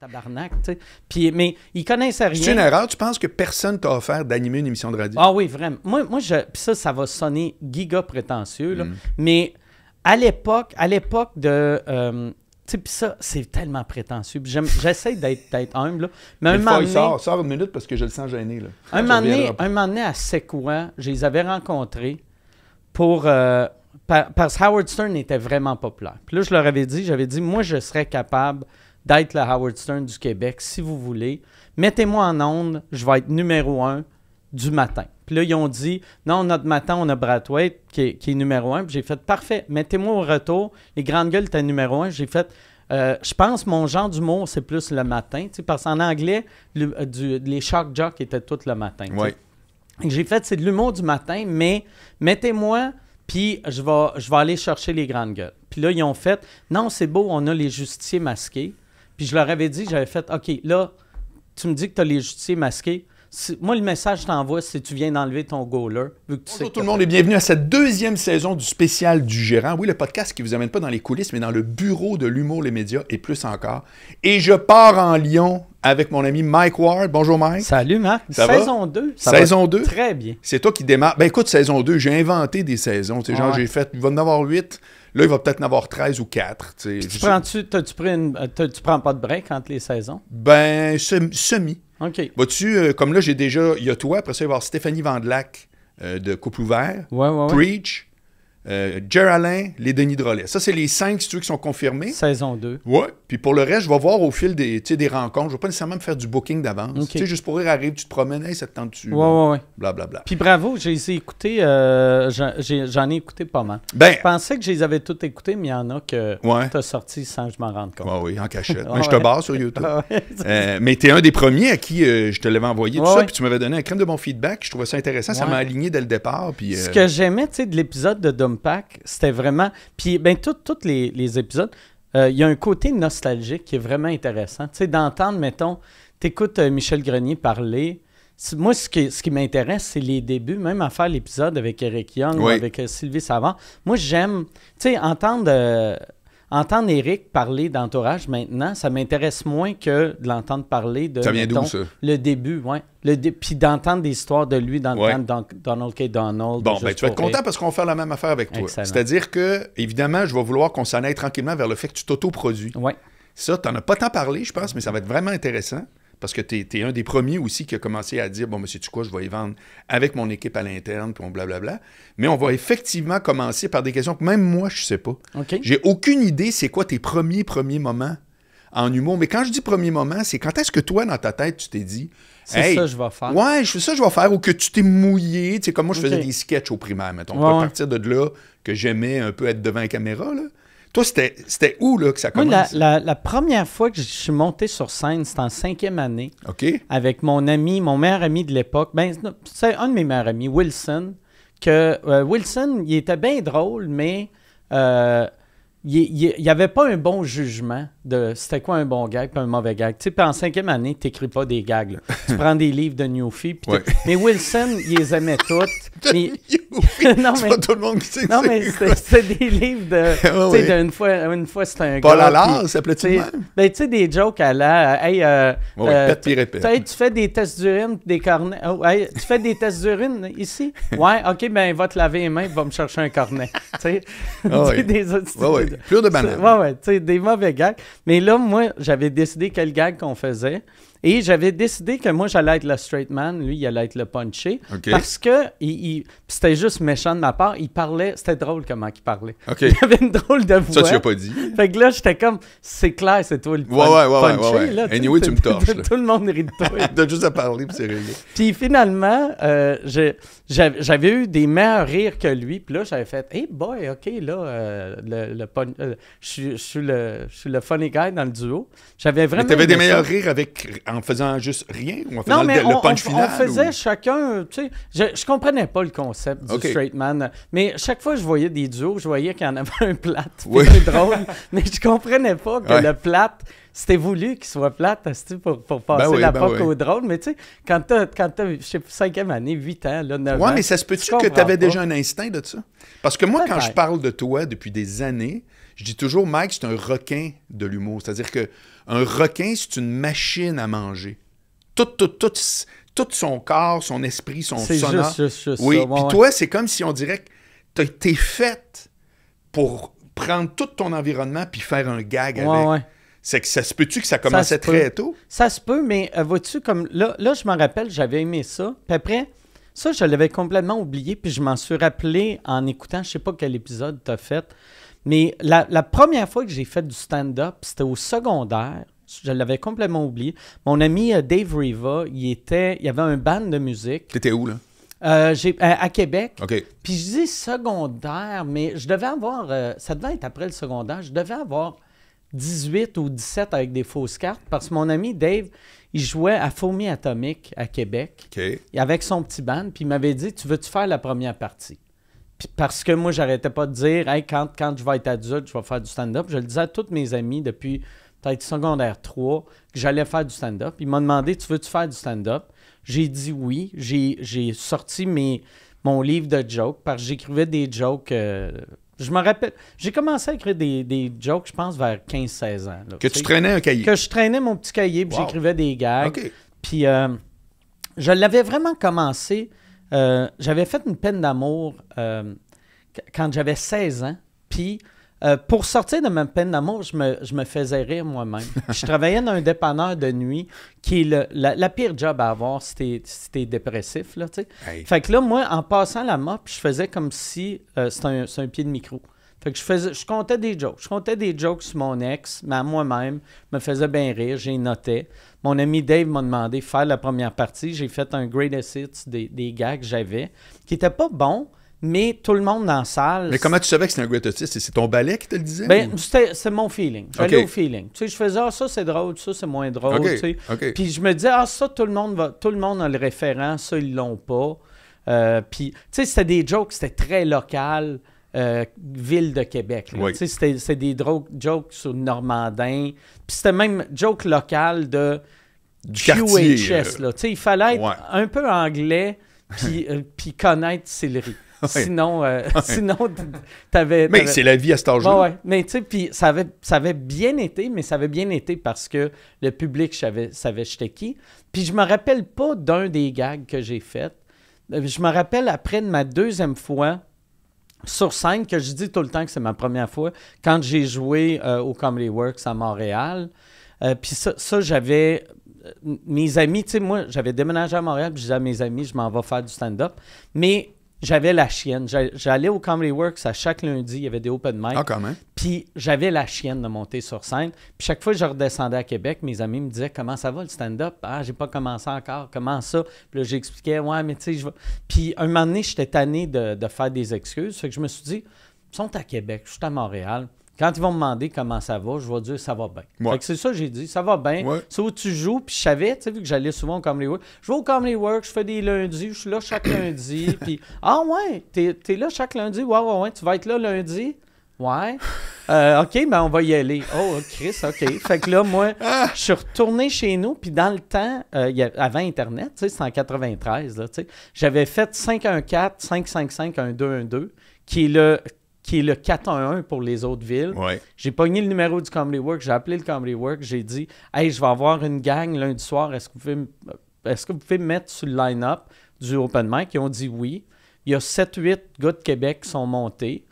tabarnak, tu sais. Puis, mais ils connaissent rien. C'est une erreur. Tu penses que personne t'a offert d'animer une émission de radio? Ah oui, vraiment. Moi, moi je, puis ça, ça va sonner giga prétentieux, là. Mm. Mais à l'époque, à l'époque de... Euh, tu sais, puis ça, c'est tellement prétentieux. J'essaie d'être humble, Mais, un moment donné... sort, une minute parce que je le sens gêné, Un, moment donné, un moment à courant, je les avais rencontrés pour... Euh, parce que Howard Stern était vraiment populaire. Puis là, je leur avais dit, j'avais dit, moi, je serais capable d'être le Howard Stern du Québec, si vous voulez. Mettez-moi en onde, je vais être numéro un du matin. Puis là, ils ont dit, non, notre matin, on a Brathwaite qui est, qui est numéro un. Puis j'ai fait, parfait, mettez-moi au retour. Les grandes gueules étaient numéro un. J'ai fait, euh, je pense mon genre d'humour, c'est plus le matin. Parce qu'en anglais, euh, les shock jocks étaient tous le matin. Oui. J'ai fait, c'est de l'humour du matin, mais mettez-moi, puis je vais, je vais aller chercher les grandes gueules. Puis là, ils ont fait, non, c'est beau, on a les justiciers masqués. Puis je leur avais dit, j'avais fait, OK, là, tu me dis que tu as les justiciers masqués moi, le message que je t'envoie, c'est que tu viens d'enlever ton goaler. Bonjour tout le monde et bienvenue à cette deuxième saison du spécial du gérant. Oui, le podcast qui vous amène pas dans les coulisses, mais dans le bureau de l'humour, les médias et plus encore. Et je pars en Lyon avec mon ami Mike Ward. Bonjour Mike. Salut Marc. saison 2. saison 2. Très bien. C'est toi qui démarre. Ben écoute, saison 2, j'ai inventé des saisons. sais, genre, j'ai fait, il va en avoir 8. Là, il va peut-être en avoir 13 ou 4. Tu prends-tu, tu prends pas de break entre les saisons? Ben, semi. OK. Vas-tu, euh, comme là, j'ai déjà, il y a toi, après ça, il va y avoir Stéphanie Vandelac euh, de Coupe Ouvert, Preach, euh, Alain, les Denis Drolet. Ça, c'est les cinq, si qui sont confirmés. Saison 2. Oui. Puis pour le reste, je vais voir au fil des, des rencontres. Je ne vais pas nécessairement me faire du booking d'avance. Tu sais, juste pour rire, arrive, tu te promènes, et ça te tente-tu? Ouais, ouais, Blablabla. Puis bravo, euh, j'ai écouté, j'en ai, écouté pas mal. Ben- je pensais que je les avais toutes écoutées, mais il y en a que tu as sorti sans que je m'en rende compte. Oui, oui, en cachette. je te barre sur YouTube. Ah euh, mais tu es un des premiers à qui euh, je te l'avais envoyé tout ça, puis tu m'avais donné un crème de bon feedback. Je trouvais ça intéressant. Ça m'a aligné dès le départ. Puis, Ce que j'aimais, de l'épisode de pack, c'était vraiment. Puis, ben, tous les, les, épisodes, euh, il y a un côté nostalgique qui est vraiment intéressant. Tu sais, d'entendre, mettons, t'écoutes euh, Michel Grenier parler. Moi, ce qui, ce qui m'intéresse, c'est les débuts, même à faire l'épisode avec Eric Young ou avec euh, Sylvie Savant. Moi, j'aime, tu sais, entendre entendre Eric parler d'entourage maintenant, ça m'intéresse moins que de l'entendre parler de. Ça vient Le début, oui. Dé Puis d'entendre des histoires de lui dans le temps Donald K. Donald. Bon, ben, tu vas être content parce qu'on va faire la même affaire avec toi. C'est-à-dire que, évidemment, je vais vouloir qu'on s'en aille tranquillement vers le fait que tu t'auto-produis. Oui. Ça, tu n'en as pas tant parlé, je pense, mais ça va être vraiment intéressant parce que tu es, un des premiers aussi qui a commencé à dire Bon, monsieur, tu quoi, je vais y vendre avec mon équipe à l'interne, puis on blablabla. Mais on va effectivement commencer par des questions que même moi, je sais pas. J'ai aucune idée c'est quoi tes premiers, premiers moments en humour. Mais quand je dis premier moment, c'est quand est-ce que toi, dans ta tête, tu t'es dit C'est ça je vais faire. Ouais, c'est ça je vais faire. Ou que tu t'es mouillé. Tu sais, comme moi, je faisais des sketchs au primaire, mettons. On À partir de là, que j'aimais un peu être devant la caméra, là. Toi, c'était où là, que ça commençait Moi, la, première fois que je suis monté sur scène, c'était en cinquième année. OK. Avec mon ami, mon meilleur ami de l'époque. Ben, c'est un de mes meilleurs amis, Wilson. Que, euh, Wilson, il était bien drôle, mais euh, il n'y avait pas un bon jugement de c'était quoi un bon gag et un mauvais gag. Tu sais, en cinquième année, tu n'écris pas des gags. Tu prends des livres de Newfie. Mais Wilson, il les aimait toutes. mais... non, mais... Pas tout le monde qui sait Non, mais c'était des livres de. tu sais, une fois, une fois c'était un Paul Allard, sappelait il même? Ben, tu sais, des jokes à la. Hey, euh, euh Tu fais des tests d'urine des cornets oh, hey, tu fais des tests d'urine ici? Ouais, ok, ben, va te laver les mains, va me chercher un cornet. Tu sais, ah des plus de banane. Ouais, ouais, tu sais, des mauvais gags. Mais là, moi, j'avais décidé quel gag qu'on faisait. Et j'avais décidé que moi, j'allais être le straight man, lui, il allait être le punché. Parce que il, c'était juste méchant de ma part. Il parlait, c'était drôle comment il parlait. Il avait une drôle de voix. Ça, tu n'as pas dit. Fait que là, j'étais comme, c'est clair, c'est toi le punché. ouais, anyway, tu me torches. Tout le monde rit de toi. donne juste à parler, puis c'est réglé. Puis finalement, euh, j'avais eu des meilleurs rires que lui. Puis là, j'avais fait, hey boy, OK, là, euh, le, euh, le je suis le, funny guy dans le duo. J'avais vraiment. T'avais des meilleurs rires avec en faisant juste rien ou en faisant non, mais le, punch final? On faisait chacun, je, je, comprenais pas le concept du straight man, mais chaque fois que je voyais des duos, je voyais qu'il y en avait un plat, drôle, mais je comprenais pas que le plate, c'était voulu qu'il soit plate pour, ben passer la ben au drôle, mais tu sais, quand t'as, quand as, je sais cinquième année, huit ans, là, ans... ouais, mais ça se peut-tu que t'avais déjà un instinct de ça? Parce que moi, quand je parle de toi depuis des années, je dis toujours, Mike, c'est un requin de l'humour. C'est-à-dire que un requin, c'est une machine à manger. Tout, tout, tout, tout son corps, son esprit, son sonore. Juste, oui, ça, puis toi, c'est comme si on dirait que été faite pour prendre tout ton environnement puis faire un gag avec. Ouais. C'est que ça se peut-tu que ça commençait très tôt? Ça se peut, mais euh, vois-tu, comme là, là je m'en rappelle, j'avais aimé ça. Puis après, ça, je l'avais complètement oublié, puis je m'en suis rappelé en écoutant, je sais pas quel épisode t'as fait. Mais la, première fois que j'ai fait du stand-up, c'était au secondaire. Je l'avais complètement oublié. Mon ami euh, Dave Riva, il était, il avait un band de musique. T'étais où, là? Euh, à Québec. OK. Puis je dis secondaire, mais je devais avoir, euh, ça devait être après le secondaire, je devais avoir 18 ou 17 avec des fausses cartes parce que mon ami Dave, il jouait à Fourmi Atomique à Québec OK. avec son petit band. Puis il m'avait dit Tu veux-tu faire la première partie parce que moi, j'arrêtais pas de dire, quand, quand je vais être adulte, je vais faire du stand-up. Je le disais à tous mes amis depuis peut-être secondaire 3 que j'allais faire du stand-up. Ils m'ont demandé, tu veux-tu faire du stand-up? J'ai dit oui. J'ai sorti mes, mon livre de jokes parce que j'écrivais des jokes. Euh, je me rappelle, j'ai commencé à écrire des, jokes, je pense, vers 15-16 ans. que tu, traînais un cahier. Que je traînais mon petit cahier, puis j'écrivais des gags. Puis euh, je l'avais vraiment commencé euh, j'avais fait une peine d'amour euh, quand j'avais 16 ans. Puis, euh, pour sortir de ma peine d'amour, je me, faisais rire moi-même. je travaillais dans un dépanneur de nuit qui est le, la, pire job à avoir si t'es, dépressif. Là, Fait que là, moi, en passant la mop, je faisais comme si c'était un, pied de micro. Fait que je faisais, je comptais des jokes. Je comptais des jokes sur mon ex, mais à moi-même, me faisait bien rire, j'ai noté. Mon ami Dave m'a demandé de faire la première partie. J'ai fait un great assist des, des gars que j'avais, qui n'était pas bon, mais tout le monde dans la salle. Mais comment tu savais que c'était un great hits? C'est ton ballet qui te le disait? Ben, c'est mon feeling. J'allais au feeling. Tu sais, je faisais, ah, ça c'est drôle, ça c'est moins drôle. Tu sais. Puis je me disais, ah, ça tout le monde va, tout le monde a le référent, ça ils l'ont pas. Euh, puis, tu sais, c'était des jokes, c'était très local. Euh, ville de Québec. C'était des jokes sur Normandin. Puis c'était même joke local de QHS. Euh, il fallait être un peu anglais puis, euh, puis connaître Sillery. Sinon, sinon t'avais. Mais c'est la vie à cet âge-là. Mais tu sais, puis ça avait, bien été, mais ça avait bien été parce que le public savait, savait j'étais qui. Puis je me rappelle pas d'un des gags que j'ai fait. Je me rappelle après de ma deuxième fois, sur scène, que je dis tout le temps que c'est ma première fois, quand j'ai joué euh, au Comedy Works à Montréal, euh, puis ça, j'avais. Euh, mes amis, tu sais, moi, j'avais déménagé à Montréal, puis je disais à mes amis, je m'en vais faire du stand-up. Mais j'avais la chienne. J'allais au Comedy Works à chaque lundi, il y avait des open mic. Ah, quand même. Puis j'avais la chienne de monter sur scène. Puis chaque fois que je redescendais à Québec, mes amis me disaient Comment ça va le stand-up Ah, j'ai pas commencé encore, comment ça Puis là, j'expliquais Ouais, mais tu sais, je vais. Puis un moment donné, j'étais tanné de, faire des excuses. Fait que je me suis dit Ils sont à Québec, je suis à Montréal. Quand ils vont me demander comment ça va, je vais dire ça va bien. c'est ça que j'ai dit, ça va bien. C'est où tu joues, puis je savais, tu sais, vu que j'allais souvent au Comedy Works, je vais au Comedy Works, je fais des lundis, je suis là chaque lundi, puis ah ouais, t'es, es là chaque lundi, ouais, ouais, ouais, tu vas être là lundi. Ouais. Euh, OK, ben on va y aller. Oh, oh Chris, OK. Fait que là, moi, je suis retourné chez nous, puis dans le temps, euh, y avant Internet, tu sais, c'est en 93, là, tu sais, j'avais fait 514, 555, 1212, qui est le qui est le 411 pour les autres villes. Ouais. J'ai pogné le numéro du Comedy Work, j'ai appelé le Comedy Work, j'ai dit Hey, je vais avoir une gang lundi soir, est-ce que vous pouvez me, est-ce que vous pouvez mettre sur le line-up du open mic Ils ont dit oui. Il y a 7-8 gars de Québec qui sont montés.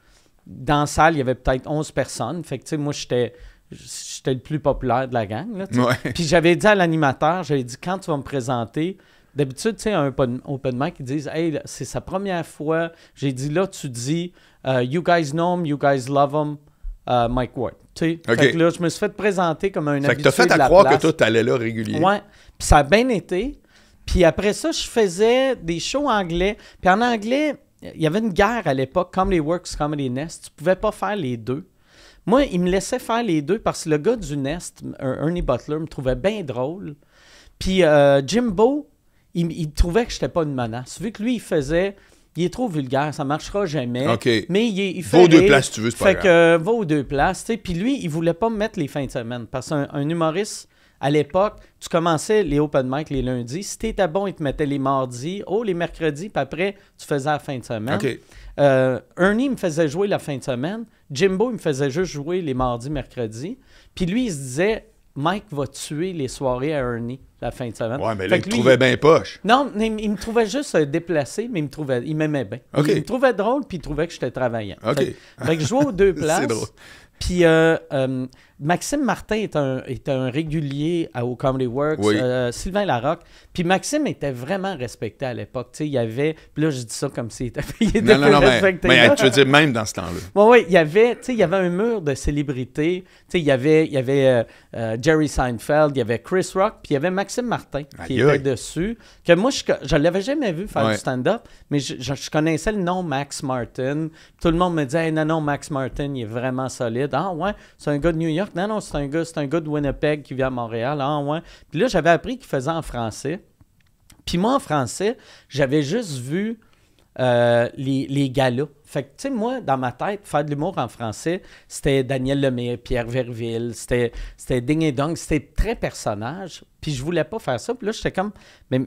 Dans la salle, il y avait peut-être 11 personnes. Fait moi, j'étais j'étais le plus populaire de la gang. Puis j'avais dit à l'animateur, j'avais dit quand tu vas me présenter. D'habitude, tu sais, un open, mic, ils disent Hey, c'est sa première fois. J'ai dit là, tu dis euh, you guys know him, you guys love him. Euh, Mike Ward. je me suis fait présenter comme un fait que as fait à croire que toi, t'allais là régulier. Ouais. Puis ça a bien été. Puis après ça, je faisais des shows anglais. Puis en anglais, il y avait une guerre à l'époque, comme les Works, comme les Nest. Tu pouvais pas faire les deux. Moi, il me laissait faire les deux parce que le gars du Nest, Ernie Butler, me trouvait bien drôle. Puis euh, Jimbo, il, trouvait que j'étais pas une menace. Vu que lui, il faisait il est trop vulgaire, ça marchera jamais. Mais il, il fait. aux deux places tu veux, c'est pas Fait que que aux deux places, Puis lui, il voulait pas me mettre les fins de semaine. Parce qu'un humoriste, à l'époque, tu commençais les open mic les lundis. Si t'étais bon, il te mettait les mardis, oh, les mercredis, puis après, tu faisais la fin de semaine. Euh, Ernie me faisait jouer la fin de semaine. Jimbo, il me faisait juste jouer les mardis, mercredis. Puis lui, il se disait, Mike va tuer les soirées à Ernie la fin de semaine. Ouais, mais là, il me trouvait bien poche. Non, il me trouvait juste déplacé, mais il me trouvait, il m'aimait bien. Il me trouvait drôle, puis il trouvait que j'étais travaillant. OK. Fait, que je jouais aux deux places. C'est drôle. Puis euh, euh Maxime Martin est un, est un régulier à, au Comedy Works, euh, Sylvain Larocque. Puis Maxime était vraiment respecté à l'époque. Tu sais, il y avait. Puis là, je dis ça comme s'il était, il était non, Mais, tu veux dire, même dans ce temps-là. Oui, Il y avait, il y avait un mur de célébrités. Tu sais, il y avait, il y avait euh, euh, Jerry Seinfeld, il y avait Chris Rock, puis il y avait Maxime Martin qui était dessus. Que moi, je ne l'avais jamais vu faire du stand-up, mais je, connaissais le nom Max Martin. Tout le monde me disait, non, non, Max Martin, il est vraiment solide. Ah, ouais, c'est un gars de New York. Non, non, c'est un gars, c'est un gars de Winnipeg qui vient à Montréal. Ah, ouais. Puis là, j'avais appris qu'il faisait en français. Puis moi, en français, j'avais juste vu euh, les, les galas. Fait que, tu sais, moi, dans ma tête, faire de l'humour en français, c'était Daniel Lemay, Pierre Verville, c'était, c'était Ding et Dong, c'était très personnage. Puis je voulais pas faire ça. Puis là, j'étais comme, mais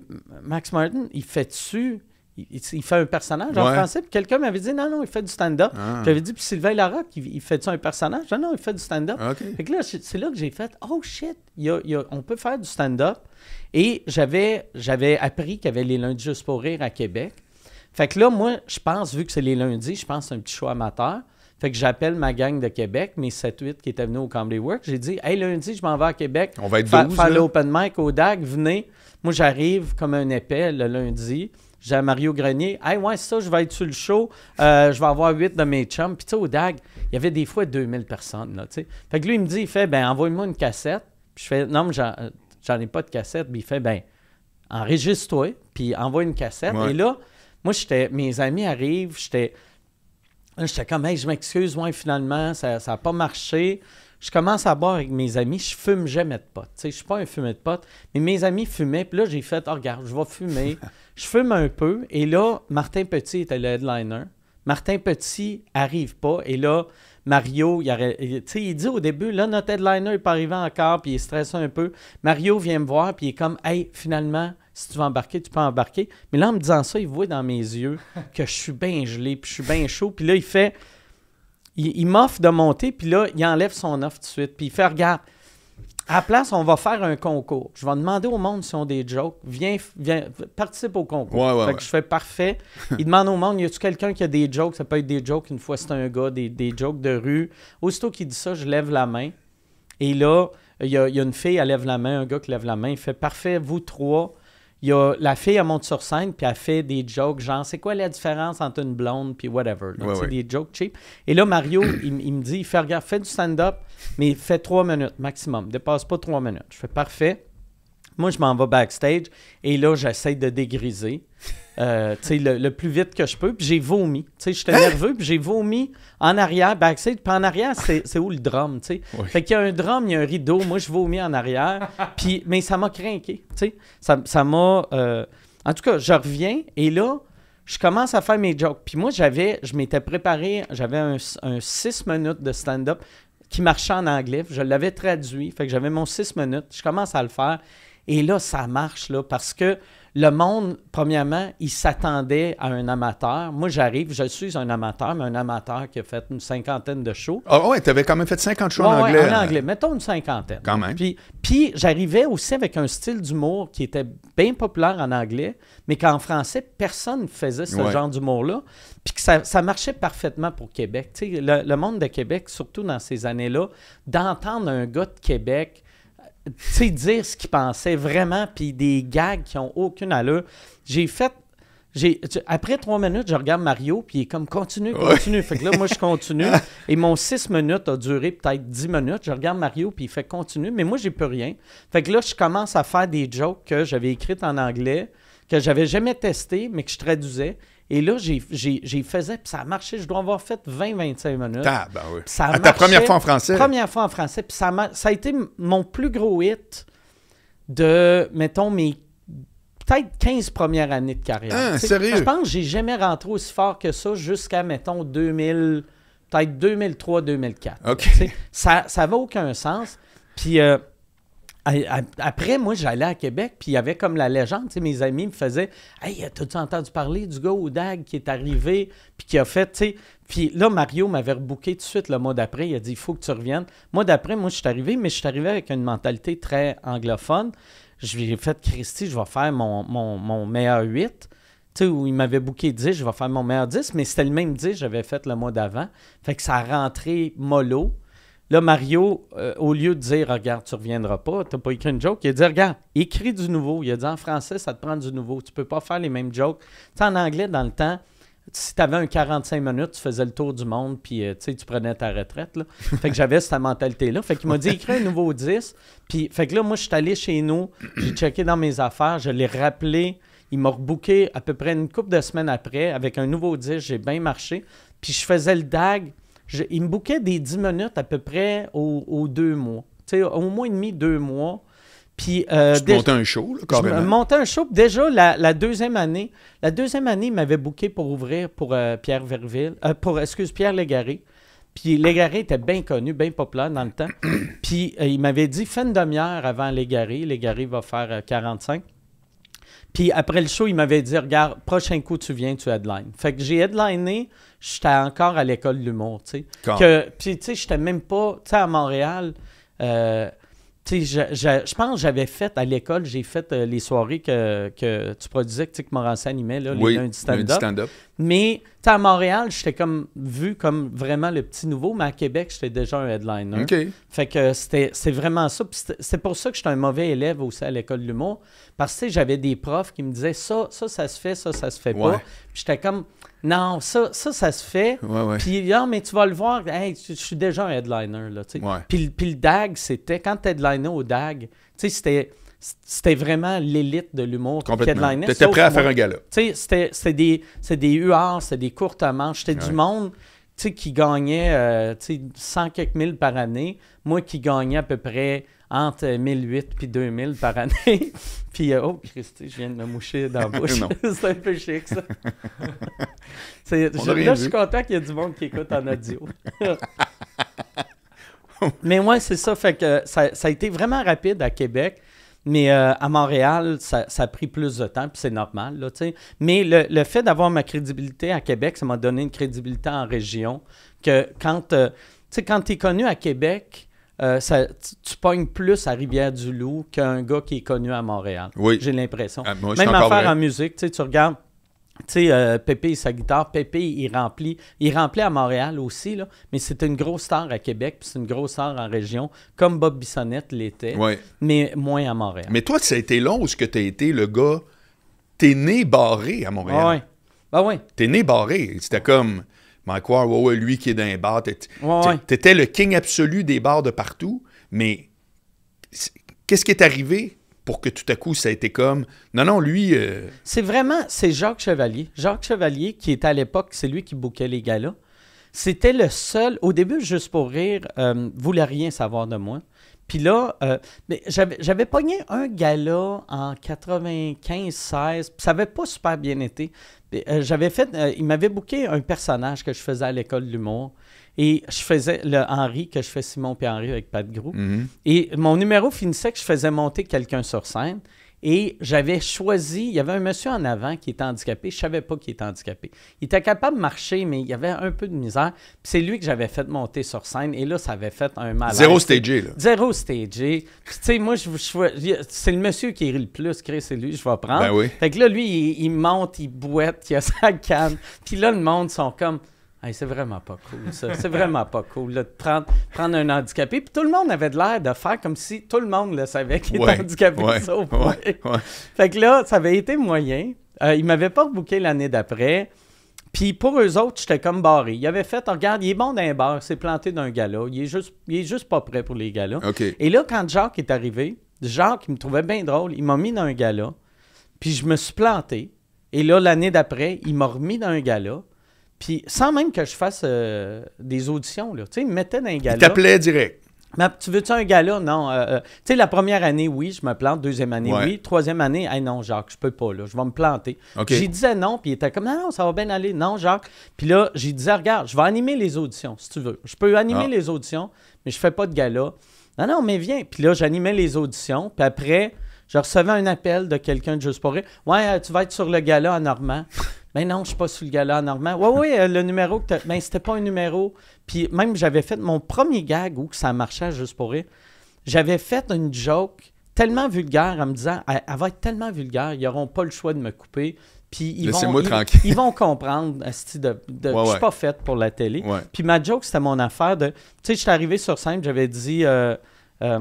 Max Martin, il fait-tu il, fait un personnage en principe. quelqu'un m'avait dit non, non, il fait du stand-up. Ah. J'avais dit, puis Sylvain Larocque, il, fait-tu un personnage? Non, non, il fait du stand-up. Ah, là, c'est là que j'ai fait Oh shit, on peut faire du stand-up. Et j'avais, appris qu'il y avait les lundis juste pour rire à Québec. Fait que là, moi, je pense, vu que c'est les lundis, je pense que c'est un petit choix amateur. Fait que j'appelle ma gang de Québec, mes 7-8 qui étaient venus au Comedy Work. J'ai dit, hey, lundi, je m'en vais à Québec. On va être 12, Faire l'open mic au DAG, venez. Moi, j'arrive comme un épais le lundi j'ai Mario Grenier, hey, ouais, ça, je vais être sur le show, euh, je vais avoir huit de mes chums. Puis, tu sais, au DAG, il y avait des fois 2000 personnes, là, tu sais. Fait que lui, il me dit, il fait, ben, envoie-moi une cassette. Puis, je fais, non, mais j'en euh, ai pas de cassette. Puis, il fait, ben, enregistre-toi, puis envoie une cassette. Et là, moi, j'étais, mes amis arrivent, j'étais. J'étais comme, hey, je m'excuse, ouais, finalement, ça n'a pas marché je commence à boire avec mes amis, je fume jamais de potes. Je ne suis pas un fumeur de pote mais mes amis fumaient. Puis là, j'ai fait, oh, regarde, je vais fumer. je fume un peu. Et là, Martin Petit était le headliner. Martin Petit arrive pas. Et là, Mario, il, sais, il, dit au début, là, notre headliner n'est pas arrivé encore, puis il est stressé un peu. Mario vient me voir, puis il est comme, hey, finalement, si tu veux embarquer, tu peux embarquer. Mais là, en me disant ça, il voit dans mes yeux que je suis bien gelé, puis je suis bien chaud. Puis là, il fait, il, il m'offre de monter, puis là, il enlève son offre tout de suite. Puis il fait Regarde, à la place, on va faire un concours. Je vais demander au monde s'ils ont des jokes. Viens, viens participe au concours. fait que je fais parfait. Il demande au monde y a-tu quelqu'un qui a des jokes Ça peut être des jokes. Une fois, c'est un gars, des, des jokes de rue. Aussitôt qu'il dit ça, je lève la main. Et là, il y, a, il y, a une fille, elle lève la main, un gars qui lève la main. Il fait parfait, vous trois, la fille, elle monte sur scène, puis elle fait des jokes, genre, c'est quoi la différence entre une blonde, puis whatever. donc c'est Des jokes cheap. Et là, Mario, il, me dit, il fait, fais du stand-up, mais fais trois minutes maximum. Dépasse pas trois minutes. Je fais, parfait. Moi, je m'en vais backstage et là, j'essaie de dégriser. Euh, le, plus vite que je peux. Puis j'ai vomi. J'étais hein? nerveux, puis j'ai vomi en arrière, backstage. Puis en arrière, c'est où le drum? Fait qu'il y a un drame, il y a un rideau. Moi, je vomis en arrière. Puis, mais ça m'a craqué. Ça m'a. Euh, en tout cas, je reviens et là, je commence à faire mes jokes. Puis moi, j'avais, je m'étais préparé, j'avais un, six minutes de stand-up qui marchait en anglais. Je l'avais traduit. Fait que j'avais mon six minutes. Je commence à le faire. Et là, ça marche, là, parce que le monde, premièrement, il s'attendait à un amateur. Moi, j'arrive, je suis un amateur, mais un amateur qui a fait une cinquantaine de shows. Ah oui, tu t'avais quand même fait 50 shows en anglais. en euh, anglais, mettons une cinquantaine. Quand même. Puis, j'arrivais aussi avec un style d'humour qui était bien populaire en anglais, mais qu'en français, personne ne faisait ce genre d'humour-là. Puis que ça, marchait parfaitement pour Québec. Le, le monde de Québec, surtout dans ces années-là, d'entendre un gars de Québec sais, dire ce qu'il pensait vraiment, puis des gags qui ont aucune allure. J'ai fait. après trois minutes, je regarde Mario, puis il est comme continue, continue. Fait que là, moi, je continue. et mon six minutes a duré peut-être dix minutes. Je regarde Mario, puis il fait continue, mais moi, j'ai plus rien. Fait que là, je commence à faire des jokes que j'avais écrites en anglais, que j'avais jamais testé, mais que je traduisais. Et là, j'ai faisais, puis ça a marché. Je dois avoir fait 20-25 minutes. Ah, ben oui. à ta première fois en français. Première fois en français. Puis ça, ça a été mon plus gros hit de, mettons, mes peut-être 15 premières années de carrière. Ah, sérieux? Je pense que j'ai jamais rentré aussi fort que ça jusqu'à, mettons, 2000, peut-être 2003-2004. OK. Ça n'avait ça aucun sens. Puis euh, après, moi, j'allais à Québec, puis il y avait comme la légende. mes amis me faisaient Hey, as tu entendu parler du gars au qui est arrivé, puis qui a fait, tu sais. Puis là, Mario m'avait rebooké tout de suite le mois d'après. Il a dit Il faut que tu reviennes. moi d'après, moi, je suis arrivé, mais je suis arrivé avec une mentalité très anglophone. Je lui ai fait Christy, je vais faire mon, meilleur 8. Tu sais, où il m'avait booké 10, je vais faire mon meilleur 10, mais c'était le même 10 que j'avais fait le mois d'avant. Fait que ça a rentré mollo. Là, Mario, euh, au lieu de dire Regarde, tu reviendras pas, t'as pas écrit une joke, il a dit Regarde, écris du nouveau. Il a dit En français, ça te prend du nouveau. Tu peux pas faire les mêmes jokes. en anglais, dans le temps, si tu avais un 45 minutes, tu faisais le tour du monde, puis euh, tu prenais ta retraite. Fait que j'avais cette mentalité-là. Fait qu'il m'a dit, écris un nouveau 10. Puis, fait que là, moi, je suis allé chez nous, j'ai checké dans mes affaires, je l'ai rappelé. Il m'a rebooké à peu près une couple de semaines après avec un nouveau 10. J'ai bien marché. Puis je faisais le DAG il me bouquait des 10 minutes à peu près aux, deux mois. Tu sais, au moins et demi, deux mois. Puis, euh, tu montais un show, là, même. Je montais un show. Déjà, la, deuxième année, la deuxième année, il m'avait booké pour ouvrir pour euh, Pierre Verville, euh, pour, excuse, Pierre Légaré. Puis Légaré était bien connu, bien populaire dans le temps. Puis il m'avait dit, fin de demi-heure avant Légaré. Légaré va faire 45. Puis après le show, il m'avait dit, regarde, prochain coup, tu viens, tu headline Fait que j'ai headliné j'étais encore à l'école de l'humour, tu sais. Puis, tu sais, j'étais même pas, tu sais, à Montréal, euh, tu sais, je, pense que j'avais fait, à l'école, j'ai fait euh, les soirées que, tu produisais, que, que Morancy animait, là, oui, stand-up. mais sais, à Montréal, j'étais comme vu comme vraiment le petit nouveau, mais à Québec, j'étais déjà un headliner. OK. Fait que c'est vraiment ça. c'est pour ça que j'étais un mauvais élève aussi à l'école de l'humour. Parce que j'avais des profs qui me disaient ça, ça, ça se fait, ça, ça se fait pas. » Puis j'étais comme non, ça, ça, ça se fait. Puis non, mais tu vas le voir, hey, je suis déjà un headliner. Là, Puis, le DAG, c'était quand tu headliner au DAG, tu sais, c'était c'était vraiment l'élite de l'humour. Complètement. T'étais prêt à faire un gala. C'était des, des UR, c'était des courtes manches, c'était du monde qui gagnait 100 euh, quelques mille par année. Moi qui gagnais à peu près entre 1008 puis 2000 par année. puis, euh, oh, Christy, je viens de me moucher dans la bouche. c'est un peu chic, ça. je, là, je suis content qu'il y ait du monde qui écoute en audio. Mais moi c'est ça. Fait que euh, ça, ça, a été vraiment rapide à Québec. Mais euh, à Montréal, ça, a pris plus de temps, puis c'est normal, là, Mais le, fait d'avoir ma crédibilité à Québec, ça m'a donné une crédibilité en région. Que quand, euh, tu sais, t'es connu à Québec, euh, tu, pognes plus à Rivière-du-Loup qu'un gars qui est connu à Montréal. Oui. J'ai l'impression. Ah, Même affaire en musique, tu regardes tu sais, euh, Pépé et sa guitare, Pépé, il remplit. Il remplit à Montréal aussi, là, mais c'est une grosse star à Québec, puis c'est une grosse star en région, comme Bob Bissonnette l'était, mais moins à Montréal. Mais toi, ça a été long, ce que tu as été le gars. T'es né barré à Montréal. Oui. Ben oui. T'es né barré. C'était comme. Mike Ward, lui qui est dans les bars. T'étais le king absolu des bars de partout, mais qu'est-ce qui est arrivé? pour que tout à coup, ça a été comme. Non, non, lui. Euh, c'est vraiment. C'est Jacques Chevalier. Jacques Chevalier, qui est à l'époque, c'est lui qui bouquait les galas. C'était le seul. Au début, juste pour rire, euh, voulait rien savoir de moi. Puis là, euh, j'avais pogné un gala en 95-16, ça n'avait pas super bien été. j'avais fait, il m'avait bouqué un personnage que je faisais à l'école de l'humour. Et je faisais le Henri que je fais Simon puis Henri avec Pat Grou. Mhm. Et mon numéro finissait que je faisais monter quelqu'un sur scène. Et j'avais choisi, il y avait un monsieur en avant qui était handicapé, je savais pas qu'il était handicapé. Il était capable de marcher, mais il y avait un peu de misère. c'est lui que j'avais fait monter sur scène, et là, ça avait fait un mal. Zéro stagé, là. Zéro stagé. tu sais, moi, je, c'est le monsieur qui rit le plus, Chris, c'est lui, je vais prendre. Ben oui. Fait que là, lui, il, monte, il boite, il a sa canne. Puis là, le monde sont comme c'est vraiment pas cool, ça. C'est vraiment pas cool de prendre, un handicapé. Puis tout le monde avait l'air de faire comme si tout le monde le savait qu'il était handicapé, ouais, ouais, Fait que là, ça avait été moyen. Euh, ne m'avaient pas rebooké l'année d'après. Puis pour eux autres, j'étais comme barré. Ils avait fait, regarde, il est bon d'un bar, c'est planté d'un gala. Il est, juste, il est juste pas prêt pour les galas. Et là, quand Jacques est arrivé, Jacques, il me trouvait bien drôle. Il m'a mis dans un gala. Puis je me suis planté. Et là, l'année d'après, il m'a remis dans un gala. Puis sans même que je fasse euh, des auditions, Tu sais, ils me mettaient dans un gala. Ils t'appelaient direct. Mais tu veux-tu un gala? Non. Euh, euh, tu sais, la première année, oui, je me plante. Deuxième année, oui. Troisième année, hey, non, Jacques, je peux pas, là. Je vais me planter. Okay. J'y disais non, puis il était comme, non, non, ça va bien aller. Non, Jacques. Puis là, j'y disais, regarde, je vais animer les auditions, si tu veux. Je peux animer ah. les auditions, mais je fais pas de gala. Non, non, mais viens. Puis là, j'animais les auditions. Puis après, je recevais un appel de quelqu'un de Juste pour Ouais, tu vas être sur le gala en Normand mais non, je suis pas sous le gala là Ouais, oui, euh, le numéro que Ben c'était pas un numéro. Puis même, j'avais fait mon premier gag où ça marchait juste pour rire. J'avais fait une joke tellement vulgaire en me disant elle, va être tellement vulgaire, ils n'auront pas le choix de me couper. Puis ils, vont, ils, ils, vont comprendre de, de je suis pas faite pour la télé. Puis ma joke, c'était mon affaire de. Tu sais, je suis arrivé sur scène, j'avais dit. Euh, euh,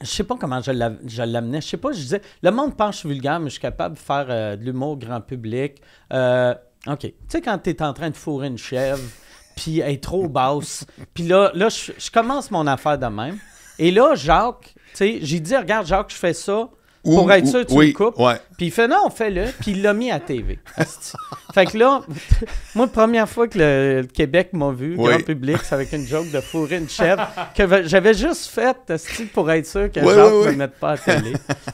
je sais pas comment je l'amenais. Je sais pas, je disais, le monde pense que je suis vulgaire, mais je suis capable de faire euh, de l'humour grand public. Euh, OK. Tu sais, quand tu es en train de fourrer une chèvre, puis elle est trop basse, puis là, là je, je, commence mon affaire de même. Et là, Jacques, tu sais, j'ai dit, regarde, Jacques, je fais ça pour être sûr, tu coupes. Puis il fait non, on fait le Puis il l'a mis à TV. fait que là, moi, première fois que le, Québec m'a vu, en grand public, c'est avec une joke de fourrer une chèvre, que j'avais juste faite pour être sûr que ne me mette pas à télé.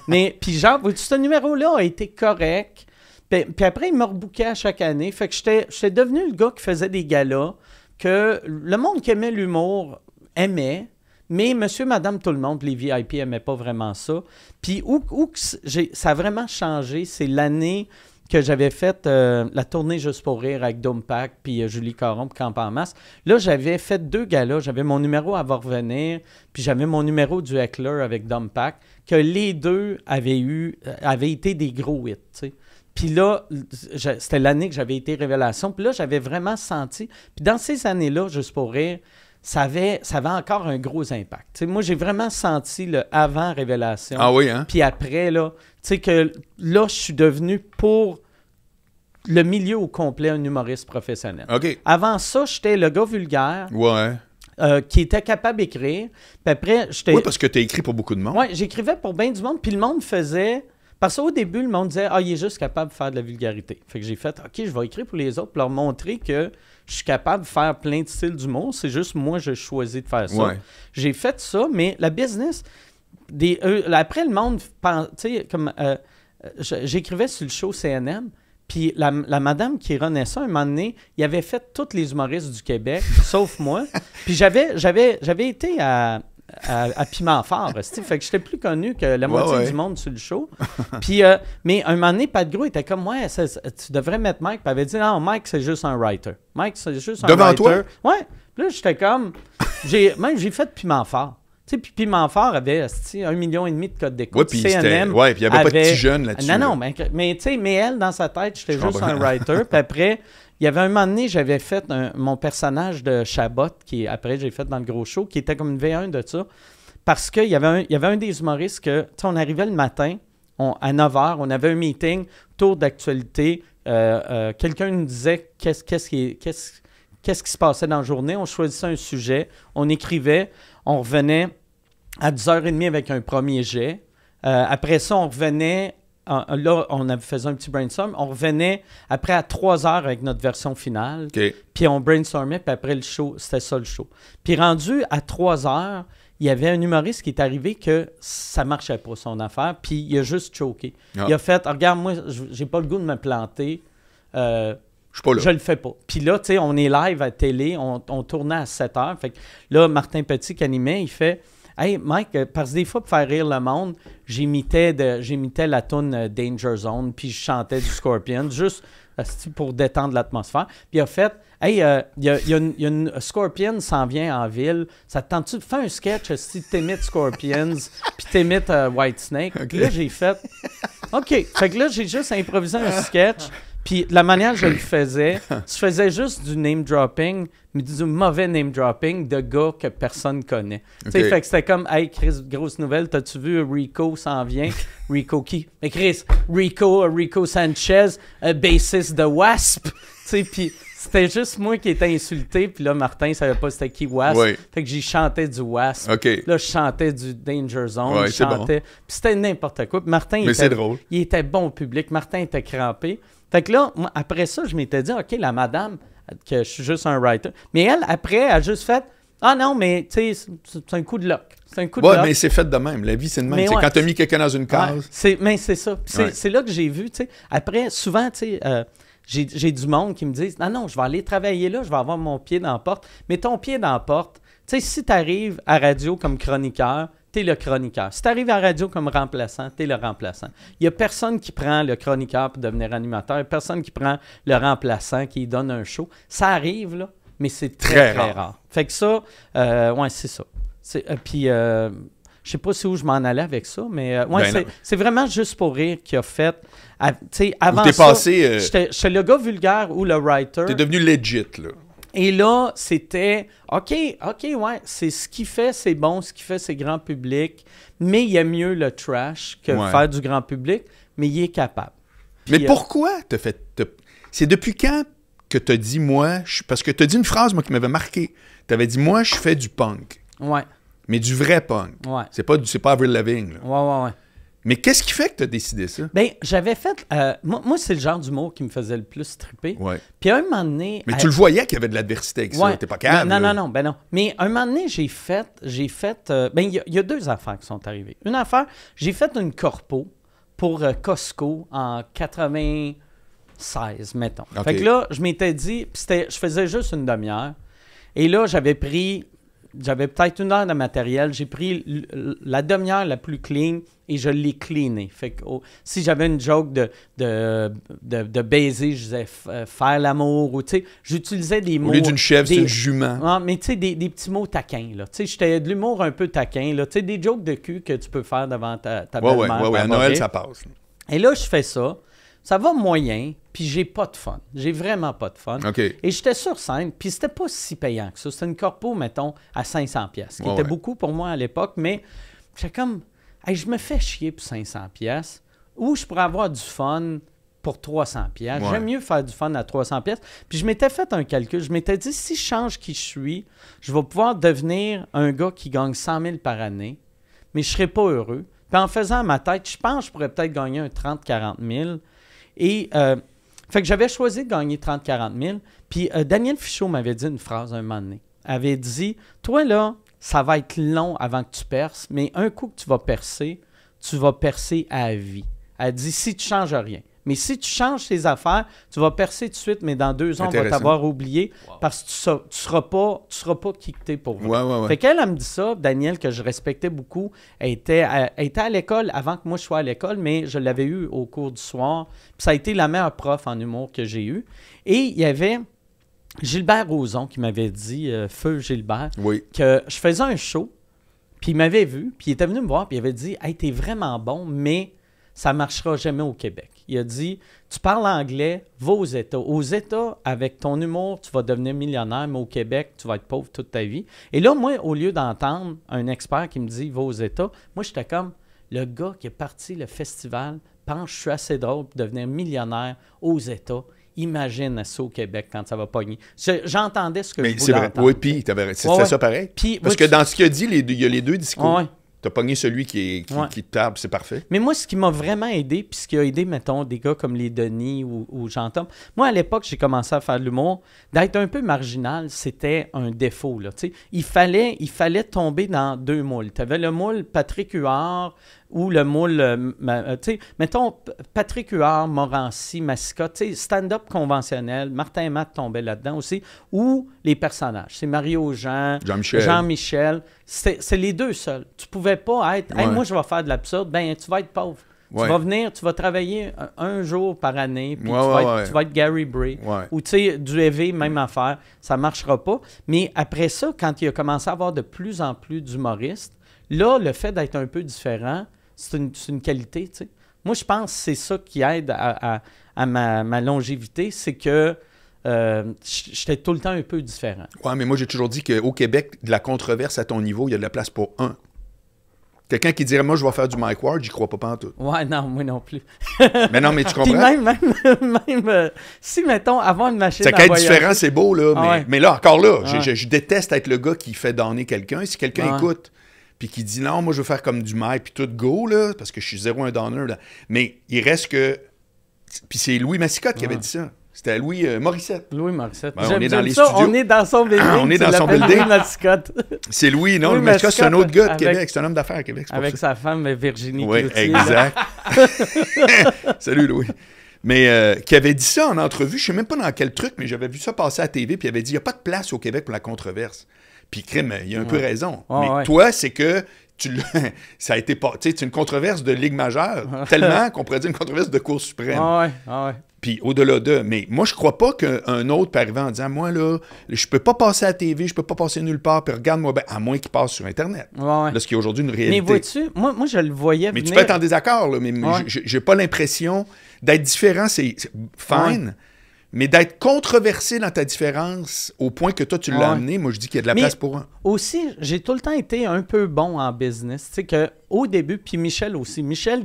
Mais puis genre ce numéro-là a été correct. Puis, après, il me rebouquait à chaque année. Fait que j'étais devenu le gars qui faisait des galas, que le monde qui aimait l'humour aimait mais monsieur, madame, tout le monde, les VIP n'aimaient pas vraiment ça. Puis où, ça a vraiment changé, c'est l'année que j'avais fait euh, la tournée Juste pour rire avec Pack, puis euh, Julie Caron, Camp en masse. Là, j'avais fait deux galas. J'avais mon numéro à voir revenir, puis j'avais mon numéro du heckler avec Pack, que les deux avaient eu, euh, avaient été des gros hits, Puis là, c'était l'année que j'avais été révélation. Puis là, j'avais vraiment senti. Puis dans ces années-là, Juste pour rire, ça avait, encore un gros impact. moi, j'ai vraiment senti le avant révélation. Ah oui, hein? Puis après, là, tu sais, que là, je suis devenu pour le milieu au complet un humoriste professionnel. OK. Avant ça, j'étais le gars vulgaire. Ouais. Euh, qui était capable d'écrire. Puis après, j'étais. Oui, parce que tu as écrit pour beaucoup de monde. Oui, j'écrivais pour bien du monde. Puis le monde faisait. Parce qu'au début, le monde disait Ah, il est juste capable de faire de la vulgarité. Fait que j'ai fait OK, je vais écrire pour les autres, pour leur montrer que je suis capable de faire plein de styles d'humour. C'est juste moi, j'ai choisi de faire ça. J'ai fait ça, mais la business, des, euh, après le monde, tu comme euh, euh, j'écrivais sur le show CNM. Puis la, madame qui renaissait, ça, un moment donné, il avait fait tous les humoristes du Québec, sauf moi. Puis j'avais, j'avais, j'avais été à, à, Pimentfort, Piment Fort. fait que j'étais plus connu que la moitié du monde sur le show. Puis, euh, mais un moment donné, Pat Gros était comme, ouais, tu devrais mettre Mike. Puis avait dit, non, Mike, c'est juste un writer. Mike, c'est juste un writer. Devant toi? Ouais. Puis là, j'étais comme, j'ai, même j'ai fait Piment Fort. Tu sais, puis Piment Fort avait un million et demi de codes d'écoute. Ouais, puis il n'y avait, pas de petit jeunes là-dessus. Non, non, mais, mais tu sais, mais elle, dans sa tête, j'étais juste un writer. Puis après, il y avait un moment donné, j'avais fait mon personnage de Chabot, qui après j'ai fait dans le gros show, qui était comme une V1 de ça. Parce qu'il y, avait un, y avait un des humoristes que, tu on arrivait le matin, à 9 h, on avait un meeting, tour d'actualité. Euh, euh, quelqu'un nous disait qu'est-ce qui, se passait dans la journée. On choisissait un sujet, on écrivait, on revenait à 10h30 avec un premier jet. Euh, après ça, on revenait là, on avait faisait un petit brainstorm. On revenait après à 3 heures avec notre version finale. Puis on brainstormait, puis après le show, c'était ça le show. Puis rendu à trois heures, il y avait un humoriste qui est arrivé que ça marchait pas son affaire, puis il a juste choqué. Ah. Il a fait ah, Regarde, moi, j'ai pas le goût de me planter. Euh, je pas Je le fais pas. Puis là, tu sais, on est live à télé, on, tournait à 7 heures. Fait que là, Martin Petit qui animait, il fait Hey, Mike, euh, parce que des fois, pour faire rire le monde, j'imitais, de, j'imitais la toune euh, Danger Zone, puis je chantais du Scorpion, juste pour détendre l'atmosphère. Puis en fait Hey, euh, il y, une Scorpion s'en vient en ville. Ça te tente-tu de faire un sketch si t'imites Scorpions, puis t'imites White Snake? Là, j'ai fait OK. Fait que là, j'ai juste improvisé un sketch. Puis la manière que je le faisais, je faisais juste du name dropping, mais du mauvais name dropping de gars que personne connaît. fait que c'était comme, hey Chris, grosse nouvelle, t'as-tu vu Rico s'en vient Rico qui Mais Chris, Rico, euh, Rico Sanchez, euh, bassiste de Wasp. puis c'était juste moi qui étais insulté, puis là, Martin savait pas c'était qui Wasp. Fait que j'y chantais du Wasp. Là, je chantais du Danger Zone. chantais. Puis c'était n'importe quoi. Martin, drôle. il était bon au public. Martin était crampé. Fait que là, après ça, je m'étais dit, OK, la madame, que je suis juste un writer. Mais elle, après, elle a juste fait, ah non, mais tu sais, c'est un coup de luck. C'est un coup de ouais, Oui, mais c'est fait de même. La vie, c'est de même. C'est quand tu as mis quelqu'un dans une case. mais c'est ça. C'est là que j'ai vu, tu sais. Après, souvent, tu sais. Euh, j'ai du monde qui me disent ah non, je vais aller travailler là, je vais avoir mon pied dans la porte. Mais ton pied dans la porte, tu sais, si tu arrives à radio comme chroniqueur, t'es le chroniqueur. Si t'arrives à la radio comme remplaçant, t'es le remplaçant. Il n'y a personne qui prend le chroniqueur pour devenir animateur, Il a personne qui prend le remplaçant qui donne un show. Ça arrive, là, mais c'est très, très, rare. Fait que ça, euh, ouais, c'est ça. Euh, puis, euh, je sais pas si où je m'en allais avec ça, mais euh, ouais, ben c'est vraiment juste pour rire qu'il a fait. Tu sais, avant ça, j'étais le gars vulgaire ou le writer. T'es devenu legit, là. Et là, c'était OK, OK, ouais, c'est ce qui fait, c'est bon, ce qui fait, c'est grand public, mais il y a mieux le trash que faire du grand public, mais il est capable. mais euh, pourquoi te fait. C'est depuis quand que tu as dit, moi, je... parce que tu as dit une phrase, moi, qui m'avait marqué. Tu avais dit, moi, je fais du punk. Ouais. Mais du vrai punk. Ouais. C'est pas, du... pas Avril Lavigne. Oui, Ouais, ouais, ouais. Mais qu'est-ce qui fait que tu as décidé ça? Bien, j'avais fait. Euh, moi, c'est le genre d'humour qui me faisait le plus triper. Ouais. Puis à un moment donné. Mais tu le voyais qu'il y avait de l'adversité avec ça. T'es pas calme. Non, non, non, ben non. Mais à un moment donné, j'ai fait. J'ai fait. Euh, ben, il y, a deux affaires qui sont arrivées. Une affaire, j'ai fait une corpo pour euh, Costco en 96, mettons. Okay. Fait que là, je m'étais dit. je faisais juste une demi-heure. Et là, j'avais pris j'avais peut-être une heure de matériel. J'ai pris la demi-heure la plus clean et je l'ai cleanée. Fait que, oh, si j'avais une joke de, de, baiser, je disais euh, faire l'amour ou j'utilisais des mots. Au lieu d'une chef, c'est une jument. Ah, mais tu sais, des, petits mots taquins. j'étais de l'humour un peu taquin. Tu sais, des jokes de cul que tu peux faire devant ta, ta belle-mère. À Noël, ça passe. Et là, je fais ça ça va moyen, puis j'ai pas de fun. J'ai vraiment pas de fun. Et j'étais sur scène, puis c'était pas si payant que ça. C'était une corpo, mettons, à 500 pièces, qui était beaucoup pour moi à l'époque, mais j'étais comme, je me fais chier pour 500 pièces, ou je pourrais avoir du fun pour 300 pièces. J'aime mieux faire du fun à 300 pièces. Puis je m'étais fait un calcul, je m'étais dit, si je change qui je suis, je vais pouvoir devenir un gars qui gagne 100 000 par année, mais je serais pas heureux. Puis en faisant ma tête, je pense que je pourrais peut-être gagner un 30-40 000 et euh, fait que j'avais choisi de gagner 30-40 000. Puis euh, Daniel Fichot m'avait dit une phrase un moment donné. Il avait dit Toi, là, ça va être long avant que tu perces, mais un coup que tu vas percer, tu vas percer à vie. Elle dit Si tu changes rien. Mais si tu changes tes affaires, tu vas percer tout de suite, mais dans deux ans, on va t'avoir oublié parce que tu ne seras, pas, tu seras pas pour moi. Fait qu'elle, elle me dit ça, Daniel, que je respectais beaucoup, elle était, à l'école avant que moi je sois à l'école, mais je l'avais eu au cours du soir. ça a été la meilleure prof en humour que j'ai eue. Et il y avait Gilbert Rozon qui m'avait dit, euh, Feu Gilbert, que je faisais un show, puis il m'avait vu, puis il était venu me voir, puis il avait dit Hey, t'es vraiment bon, mais ça ne marchera jamais au Québec. Il a dit Tu parles anglais, va aux États. Aux États, avec ton humour, tu vas devenir millionnaire, mais au Québec, tu vas être pauvre toute ta vie. Et là, moi, au lieu d'entendre un expert qui me dit Va aux États, moi, j'étais comme le gars qui est parti le festival pense je suis assez drôle pour devenir millionnaire aux États. Imagine ça au Québec quand ça va pogner. J'entendais ce que je voulais Oui, puis c'était ça pareil. Parce que dans ce qu'il a dit, il y a les deux discours. T'as pogné celui qui, est, qui, te c'est parfait. Mais moi, ce qui m'a vraiment aidé, puis ce qui a aidé, mettons, des gars comme les Denis ou, ou Jean-Tom, moi, à l'époque, j'ai commencé à faire de l'humour. D'être un peu marginal, c'était un défaut. Là, il, fallait, il fallait tomber dans deux moules. Tu avais le moule Patrick Huard, ou le moule, euh, euh, mettons Patrick Huard, Morancy, Mascotte, stand-up conventionnel, Martin et Matt tombait là-dedans aussi, ou les personnages. C'est Mario Jean, Jean-Michel. C'est les deux seuls. Tu pouvais pas être, moi je vais faire de l'absurde, ben tu vas être pauvre. Tu vas venir, tu vas travailler un jour par année, puis tu, vas être, Gary Bray. Ou tu sais, du EV, même affaire, ça marchera pas. Mais après ça, quand il a commencé à avoir de plus en plus d'humoristes, là, le fait d'être un peu différent, c'est une, qualité, tu sais. Moi, je pense que c'est ça qui aide à, ma, longévité, c'est que euh, j'étais tout le temps un peu différent. Ouais, mais moi, j'ai toujours dit qu'au Québec, de la controverse à ton niveau, il y a de la place pour un. Quelqu'un qui dirait, moi, je vais faire du Mike Ward, j'y crois pas en tout. Ouais, non, moi non plus. mais non, mais tu comprends. même, même, même euh, si, mettons, avant une machine. Ça qu'être différent, c'est beau, là. Ah mais, là, encore là, ah je, déteste être le gars qui fait donner quelqu'un. Si quelqu'un ah écoute puis qui dit non, moi je veux faire comme du maï, puis tout go, là, parce que je suis zéro un downer. Là. Mais il reste que. Puis c'est Louis Massicotte qui avait dit ça. C'était Louis euh, Morissette. Louis Morissette. Ben, on est dans les ça, On est dans son building. on est dans son building. c'est Louis, non, Louis c'est un autre gars de Québec. C'est un homme d'affaires à Québec. Avec sa femme Virginie. Oui, exact. Salut Louis. Mais euh, qui avait dit ça en entrevue, je ne sais même pas dans quel truc, mais j'avais vu ça passer à la TV, puis il avait dit il n'y a pas de place au Québec pour la controverse. Puis crime, il y a un peu raison. mais toi, c'est que tu ça a été pas. C'est une controverse de Ligue majeure, tellement qu'on pourrait dire une controverse de Cour suprême. Puis au-delà de. Mais moi, je crois pas qu'un autre peut arriver en disant Moi, là, je peux pas passer à la TV, je peux pas passer nulle part, puis regarde-moi à moins qu'il passe sur Internet. Là, ce qui est aujourd'hui une réalité. Mais vois-tu, moi, moi, je le voyais. Mais tu peux être en désaccord, là, mais j'ai pas l'impression d'être différent, c'est fine. Mais d'être controversé dans ta différence au point que toi, tu l'as amené, moi, je dis qu'il y a de la place pour un. Aussi, j'ai tout le temps été un peu bon en business. Tu sais, qu'au début, puis Michel aussi. Michel,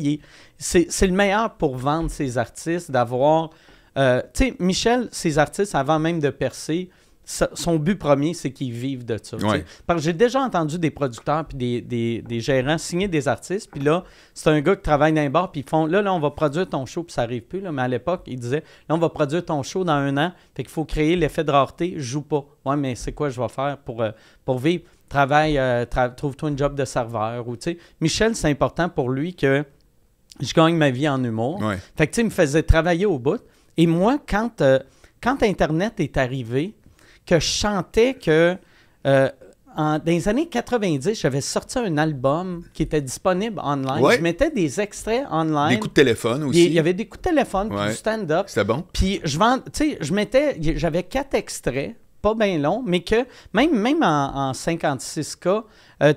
c'est, le meilleur pour vendre ses artistes, d'avoir. Euh, tu sais, Michel, ses artistes, avant même de percer, son but premier, c'est qu'ils vivent de ça. Parce que j'ai déjà entendu des producteurs puis des, des, des, gérants signer des artistes, puis là, c'est un gars qui travaille dans un bar, puis ils font là, là, on va produire ton show, puis ça n'arrive plus, mais à l'époque, il disait là, on va produire ton show dans un an, fait qu'il faut créer l'effet de rareté, joue pas. Ouais, mais c'est quoi je vais faire pour, euh, pour vivre Travaille, euh, trouve-toi un job de serveur, ou Michel, c'est important pour lui que je gagne ma vie en humour. Fait que tu me faisait travailler au bout. Et moi, quand, euh, quand Internet est arrivé, que je chantais que euh, en, dans les années 90, j'avais sorti un album qui était disponible online. Je mettais des extraits online. Des coups de téléphone aussi. Il y avait des coups de téléphone, du stand-up. C'était bon. Puis je sais je mettais, j'avais quatre extraits, pas bien longs, mais que même, même en, 56K,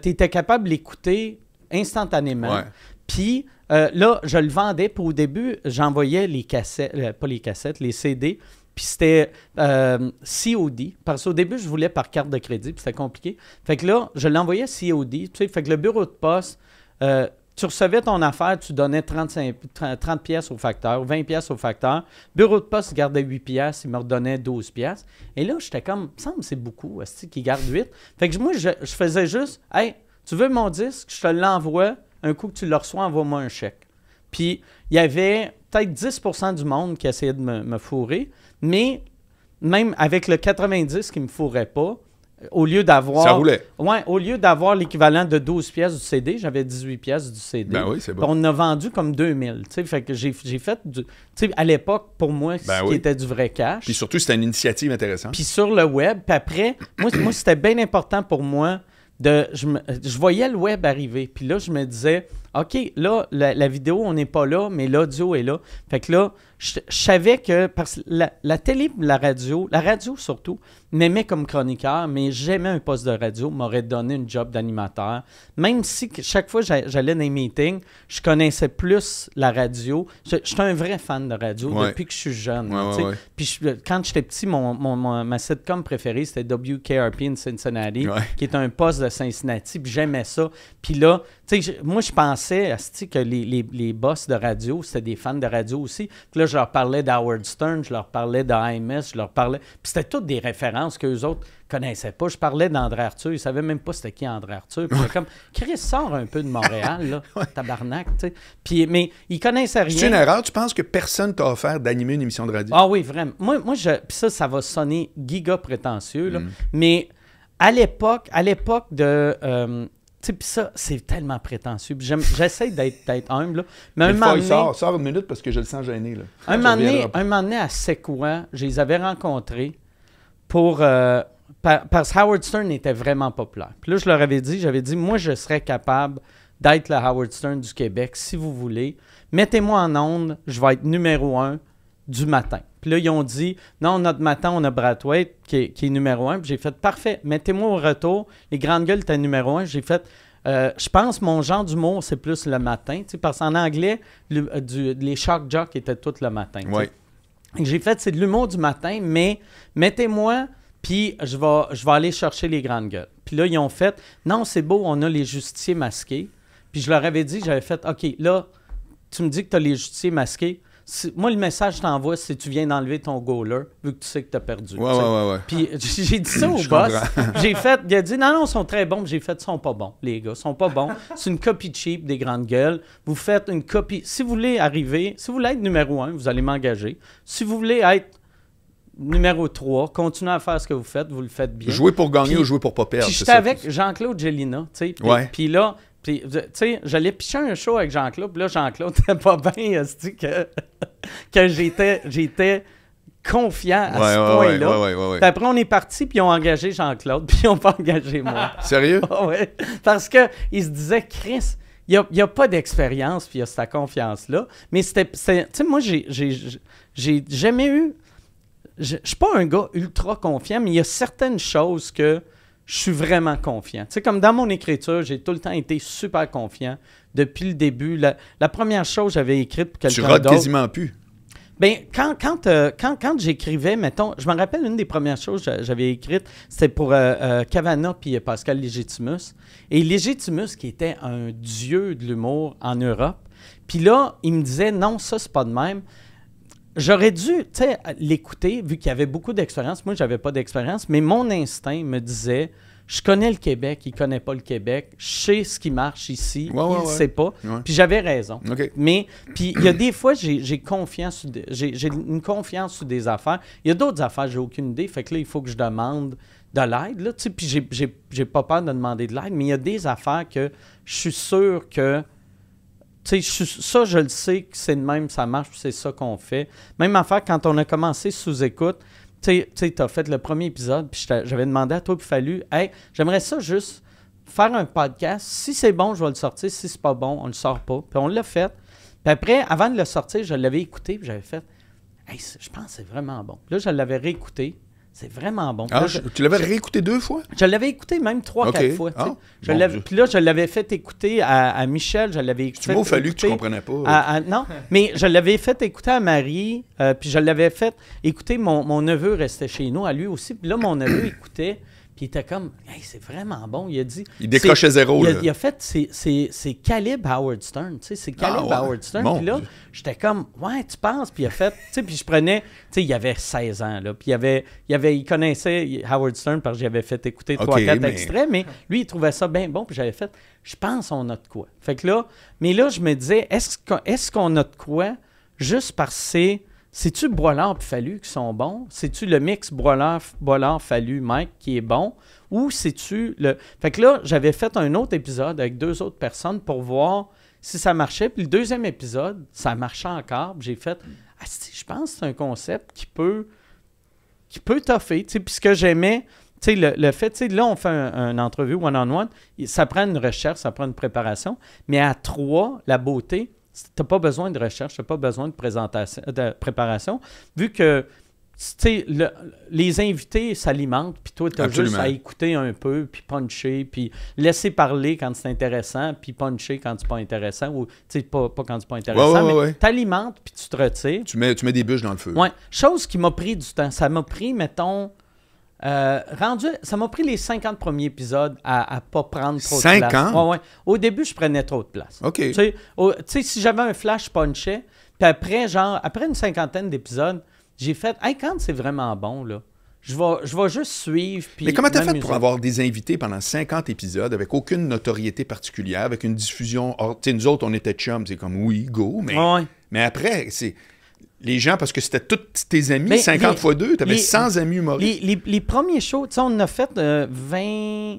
tu étais capable d'écouter instantanément. Puis euh, là, je le vendais. Puis au début, j'envoyais les cassettes, euh, pas les cassettes, les CD puis c'était euh, COD, parce qu'au début, je voulais par carte de crédit, puis c'était compliqué. Fait que là, je l'envoyais COD, tu sais, fait que le bureau de poste, euh, tu recevais ton affaire, tu donnais 35, 30, pièces au facteur, 20 pièces au facteur. Bureau de poste gardait 8 pièces, il me redonnait 12 pièces. Et là, j'étais comme, me semble c'est beaucoup, qu'il garde 8. Fait que moi, je, faisais juste, hey, tu veux mon disque, je te l'envoie. Un coup que tu le reçois, envoie-moi un chèque. Puis, il y avait peut-être 10 du monde qui essayait de me fourrer. Mais même avec le 90 qui me fourrait pas, au lieu d'avoir. Ça roulait. Ouais, au lieu d'avoir l'équivalent de 12 pièces du CD, j'avais 18 pièces du CD. Ben oui, c'est bon. On a vendu comme 2000. Tu fait que j'ai, fait à l'époque, pour moi, ben qui était du vrai cash. Puis surtout, c'était une initiative intéressante. Puis sur le web. Puis après, moi, c'était bien important pour moi de. Je, je voyais le web arriver. Puis là, je me disais, OK, là, la, vidéo, on n'est pas là, mais l'audio est là. Fait que là, je, savais que. Parce la, télé, la radio, la radio surtout, m'aimait comme chroniqueur, mais j'aimais un poste de radio, m'aurait donné un job d'animateur. Même si chaque fois que j'allais dans les meetings, je connaissais plus la radio. Je, suis un vrai fan de radio depuis que je suis jeune. Puis quand j'étais petit, mon, ma sitcom préférée, c'était WKRP in Cincinnati, qui est un poste de Cincinnati. Puis j'aimais ça. Puis là, moi, je pensais que les, les, les, boss de radio, c'était des fans de radio aussi. Puis là, je leur parlais d'Howard Stern, je leur parlais d'AMS, je leur parlais. Puis c'était toutes des références qu'eux autres connaissaient pas. Je parlais d'André Arthur, ils savaient même pas c'était qui André Arthur. Puis comme, Chris sort un peu de Montréal, là, tabarnak, tu sais. Puis, mais ils connaissaient rien. C'est une erreur, tu penses que personne t'a offert d'animer une émission de radio? Ah oui, vraiment. Moi, moi je... Puis ça, ça va sonner giga prétentieux, là. Mm. Mais à l'époque, à l'époque de, euh, ça, c'est tellement prétentieux. J'essaie d'être humble, là. Mais, un moment donné... Sort, une minute parce que je le sens gêné, Un, moment donné, à Sequoia, je les avais rencontrés pour... Euh, parce que Howard Stern était vraiment populaire. Puis là, je leur avais dit, j'avais dit, moi, je serais capable d'être le Howard Stern du Québec, si vous voulez. Mettez-moi en onde, je vais être numéro un du matin. Puis là, ils ont dit, non, notre matin, on a Brathwaite qui est, qui est numéro un. Puis j'ai fait, parfait, mettez-moi au retour. Les grandes gueules étaient numéro un. J'ai fait, euh, je pense mon genre d'humour, c'est plus le matin. Parce qu'en anglais, euh, les shock jocks étaient tout le matin. Oui. J'ai fait, c'est de l'humour du matin, mais mettez-moi, puis je vais, je vais aller chercher les grandes gueules. Puis là, ils ont fait, non, c'est beau, on a les justiciers masqués. Puis je leur avais dit, j'avais fait, OK, là, tu me dis que tu as les justiciers masqués moi, le message que je t'envoie, c'est tu viens d'enlever ton goaler vu que tu sais que tu as perdu. Oui, Puis j'ai dit ça au boss. J'ai fait, il a dit non, non, ils sont très bons. J'ai fait, ils sont pas bons, les gars, ils sont pas bons. C'est une copie cheap des grandes gueules. Vous faites une copie. Si vous voulez arriver, si vous voulez être numéro un, vous allez m'engager. Si vous voulez être Numéro trois, continuez à faire ce que vous faites, vous le faites bien. Jouer pour gagner ou jouer pour pas perdre. J'étais avec Jean-Claude Gélina, tu sais. puis là, puis, tu sais, j'allais picher un show avec Jean-Claude, puis là, Jean-Claude n'était pas bien, il dit que, j'étais, confiant à ce point-là. puis après, on est parti, puis ils ont engagé Jean-Claude, puis ils n'ont pas engagé moi. Sérieux? Ah oui. Parce qu'ils se disaient, Chris, il n'y a, pas d'expérience, puis il y a cette confiance-là. Mais c'était. Tu sais, moi, j'ai, j'ai, jamais eu. Je suis pas un gars ultra confiant, mais il y a certaines choses que je suis vraiment confiant. Tu sais, comme dans mon écriture, j'ai tout le temps été super confiant depuis le début. La, première chose que j'avais écrite pour quelqu'un d'autre... Tu rates quasiment plus. Ben, euh, quand, quand, j'écrivais, mettons, je me rappelle une des premières choses que j'avais écrite, c'était pour Cavanna euh, euh, Cavana puis Pascal Légitimus. Et Légitimus, qui était un dieu de l'humour en Europe, puis là, il me disait, non, ça, c'est pas de même. J'aurais dû, l'écouter, vu qu'il avait beaucoup d'expérience. Moi, j'avais pas d'expérience, mais mon instinct me disait je connais le Québec, il connaît pas le Québec, je sais ce qui marche ici, il ne sait pas. Puis j'avais raison. Mais puis il y a des fois j'ai confiance, j'ai une confiance sur des affaires. Il y a d'autres affaires j'ai aucune idée. Fait que là il faut que je demande de l'aide là. Puis j'ai pas peur de demander de l'aide, mais il y a des affaires que je suis sûr que sais, ça, je le sais que c'est de même, ça marche, c'est ça qu'on fait. Même affaire, quand on a commencé sous écoute, tu as fait le premier épisode, puis j'avais demandé à toi, qu'il fallu, hey, j'aimerais ça juste faire un podcast. Si c'est bon, je vais le sortir. Si c'est pas bon, on le sort pas. Puis on l'a fait. Puis après, avant de le sortir, je l'avais écouté, puis j'avais fait, hey, je pense que c'est vraiment bon. là, je l'avais réécouté, c'est vraiment bon. Ah, tu l'avais réécouté deux fois? Je l'avais écouté même trois, quatre fois. Ah, puis là, je l'avais fait écouter à, Michel. Je l'avais écouté. Tu fallu que tu ne comprenais pas. non, mais je l'avais fait écouter à Marie. Euh, puis je l'avais fait écouter. Mon, mon neveu restait chez nous, à lui aussi. Puis là, mon neveu écoutait. Puis il était comme, c'est vraiment bon. Il a dit. Il décochait zéro. Il a, fait, c'est Calib Howard Stern. Tu sais, c'est ah Calib Howard Stern. puis là, j'étais comme, ouais, tu penses. Puis il a fait, tu sais, puis je prenais, tu sais, il avait 16 ans, là. Puis il avait, il avait, il connaissait Howard Stern parce que j'avais fait écouter trois, quatre extraits, mais lui, il trouvait ça bien bon. Puis j'avais fait, je pense, on a de quoi. Fait que là, mais là, je me disais, est-ce qu'on est a de quoi juste parce que c'est-tu Broilard et Fallu qui sont bons? C'est-tu le mix Broilard, bolant Fallu, Mike qui est bon? Ou c'est-tu le. Fait que là, j'avais fait un autre épisode avec deux autres personnes pour voir si ça marchait. Puis le deuxième épisode, ça marchait encore. J'ai fait. Ah, je pense que c'est un concept qui peut. qui peut toffer. Puis ce que j'aimais. Le, le, fait, tu là, on fait une un entrevue one -on -one, ça prend une recherche, ça prend une préparation, mais à trois, la beauté, tu n'as pas besoin de recherche, tu n'as pas besoin de, présentation, de préparation, vu que les invités s'alimentent, puis toi, tu as juste à écouter un peu, puis puncher, puis laisser parler quand c'est intéressant, puis puncher quand c'est pas intéressant, ou pas, pas quand c'est pas intéressant, mais tu alimentes, puis tu te retires. Tu mets, tu mets des bûches dans le feu. Ouais. Chose qui m'a pris du temps. Ça m'a pris, mettons, euh, rendu, ça m'a pris les 50 premiers épisodes à ne pas prendre trop de place. Ouais, Au début, je prenais trop de place. OK. Tu sais, si j'avais un flash, je punchais. Puis après, genre, après une cinquantaine d'épisodes, j'ai fait Hey, quand c'est vraiment bon, là, je vais, je vais juste suivre. Puis Mais comment t'as fait pour avoir des invités pendant 50 épisodes avec aucune notoriété particulière, avec une diffusion. Tu nous autres, on était chums, c'est comme oui, go, mais, mais après, c'est les gens, parce que c'était tous tes amis, 50 ben, fois 2, tu avais 100 amis humoristes. Les, les premiers shows, tu sais, on a fait 20. Euh,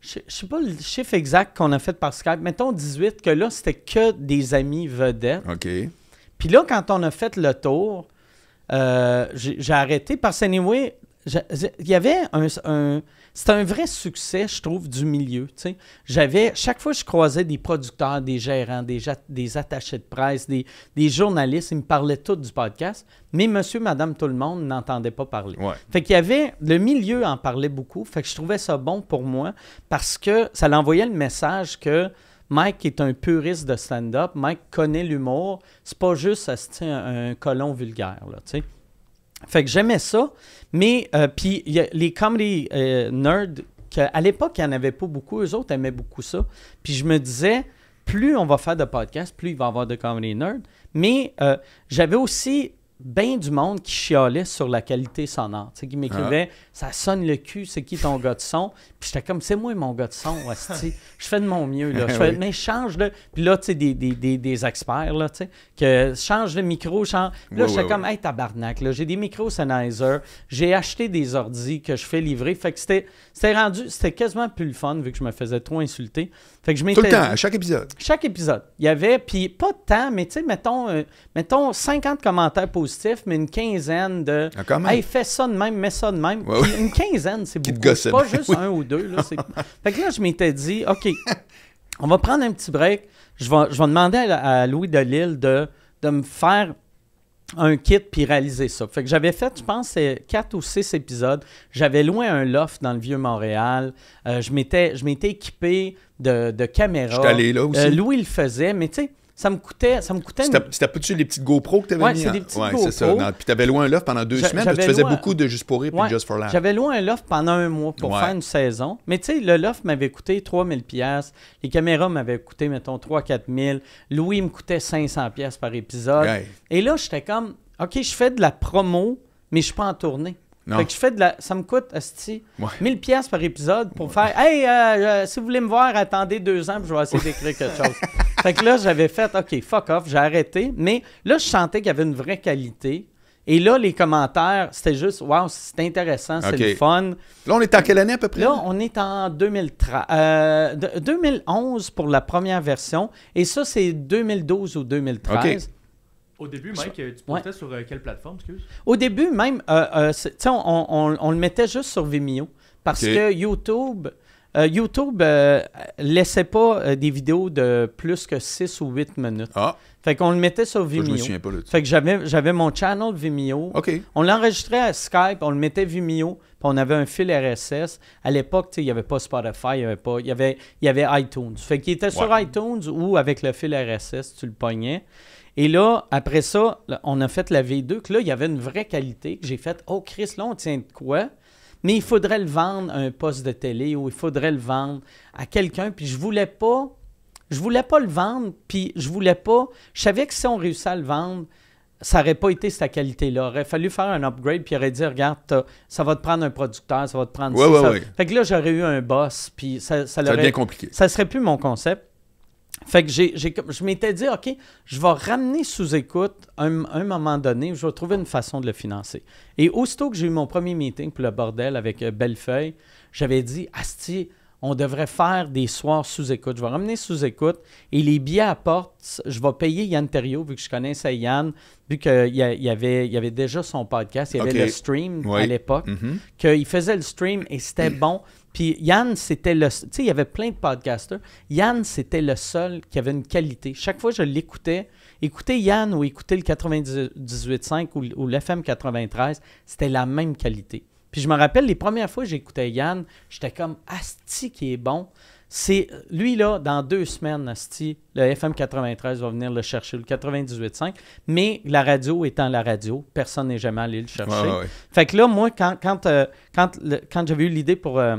je sais pas le chiffre exact qu'on a fait par Skype. Mettons 18, que là, c'était que des amis vedettes. OK. Puis là, quand on a fait le tour, euh, j'ai arrêté parce que, anyway, il y avait un c'est un vrai succès, je trouve, du milieu. J'avais, chaque fois je croisais des producteurs, des gérants, des, attachés de presse, des, journalistes, ils me parlaient tous du podcast, mais monsieur, madame, tout le monde n'entendait pas parler. Fait qu'il y avait, le milieu en parlait beaucoup, fait que je trouvais ça bon pour moi parce que ça l'envoyait le message que Mike est un puriste de stand-up, Mike connaît l'humour, c'est pas juste un, un colon vulgaire, tu sais. Fait que j'aimais ça, mais euh, puis les comedy euh, nerds, que, à l'époque, il n'y en avait pas beaucoup, eux autres aimaient beaucoup ça. Puis je me disais, plus on va faire de podcasts, plus il va y avoir de comedy nerds. Mais euh, j'avais aussi bien du monde qui chialait sur la qualité sonore, qui m'écrivait ah ça sonne le cul, c'est qui ton gars de son? Puis j'étais comme, c'est moi mon gars de son, Je fais de mon mieux, là. Je ah mais change de. Puis là, tu sais, des, experts, là, tu sais, que change le micro, change. là, j'étais comme, hey, tabarnak, là, j'ai des micros Sennheiser, j'ai acheté des ordis que je fais livrer. Fait que c'était, c'était rendu, c'était quasiment plus le fun vu que je me faisais trop insulter. Fait que je m'étais. Tout le temps, à chaque épisode. Chaque épisode. Il y avait, puis pas de temps, mais tu sais, mettons, euh, mettons 50 commentaires positifs, mais une quinzaine de. Ah, hey, fais ça de même, mets ça de même une, quinzaine, c'est beaucoup. pas juste un ou deux. fait que là, je m'étais dit, OK, on va prendre un petit break. Je vais, je vais demander à, Louis Delille de, de me faire un kit puis réaliser ça. Fait que j'avais fait, je pense, quatre ou six épisodes. J'avais loin un loft dans le vieux Montréal. Euh, je m'étais équipé de, de caméras. Je allé là euh, aussi. Louis le faisait, mais tu sais, ça me coûtait. Ça me coûtait C'était pas-tu les petites GoPro que tu avais ouais, c'est Des petites Ça. puis tu avais loin un loft pendant deux semaines. tu faisais beaucoup de Juste pour rire Just for Laugh. J'avais loin un loft pendant un mois pour faire une saison. Mais tu sais, le loft m'avait coûté 3000 pièces Les caméras m'avaient coûté, mettons, 3 4000 Louis me coûtait 500 par épisode. Et là, j'étais comme, OK, je fais de la promo, mais je suis pas en tournée. Fait que je fais de la. Ça me coûte, hostie, 1000$ par épisode pour faire Hey, euh, euh, si vous voulez me voir, attendez deux ans, puis je vais essayer d'écrire quelque chose. fait que là, j'avais fait OK, fuck off, j'ai arrêté. Mais là, je sentais qu'il y avait une vraie qualité. Et là, les commentaires, c'était juste Wow, c'est intéressant, c'est le fun. Là, on est en quelle année à peu près? Là, on est en 2011 euh, pour la première version. Et ça, c'est 2012 ou 2013. Au début, Mike, euh, tu postais sur euh, quelle plateforme, excuse? Au début, même, euh, on, le mettait juste sur Vimeo parce que YouTube... ne YouTube laissait pas des vidéos de plus que 6 ou 8 minutes. Ah. Fait qu'on le mettait sur Vimeo. fait que j'avais, mon channel Vimeo. On l'enregistrait à Skype, on le mettait Vimeo, on avait un fil RSS. À l'époque, il n'y avait pas Spotify, il y avait pas. Il y avait, iTunes. Fait qu'il était sur iTunes ou avec le fil RSS, tu le pognais. Et là, après ça, on a fait la V2, que là, il y avait une vraie qualité, que j'ai faite, oh Chris, là, on tient de quoi? Mais il faudrait le vendre à un poste de télé ou il faudrait le vendre à quelqu'un, puis je voulais pas, je voulais pas le vendre, puis je voulais pas, je savais que si on réussissait à le vendre, ça n'aurait pas été cette qualité-là. Il aurait fallu faire un upgrade, puis il aurait dit Regarde, ça va te prendre un producteur, ça va te prendre. ça, Fait que là, j'aurais eu un boss, puis ça, ça, bien compliqué. Ça serait plus mon concept. Fait que j'ai, je m'étais dit, OK, je vais ramener sous écoute un, un moment donné, je vais trouver une façon de le financer. Et aussitôt que j'ai eu mon premier meeting pour le bordel avec euh, Bellefeuille, j'avais dit, Asti, on devrait faire des soirs sous écoute. Je vais ramener sous écoute et les billets à porte, je vais payer Yann Terrio, vu que je connaissais Yann, vu qu'il euh, y, avait, il avait déjà son podcast, il y avait le stream à l'époque, mm-hmm. qu'il faisait le stream et c'était bon. Puis Yann, c'était le. Tu sais, il y avait plein de podcasters. Yann, c'était le seul qui avait une qualité. Chaque fois je l'écoutais, écouter Yann ou écouter le 98.5 ou, le l'FM 93, c'était la même qualité. Puis je me rappelle, les premières fois que j'écoutais Yann, j'étais comme Asti qui est bon. C'est lui là, dans deux semaines, Asti, le FM 93 va venir le chercher, le 98.5. Mais la radio étant la radio, personne n'est jamais allé le chercher. Fait que là, moi, quand, quand, euh, quand, j'avais eu l'idée pour. Euh,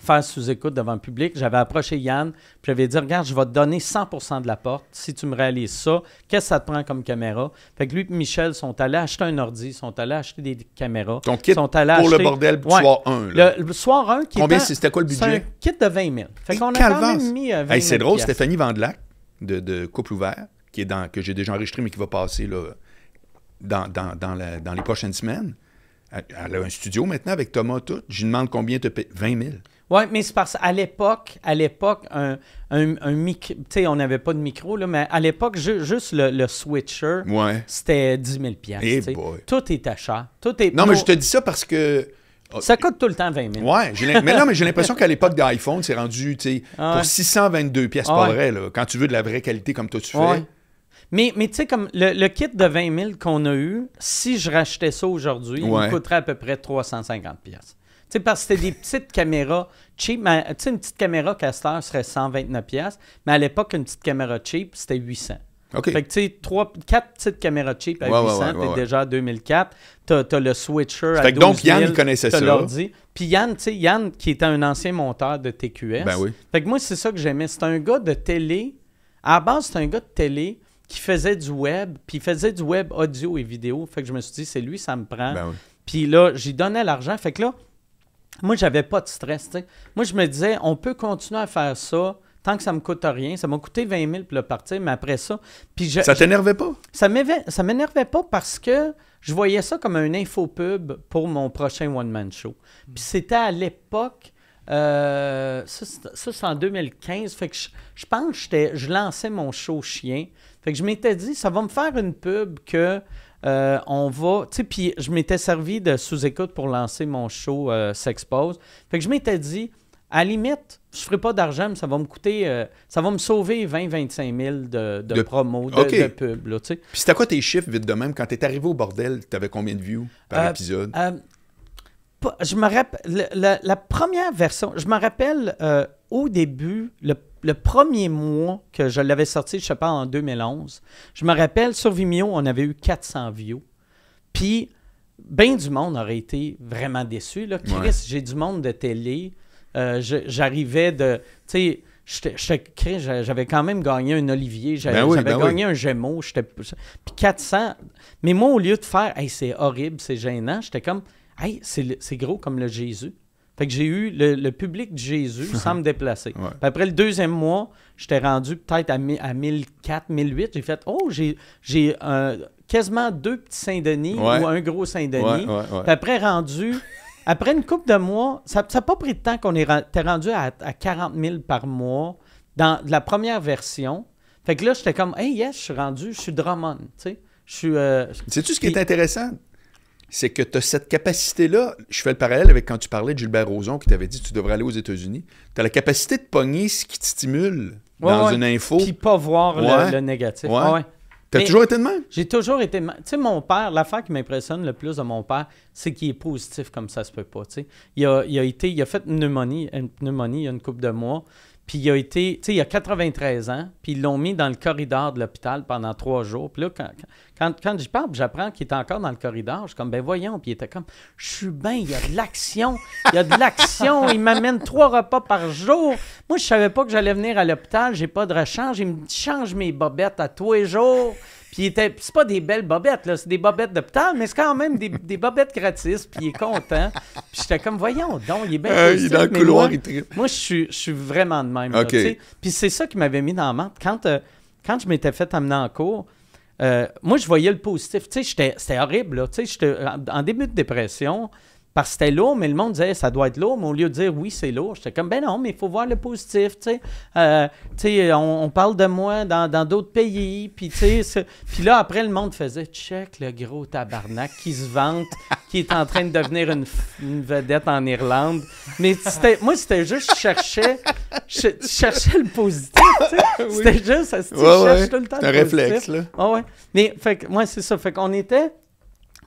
faire sous-écoute devant le public. J'avais approché Yann, puis j'avais dit Regarde, je vais te donner 100 de la porte si tu me réalises ça. Qu'est-ce que ça te prend comme caméra Fait que lui et Michel sont allés acheter un ordi, sont allés acheter des caméras. Ton kit sont allés pour le bordel ouais. soir 1. Le, soir 1, qui Combien, c'était quoi le budget un kit de 20 000. Fait qu'on a quand même mis 20 euh, C'est drôle, Stéphanie Vandelac de, de, Couple Ouvert, qui est dans, que j'ai déjà enregistré, mais qui va passer là, dans, dans, dans, la, dans les prochaines semaines. Elle, a un studio maintenant avec Thomas tout. Je lui demande combien te paye. 20 000. Oui, mais c'est parce qu'à l'époque, à l'époque, un, on n'avait pas de micro, là, mais à l'époque, juste le, switcher, c'était 10 000 pièces. Tout est achat, Tout est... Non, mais je te dis ça parce que... Oh, ça coûte tout le temps 20 000. Oui, mais non, mais j'ai l'impression qu'à l'époque d'iPhone, c'est rendu, tu sais, pour 622 pièces, pas vrai, là, quand tu veux de la vraie qualité comme toi tu fais. Mais, mais tu sais, comme le, kit de 20 000 qu'on a eu, si je rachetais ça aujourd'hui, il me coûterait à peu près 350 pièces sais, parce que c'était des petites caméras cheap. Tu sais, une petite caméra Caster serait 129$, mais à l'époque, une petite caméra cheap, c'était 800. OK. Fait que, tu sais, 4 petites caméras cheap à 800, t'es déjà 2004. T'as as le switcher à 12 que donc, Yann, il connaissait ça. Puis Yann, tu sais, Yann, qui était un ancien monteur de TQS. Ben Fait que moi, c'est ça que j'aimais. C'était un gars de télé. À la base, c'était un gars de télé qui faisait du web, puis il faisait du web audio et vidéo. Fait que je me suis dit, c'est lui, ça me prend. Ben puis là, j'y donnais l'argent. Fait que là, moi, j'avais pas de stress. Moi, je me disais, on peut continuer à faire ça tant que ça me coûte rien. Ça m'a coûté 20 000 pour le partir, mais après ça. Puis je, ça t'énervait pas? Ça m'énervait pas parce que je voyais ça comme un infopub pour mon prochain one-man show. Mm. Puis c'était à l'époque. Euh, ça, c'est en 2015. Fait que je, pense que je lançais mon show chien. Fait que je m'étais dit, ça va me faire une pub que euh, on va, tu sais, puis je m'étais servi de sous-écoute pour lancer mon show euh, S'expose. Fait que je m'étais dit, à limite, je ferai pas d'argent, mais ça va me coûter, euh, ça va me sauver 20-25 000 de, de, promo, de, pub, là, tu sais. Puis c'était quoi tes chiffres, vite de même, quand t'es arrivé au bordel, t'avais combien de views par épisode? je me rappelle, la, première version, je me rappelle au début, le le premier mois que je l'avais sorti, je sais pas, en 2011, je me rappelle, sur Vimeo, on avait eu 400 views. Puis, bien du monde aurait été vraiment déçu. Là. Chris, j'ai du monde de télé. Euh, j'arrivais de. Tu sais, j'avais quand même gagné un Olivier, ben j'avais ben gagné un Gémeaux. Puis 400. Mais moi, au lieu de faire, hey, c'est horrible, c'est gênant, j'étais comme, hey, c'est gros comme le Jésus. Fait que j'ai eu le, public de Jésus sans me déplacer. après le deuxième mois, j'étais rendu peut-être à, à 1004, 1008. J'ai fait Oh, j'ai, quasiment deux petits Saint-Denis ou un gros Saint-Denis. après, rendu. Après une coupe de mois, ça n'a pas pris de temps qu'on est rendu à, 40 000 par mois dans la première version. Fait que là, j'étais comme, hey, yes, je suis rendu, je suis Drummond, tu sais. Je suis. Euh, Sais-tu ce qui est intéressant? c'est que tu as cette capacité-là. Je fais le parallèle avec quand tu parlais de Gilbert Rozon qui t'avait dit que tu devrais aller aux États-Unis. Tu as la capacité de pogner ce qui te stimule dans une info. Puis pas voir le, négatif. négatif. T'as toujours été de même? J'ai toujours été de même. Tu sais, mon père, l'affaire qui m'impressionne le plus de mon père, c'est qu'il est positif comme ça se peut pas. il, a, été, il a fait une pneumonie, une pneumonie il y a une couple de mois. Puis il a été, tu sais, il a 93 ans, puis ils l'ont mis dans le corridor de l'hôpital pendant trois jours. Puis là, quand, je quand parle, j'apprends qu'il est encore dans le corridor. Je suis comme, ben voyons. Puis il était comme, je suis bien, il y a de l'action. Il y a de l'action. il m'amène trois repas par jour. Moi, je savais pas que j'allais venir à l'hôpital. J'ai pas de rechange. Il me change mes bobettes à tous les jours. Puis était... c'est pas des belles bobettes, c'est des bobettes d'hôpital, mais c'est quand même des, des bobettes gratis, puis il est content. Puis j'étais comme, voyons donc, il est bien euh, Il est dans le couloir, moi, il tripe. je suis vraiment de même. puis c'est ça qui m'avait mis dans la menthe. Quand, euh, quand je m'étais fait amener en cours, euh, moi, je voyais le positif. Tu c'était horrible, là. Tu en début de dépression, parce que c'était lourd, mais le monde disait ça doit être lourd, mais au lieu de dire oui, c'est lourd, j'étais comme ben non, mais il faut voir le positif, tu sais. Euh, tu on, on, parle de moi dans, d'autres pays, puis tu sais. Puis là, après, le monde faisait check le gros tabarnak qui se vante, qui est en train de devenir une, vedette en Irlande. Mais moi, c'était juste, je cherchais, cherchais le positif, C'était juste, je tout le temps. C'est un réflexe, là. ouais. Mais, fait moi, c'est ça. Fait qu'on était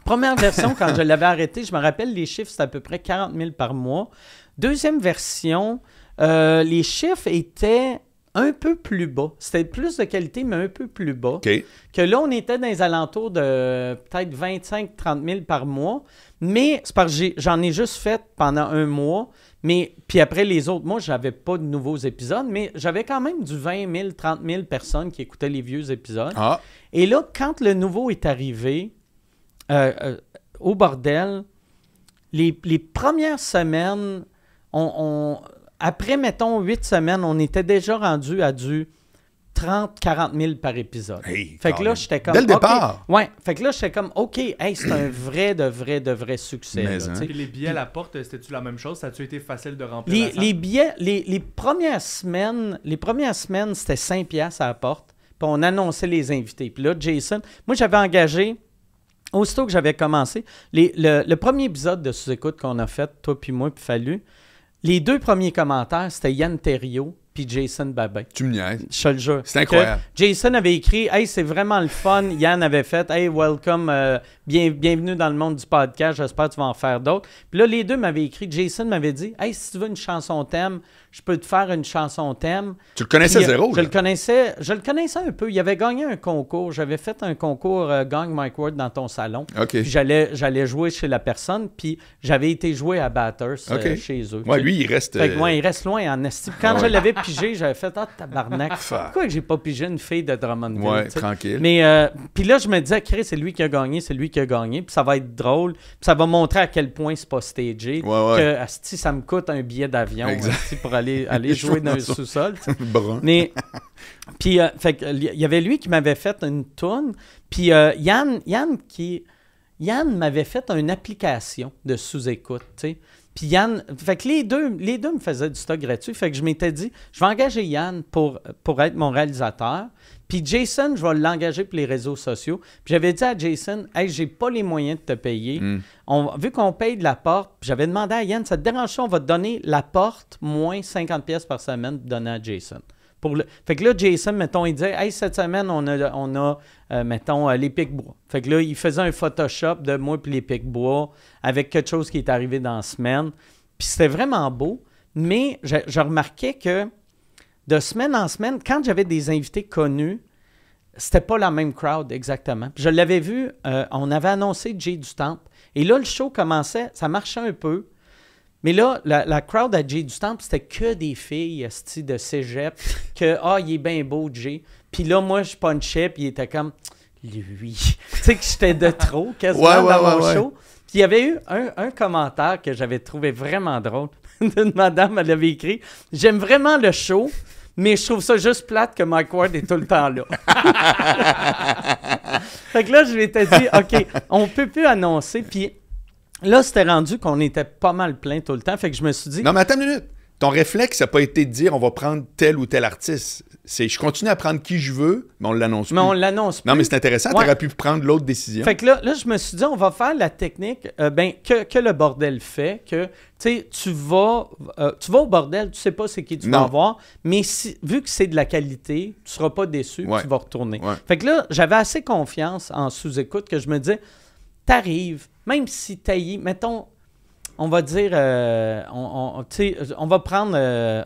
Première version, quand je l'avais arrêté, je me rappelle, les chiffres, c'était à peu près 40 000 par mois. Deuxième version, euh, les chiffres étaient un peu plus bas. C'était plus de qualité, mais un peu plus bas. Que là, on était dans les alentours de peut-être 25-30 000 par mois. Mais c'est parce que j'en ai, juste fait pendant un mois. Mais puis après les autres mois, j'avais pas de nouveaux épisodes, mais j'avais quand même du 20 000, 30 000 personnes qui écoutaient les vieux épisodes. Ah. Et là, quand le nouveau est arrivé, euh, euh, au bordel, les, les premières semaines, on, après, mettons, huit semaines, on était déjà rendu à du 30, 40 000 par épisode. fait que là, j'étais comme. Dès le départ. ouais. Fait que là, j'étais comme, OK, c'est un vrai, de vrai, de vrai succès. Hein. les billets à la porte, c'était-tu la même chose? Ça a-tu été facile de remplir? Les, billets, les, les, premières semaines, les premières semaines, c'était 5 piastres à la porte. Puis on annonçait les invités. Puis là, Jason, moi, j'avais engagé aussitôt que j'avais commencé, le, premier épisode de sous-écoute qu'on a fait, toi puis moi, puis Fallu, les deux premiers commentaires, c'était Yann Terrio puis Jason Babin. Tu me Je le jure. C'est incroyable. Jason avait écrit Hey, c'est vraiment le fun. Yann avait fait Hey, welcome, euh, bien, bienvenue dans le monde du podcast. J'espère que tu vas en faire d'autres. Puis là, les deux m'avaient écrit. Jason m'avait dit Hey, si tu veux une chanson thème, je peux te faire une chanson thème. Tu le connaissais euh, zéro? Je le connaissais, je le connaissais un peu. Il avait gagné un concours. J'avais fait un concours euh, Gang Mike Ward dans ton salon. ok J'allais, j'allais jouer chez la personne, puis j'avais été joué à Batters euh, chez eux. Ouais, lui, il reste. il reste loin en Quand je l'avais pigé, j'avais fait Ah, tabarnak. Pourquoi j'ai pas pigé une fille de Drummondville? Ouais, tranquille. Mais puis là, je me disais, Chris, c'est lui qui a gagné, c'est lui qui a gagné, puis ça va être drôle, puis ça va montrer à quel point c'est pas stagé. Ouais, que ça me coûte un billet d'avion pour aller, jouer dans le sous-sol. Mais, puis, euh, il y avait lui qui m'avait fait une tourne. Puis euh, Yann, Yann m'avait fait une application de sous-écoute, tu sais. Puis Yann, fait que les deux, les deux me faisaient du stock gratuit. Fait que je m'étais dit, je vais engager Yann pour, pour être mon réalisateur. Puis Jason, je vais l'engager pour les réseaux sociaux. Puis j'avais dit à Jason, hey, j'ai pas les moyens de te payer. Mm. On, vu qu'on paye de la porte, j'avais demandé à Yann, ça te dérange on va te donner la porte moins 50 pièces par semaine pour donner à Jason. Fait que là, Jason, mettons, il disait Hey, cette semaine, on a, euh, mettons, euh, les pics bois. Fait que là, il faisait un Photoshop de moi et les pics bois avec quelque chose qui est arrivé dans la semaine. Puis c'était vraiment beau, mais je, remarquais que de semaine en semaine, quand j'avais des invités connus, c'était pas la même crowd exactement. je l'avais vu, euh, on avait annoncé Jay du Temple. Et là, le show commençait, ça marchait un peu. Mais là, la, crowd à Jay du Temple, c'était que des filles style de cégep, que « Ah, il est bien beau, Jay ». Puis là, moi, je punchais, puis il était comme « Lui ». Tu sais que j'étais de trop, quasiment, ouais, ouais, dans mon show. Puis il y avait eu un, commentaire que j'avais trouvé vraiment drôle Une madame, elle avait écrit « J'aime vraiment le show ». Mais je trouve ça juste plate que Mike Ward est tout le temps là. fait que là, je lui ai dit, OK, on peut plus annoncer. Puis Là, c'était rendu qu'on était pas mal plein tout le temps. Fait que je me suis dit. Non, mais attends une minute. Ton réflexe, ça n'a pas été de dire on va prendre tel ou tel artiste. C'est je continue à prendre qui je veux, mais on l'annonce Mais on l'annonce plus. Non, mais c'est intéressant, Tu aurais pu prendre l'autre décision. Fait que là, là, je me suis dit, on va faire la technique euh, ben, que, le bordel fait, que tu tu vas euh, tu vas au bordel, tu sais pas c'est qui tu vas voir, mais si- vu que c'est de la qualité, tu seras pas déçu, tu vas retourner. Fait que là, j'avais assez confiance en sous-écoute que je me disais, t'arrives, même si taillis, mettons, on va dire, euh, on, va prendre. Euh,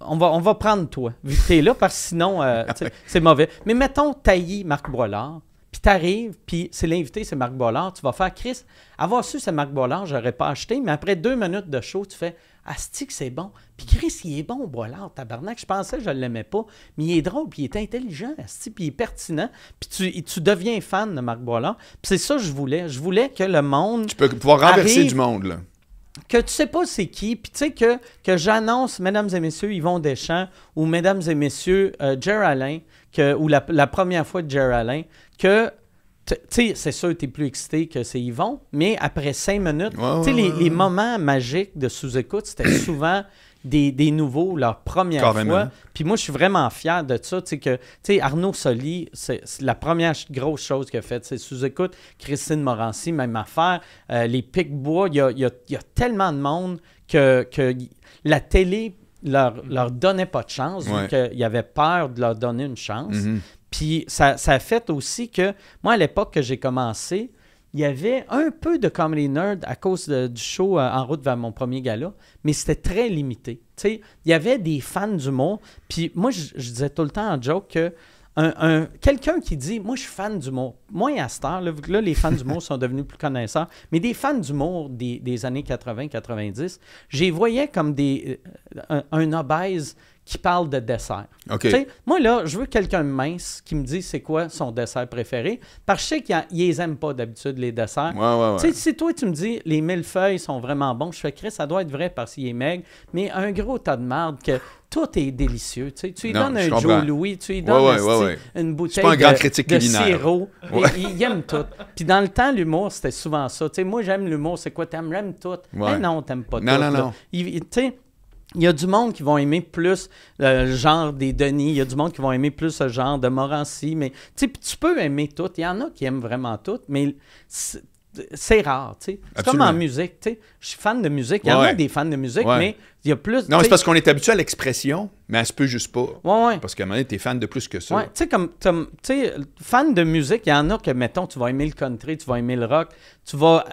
on va, on va prendre toi, vu que t'es là, parce que sinon, euh, ah c'est mauvais. Mais mettons, taillis Marc Boilard, puis t'arrives, puis c'est l'invité, c'est Marc Boilard, tu vas faire Chris. Avoir su, c'est Marc je j'aurais pas acheté, mais après deux minutes de show, tu fais Asti que c'est bon. Puis Chris, il est bon, Boilard, tabarnak. Je pensais que je ne l'aimais pas, mais il est drôle, puis il est intelligent, Asti, puis il est pertinent. Puis tu, deviens fan de Marc Boilard. Puis c'est ça que je voulais. Je voulais que le monde. Tu peux pouvoir renverser du monde, là. Que tu sais pas c'est qui, puis tu sais que, que j'annonce, mesdames et messieurs, Yvon Deschamps, ou mesdames et messieurs, euh, Alain, que, ou la, première fois de Jer Alain, que tu sais, c'est sûr, tu es plus excité que c'est Yvon, mais après cinq minutes, tu les, moments magiques de sous-écoute, c'était souvent des, nouveaux, leur première fois. Puis moi, je suis vraiment fier de ça. Tu sais, Arnaud Soli, c'est la première grosse chose qu'il a faite, c'est sous-écoute. Christine Morancy, même affaire. Euh, les Pic-Bois, il y a, tellement de monde que, la télé leur, leur donnait pas de chance, ouais. il y avait peur de leur donner une chance. Mm-hmm. Puis ça, a fait aussi que, moi, à l'époque que j'ai commencé, il y avait un peu de Comedy Nerd à cause du show euh, en route vers mon premier gala, mais c'était très limité. il y avait des fans du Puis moi, je, disais tout le temps en joke que quelqu'un qui dit Moi, je suis fan d'humour. Moi, à cette heure, là, vu que là, les fans du d'humour sont devenus plus connaisseurs, mais des fans d'humour des, des années 80-90, je les voyais comme des, euh, un, un obèse qui parle de dessert. Moi, là, je veux quelqu'un mince qui me dit c'est quoi son dessert préféré, parce que je sais qu'ils pas d'habitude les desserts. Si toi, tu me dis les millefeuilles sont vraiment bons, je fais Chris, ça doit être vrai parce qu'il est maigre, mais un gros tas de marde que tout est délicieux. Tu lui donnes un Joe Louis, tu lui donnes une bouteille un de, sirop. il aime tout. Puis dans le temps, l'humour, c'était souvent ça. moi, j'aime l'humour, c'est quoi? T'aimes, j'aime tout. Mais eh non, t'aimes pas tout. Non, non, non, il y a du monde qui vont aimer plus euh, le genre des Denis, il y a du monde qui vont aimer plus le genre de Morancy, mais tu peux aimer tout. Il y en a qui aiment vraiment tout, mais c'est rare, tu sais. C'est comme en musique, tu Je suis fan de musique. Il y en a des fans de musique, mais il y a plus... Non, c'est parce qu'on est habitué à l'expression, mais elle se peut juste pas. oui. parce qu'à un moment donné, t'es fan de plus que ça. Ouais, tu sais, comme... Tu sais, fan de musique, il y en a que, mettons, tu vas aimer le country, tu vas aimer le rock, tu vas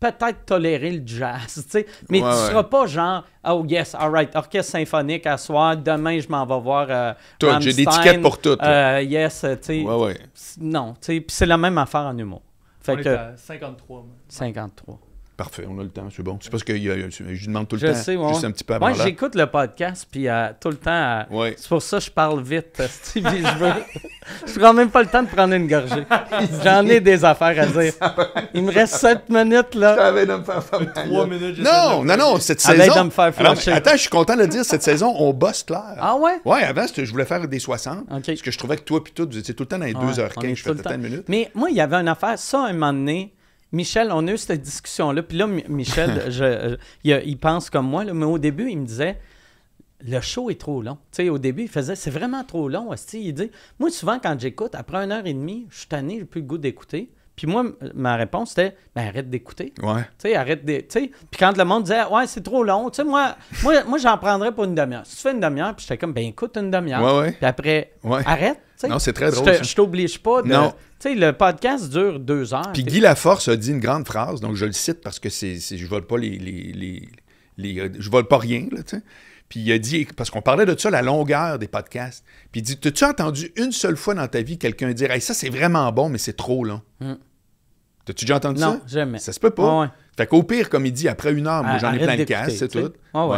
peut-être tolérer le jazz, tu sais, mais tu ne seras pas genre oh yes, all right, orchestre symphonique à soir, demain je m'en vais voir euh, j'ai des tickets pour tout. Euh, yes, tu sais. non, tu sais, puis c'est la même affaire en humour. Fait 53. 53. Parfait, on a le temps, c'est bon. C'est parce que euh, euh, je lui demande tout le temps, juste un petit peu avant Moi, j'écoute le podcast, puis euh, tout le temps, c'est pour ça que je parle vite, si je veux... je prends même pas le temps de prendre une gorgée. J'en ai des affaires à dire. Il me reste 7 minutes, là. J'avais de me faire Trois minutes. Non, non, non, cette saison... J'avais de me faire Attends, je suis content de le dire, cette saison, on bosse clair. Ah ouais? Ouais, avant, je voulais faire des 60, parce que je trouvais que toi puis tout, vous étiez tout le temps dans les 2h15, je faisais 10 minutes. Mais moi, il y avait une affaire, ça, un moment donné Michel, on a eu cette discussion-là. Puis là, Michel, je, il, pense comme moi, mais au début, il me disait le show est trop long. Tu sais, au début, il faisait c'est vraiment trop long. Il dit Moi, souvent, quand j'écoute, après une heure et demie, je suis tanné, j'ai plus le goût d'écouter. Puis moi, ma réponse c'était ben, arrête d'écouter. Ouais. sais, arrête de. Puis quand le monde disait Ouais, c'est trop long, sais moi, moi, moi j'en prendrais pour une demi-heure. Si tu fais une demi-heure, puis j'étais comme Ben écoute une demi-heure. Ouais, Puis après, arrête non, c'est très drôle. Je t'oblige pas Tu sais, le podcast dure deux heures. Puis Guy Laforce a dit une grande phrase, donc je le cite parce que c'est, je vole pas les, les, les, je vole pas rien, Puis il a dit, parce qu'on parlait de ça, la longueur des podcasts. Puis il dit T'as-tu entendu une seule fois dans ta vie quelqu'un dire ça c'est vraiment bon, mais c'est trop long hmm. T'as-tu déjà entendu ça Non, jamais. Ça se peut pas. Fait qu'au pire, comme il dit, après une heure, moi ah, j'en ai plein de casse, c'est tout.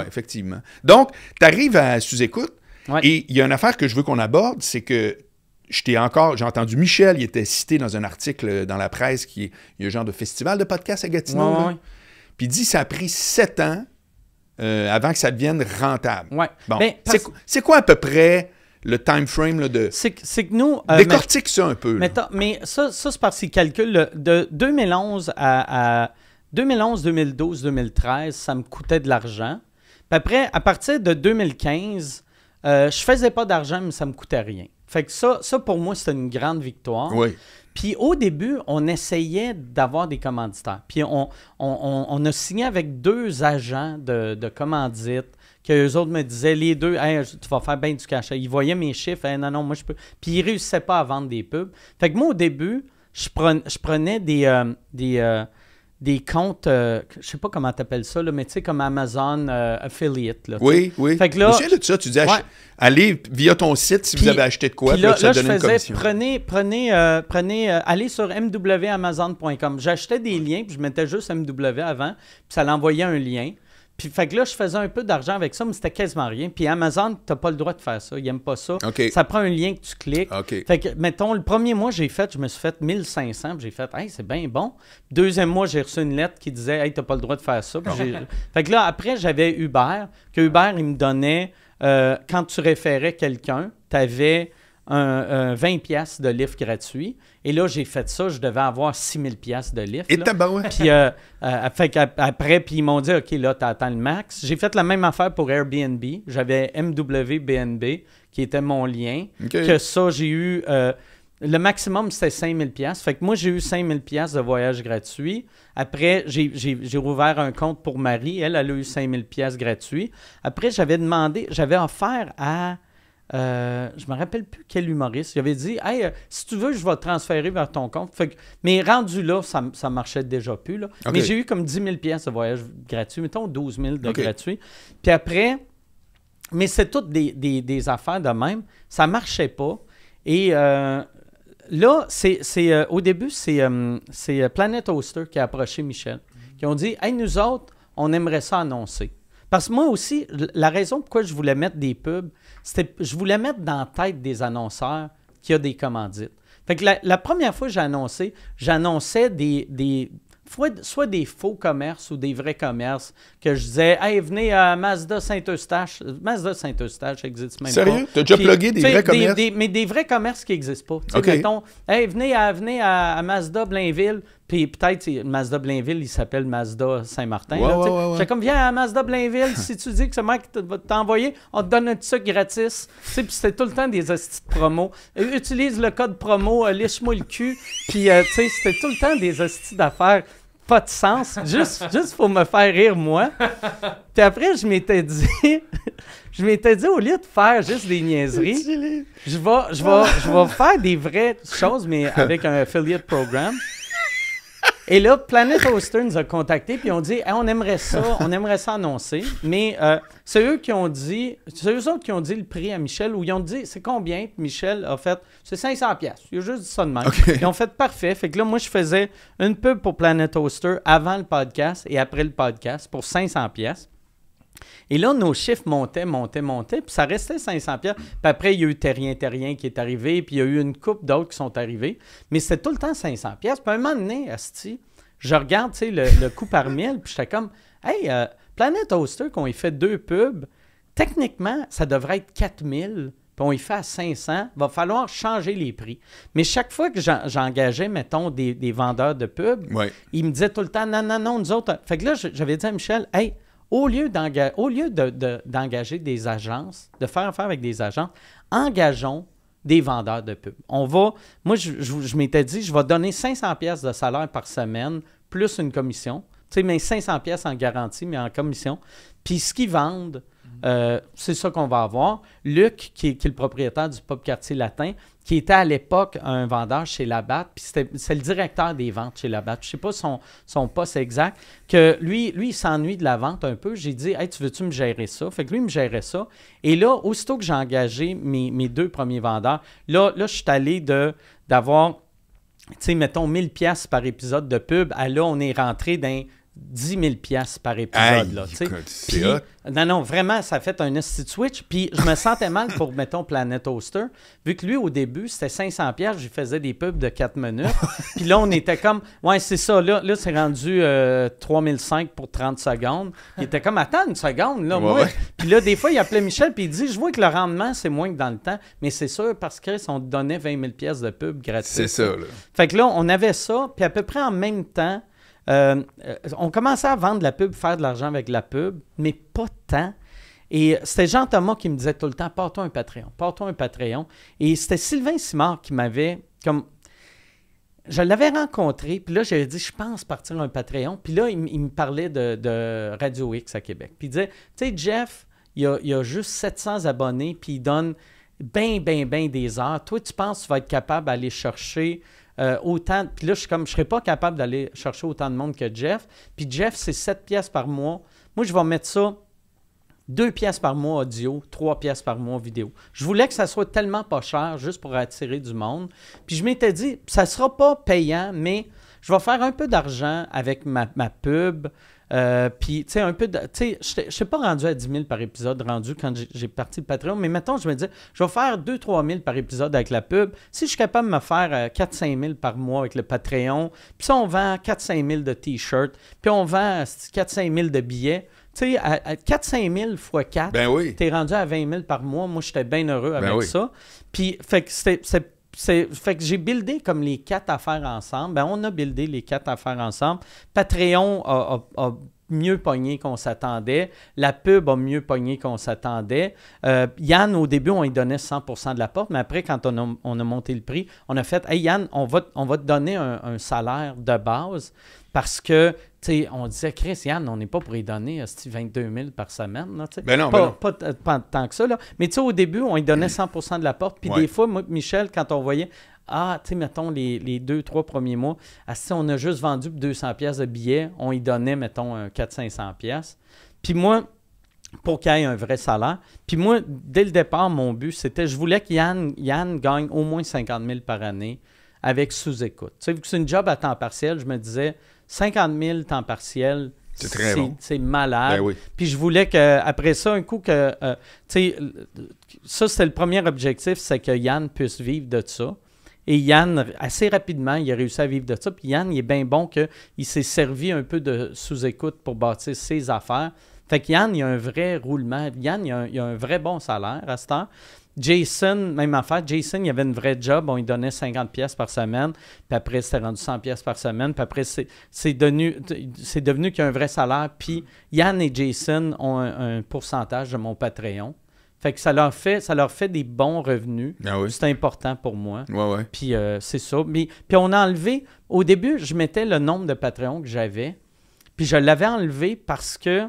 effectivement. Donc, tu arrives à sous-écoute. Et il y a une affaire que je veux qu'on aborde, c'est que encore, j'ai entendu Michel, il était cité dans un article dans la presse qui il y a un genre de festival de podcast à Gatineau. Puis il dit ça a pris sept ans euh, avant que ça devienne rentable. Ouais. Bon, ben, c'est quoi à peu près le time frame de. C'est que nous. Euh, Décortique ça un peu. Mais, ça, ça c'est parce qu'il calculs. de 2011 à, 2011, 2012, 2013, ça me coûtait de l'argent. Puis après, à partir de 2015, euh, je faisais pas d'argent, mais ça me coûtait rien. Fait que ça, ça pour moi, c'est une grande victoire. Puis au début, on essayait d'avoir des commanditaires. Puis on, on, a signé avec deux agents de, de commandite que autres me disaient, les deux, tu vas faire bien du cachet. Ils voyaient mes chiffres, non, non, moi je peux. Puis ils réussissaient pas à vendre des pubs. Fait que moi au début, je prenais, je prenais des, euh, euh, des comptes, euh, je sais pas comment tu appelles ça, mais tu sais, comme Amazon euh, Affiliate. oui, oui. Fait que là, tu dis, allez via ton site si vous avez acheté de quoi, puis là, ça je faisais, Prenez, prenez, euh, prenez allez sur mwamazon.com. J'achetais des liens, puis je mettais juste MW avant, puis ça l'envoyait un lien. Puis fait que là, je faisais un peu d'argent avec ça, mais c'était quasiment rien. Puis Amazon, t'as pas le droit de faire ça. Ils n'aiment pas ça. Ça prend un lien que tu cliques. Fait que, mettons, le premier mois, j'ai fait, je me suis fait 1500, j'ai fait, hey, c'est bien bon. Deuxième mois, j'ai reçu une lettre qui disait, hey, t'as pas le droit de faire ça. fait que là, après, j'avais Uber, que Uber, il me donnait, euh, quand tu référais quelqu'un, t'avais 20 20$ euh, de lift gratuit. Et là, j'ai fait ça, je devais avoir 6000$ de lift. Et Puis, euh, euh, après, puis ils m'ont dit, OK, là, t'attends le max. J'ai fait la même affaire pour Airbnb. J'avais MWBNB, qui était mon lien. Que ça, j'ai eu... le maximum, c'était 5000 pièces. Fait que moi, j'ai eu 5000 pièces de voyage gratuit. Après, j'ai rouvert un compte pour Marie. Elle, elle a eu 5000 pièces gratuit. Après, j'avais demandé, j'avais offert à euh, je me rappelle plus quel humoriste. Il avait dit Hey, euh, si tu veux, je vais te transférer vers ton compte. mais rendu là, ça, ça marchait déjà plus. Mais j'ai eu comme 10 000 pièces de voyage gratuit, mettons 12 000 de gratuit. Puis après, mais c'est toutes des, affaires de même. Ça marchait pas. Et euh, là, c'est, au début, c'est, Planet Oster qui a approché Michel, qui ont dit Hey, nous autres, on aimerait ça annoncer. Parce que moi aussi, la raison pourquoi je voulais mettre des pubs, je voulais mettre dans la tête des annonceurs qu'il y a des commandites. Fait que la, première fois que j'ai annoncé, j'annonçais des, soit des faux commerces ou des vrais commerces, que je disais, hey, venez à Mazda Saint-Eustache. Mazda Saint-Eustache existe même pas. Sérieux? T'as déjà plugué des vrais commerces? mais des vrais commerces qui n'existent pas. Mettons, hey, venez à, venez à Mazda Blainville. Puis peut-être, Mazda Blainville, il s'appelle Mazda Saint-Martin. Ouais, comme, viens à Mazda Blainville, si tu dis que c'est moi qui va t'envoyer, on te donne un truc gratis. Puis c'est tout le temps des hosties de promo. Euh, utilise le code promo, euh, moi le cul. Puis, euh, c'était tout le temps des hosties d'affaires pas de sens, juste, juste pour me faire rire, moi. Puis après, je m'étais dit, je m'étais dit, au lieu de faire juste des niaiseries, je vais, je vais, je vais faire des vraies choses, mais avec un affiliate program ». Et là, Planet Oster nous a contactés, puis on dit on aimerait ça, on aimerait ça annoncer. Mais euh, c'est eux qui ont dit, c'est eux autres qui ont dit le prix à Michel, où ils ont dit c'est combien, Michel a fait c'est 500$. Ils ont juste dit ça de même. Ils ont fait parfait. Fait que là, moi, je faisais une pub pour Planet Oster avant le podcast et après le podcast pour 500$. Et là, nos chiffres montaient, montaient, montaient, puis ça restait 500 pièces. Puis après, il y a eu Terrien Terrien qui est arrivé, puis il y a eu une coupe d'autres qui sont arrivés. Mais c'était tout le temps 500 pièces. Puis à un moment donné, asti, je regarde, tu sais, le, coût par mille, puis j'étais comme, hey, Planète euh, Planet Hoster, qu'on y fait deux pubs, techniquement, ça devrait être 4000, puis on y fait à 500. Va falloir changer les prix. Mais chaque fois que j'engageais, mettons, des, vendeurs de pubs, ils me disaient tout le temps, non, non, non, nous autres. Fait que là, j'avais dit à Michel, hey, au lieu d'engager des agences, de faire affaire avec des agences, engageons des vendeurs de pub. On va, moi, je, m'étais dit, je vais donner 500 pièces de salaire par semaine, plus une commission. Tu sais, mais 500 pièces en garantie, mais en commission. Puis ce qu'ils vendent, mm-hmm. euh, c'est ça qu'on va avoir. Luc, qui, qui, est le propriétaire du Pop Quartier Latin, qui était à l'époque un vendeur chez Labatt, puis c'est le directeur des ventes chez Labatt. Je ne sais pas son, son poste exact, que lui, lui il s'ennuie de la vente un peu. J'ai dit, hey, tu veux-tu me gérer ça? Fait que lui, il me gérait ça. Et là, aussitôt que j'ai engagé mes, deux premiers vendeurs, là, là je suis allé d'avoir, tu sais, mettons 1000 pièces par épisode de pub. À là, on est rentré d'un 10 000 par épisode. là, tu sais. Non, non, vraiment, ça fait un esti switch. Puis je me sentais mal pour, mettons, Planet Oster, vu que lui, au début, c'était 500 pièces j'y faisais des pubs de 4 minutes. puis là, on était comme, ouais, c'est ça, là, là c'est rendu euh, 3005 pour 30 secondes. Il était comme, attends une seconde, là, Puis là, des fois, il appelait Michel, puis il dit, je vois que le rendement, c'est moins que dans le temps, mais c'est sûr, parce que Chris, on te donnait 20 000 pièces de pubs gratuit. C'est ça, là. Fait que là, on avait ça, puis à peu près en même temps, euh, euh, on commençait à vendre la pub, faire de l'argent avec la pub, mais pas tant. Et c'était Jean-Thomas qui me disait tout le temps, Porte-toi un Patreon, porte-toi un Patreon. Et c'était Sylvain Simard qui m'avait, comme, je l'avais rencontré, puis là, j'avais dit, je pense partir un Patreon. Puis là, il, me parlait de, Radio X à Québec. Puis il disait, tu sais, Jeff, il y a, a, juste 700 abonnés, puis il donne ben, ben, ben des heures. Toi, tu penses que tu vas être capable d'aller chercher euh, autant. là, je suis serais pas capable d'aller chercher autant de monde que Jeff. Puis Jeff, c'est 7 pièces par mois. Moi, je vais mettre ça 2 pièces par mois audio, 3 pièces par mois vidéo. Je voulais que ça soit tellement pas cher juste pour attirer du monde. Puis je m'étais dit, ça ne sera pas payant, mais je vais faire un peu d'argent avec ma, ma pub. Euh, puis, tu sais, un peu de. Tu sais, je suis pas rendu à 10 000 par épisode, rendu quand j'ai parti le Patreon, mais maintenant je me dis, je vais faire 2-3 000 par épisode avec la pub. Si je suis capable de me faire 4-5 euh, 000 par mois avec le Patreon, puis on vend 4-5 000 de T-shirts, puis on vend 4-5 000 de billets. Tu sais, à, 4-5 000 fois 4, ben tu es rendu à 20 000 par mois. Moi, j'étais bien heureux ben avec ça. Puis, fait que c'était fait que j'ai buildé comme les quatre affaires ensemble. Ben, on a buildé les quatre affaires ensemble. Patreon a, mieux pogné qu'on s'attendait. La pub a mieux pogné qu'on s'attendait. Euh, Yann, au début, on lui donnait 100 de la porte, mais après, quand on a, monté le prix, on a fait Hey Yann, on va, on va te donner un, un salaire de base parce que on disait, Chris, on n'est pas pour y donner 22 000 par semaine. pas, tant que ça. Là. Mais au début, on y donnait 100 de la porte. Puis des fois, Michel, quand on voyait, ah, tu mettons, les, deux, trois premiers mois, ah, si on a juste vendu 200 pièces de billets, on y donnait, mettons, 400-500 pièces. Puis moi, pour qu'il y ait un vrai salaire. Puis moi, dès le départ, mon but, c'était, je voulais que Yann, gagne au moins 50 000 par année avec sous-écoute. c'est une job à temps partiel, je me disais 50 000 temps partiel, c'est malade. Ben Puis je voulais que après ça, un coup que euh, ça c'était le premier objectif, c'est que Yann puisse vivre de ça. Et Yann, assez rapidement, il a réussi à vivre de ça. Puis Yann, il est bien bon qu'il s'est servi un peu de sous-écoute pour bâtir ses affaires. Fait que Yann, il a un vrai roulement. Yann, il a un, a un vrai bon salaire à ce temps. Jason, même affaire. Jason, il avait une vraie job. On lui donnait 50 pièces par semaine. Puis après, c'était rendu 100 pièces par semaine. Puis après, c'est devenu, qu'il y a un vrai salaire. Puis Yann et Jason ont un, pourcentage de mon Patreon. Fait que ça leur fait, ça leur fait des bons revenus. Ah c'est important pour moi. Ouais, ouais. Puis euh, c'est ça. puis on a enlevé. Au début, je mettais le nombre de Patreons que j'avais. Puis je l'avais enlevé parce que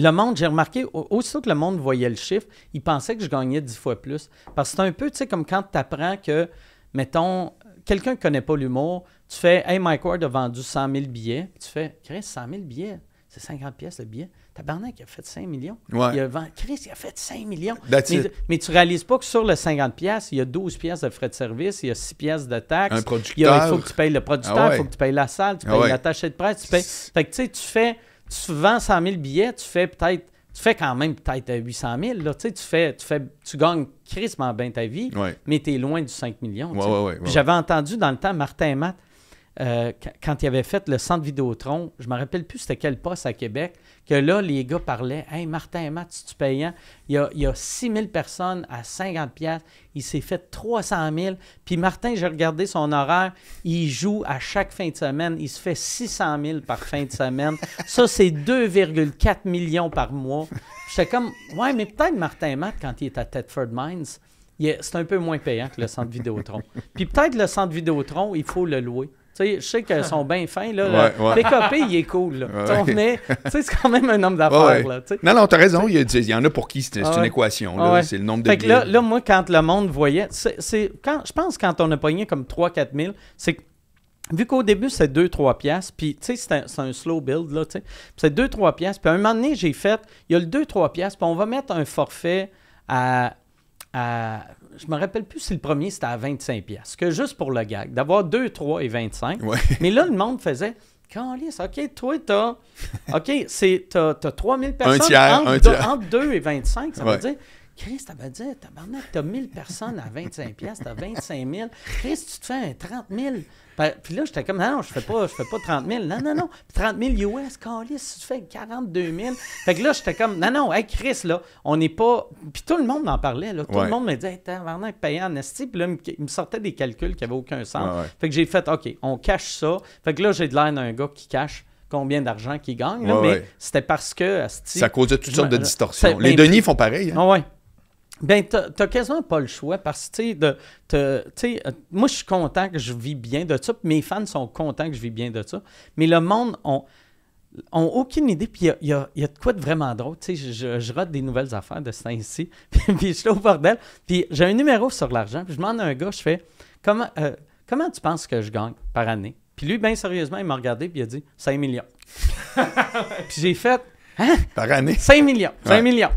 le monde, j'ai remarqué, aussitôt que le monde voyait le chiffre, il pensait que je gagnais dix fois plus. Parce que c'est un peu, tu sais, comme quand tu apprends que, mettons, quelqu'un ne connaît pas l'humour, tu fais Hey, Mike Ward a vendu 100 000 billets. tu fais Chris, 100 000 billets, c'est 50 pièces le billet. Tabarnak, il a fait 5 millions. Ouais. Il Chris, il a fait 5 millions. Mais, mais, tu réalises pas que sur le 50 pièces, il y a 12 pièces de frais de service, il y a 6 pièces de taxes. Un producteur. Il, il, faut que tu payes le ah producteur, il faut que tu payes la salle, tu ah payes la ouais. l'attaché de presse, tu payes. Fait que tu sais, tu fais tu vends 100 000 billets, tu fais peut-être tu fais quand même peut-être 800 000. tu, fais, tu, fais, tu gagnes crispement bien ta vie, mais tu es loin du 5 millions. J'avais entendu dans le temps Martin Matt euh, quand il avait fait le centre Vidéotron, je me rappelle plus c'était quel poste à Québec, que là, les gars parlaient Hey, Martin et Matt, si tu payant, il y a, 6 000 personnes à 50$, il s'est fait 300 000. Puis Martin, j'ai regardé son horaire, il joue à chaque fin de semaine, il se fait 600 000 par fin de semaine. Ça, c'est 2,4 millions par mois. J'étais comme Ouais, mais peut-être Martin Matt, quand il est à Thetford Mines, c'est un peu moins payant que le centre Vidéotron. Puis peut-être le centre Vidéotron, il faut le louer sais, je sais qu'elles sont bien fins. Là, ouais, ouais. il est cool. Là. sais, c'est quand même un homme d'affaires. là. Non, non, t'as raison. Il y, en a pour qui c'est ah une équation. Ah c'est le nombre de fait que là, là, moi, quand le monde voyait, je pense quand on a pogné comme 3-4 000, c'est Vu qu'au début, c'est 2-3 piastres, puis tu sais, c'est un, slow build, là, tu sais. C'est 2-3 piastres, puis à un moment donné, j'ai fait, il y a le 2-3 piastres, puis on va mettre un forfait à je me rappelle plus si le premier c'était à 25 pièces, que juste pour le gag, d'avoir 2, 3 et 25. Mais là, le monde faisait Calice, OK, toi, t'as. OK, tu as 3000 personnes. Un entre, 2 et 25, ça veut dire. Chris, tu dit, t'as 1000 personnes à 25 pièces, t'as 25 000. Chris, tu te fais un 30 000. Puis là, j'étais comme, non, non, je fais pas, je fais pas 30 000. Non, non, non. Puis 30 000 US, calice, tu fais 42 000. Fait que là, j'étais comme, non, non, hey, Chris, là, on n'est pas. Puis tout le monde m'en parlait, là. Tout le monde me disait, hey, tabarnak, payé en esti. Puis là, il me sortait des calculs qui n'avaient aucun sens. Fait que j'ai fait, OK, on cache ça. Fait que là, j'ai de l'air d'un gars qui cache combien d'argent qu'il gagne, mais c'était parce que... ça causait toutes sortes de distorsions. Les ben, deniers font pareil. Hein? Ben, t'as quasiment pas le choix parce que, tu sais, euh, moi, je suis content que je vis bien de ça. Mes fans sont contents que je vis bien de ça. Mais le monde, n'a ont aucune idée. Puis il y, a, de quoi de vraiment drôle. Tu sais, je, rate des nouvelles affaires de ce temps puis je suis au bordel. Puis j'ai un numéro sur l'argent. Puis je demande à un gars, je fais comment, euh, comment tu penses que je gagne par année? Puis lui, bien sérieusement, il m'a regardé. Puis il a dit 5 millions. puis j'ai fait Hein? Par année? 5 millions. 5 millions.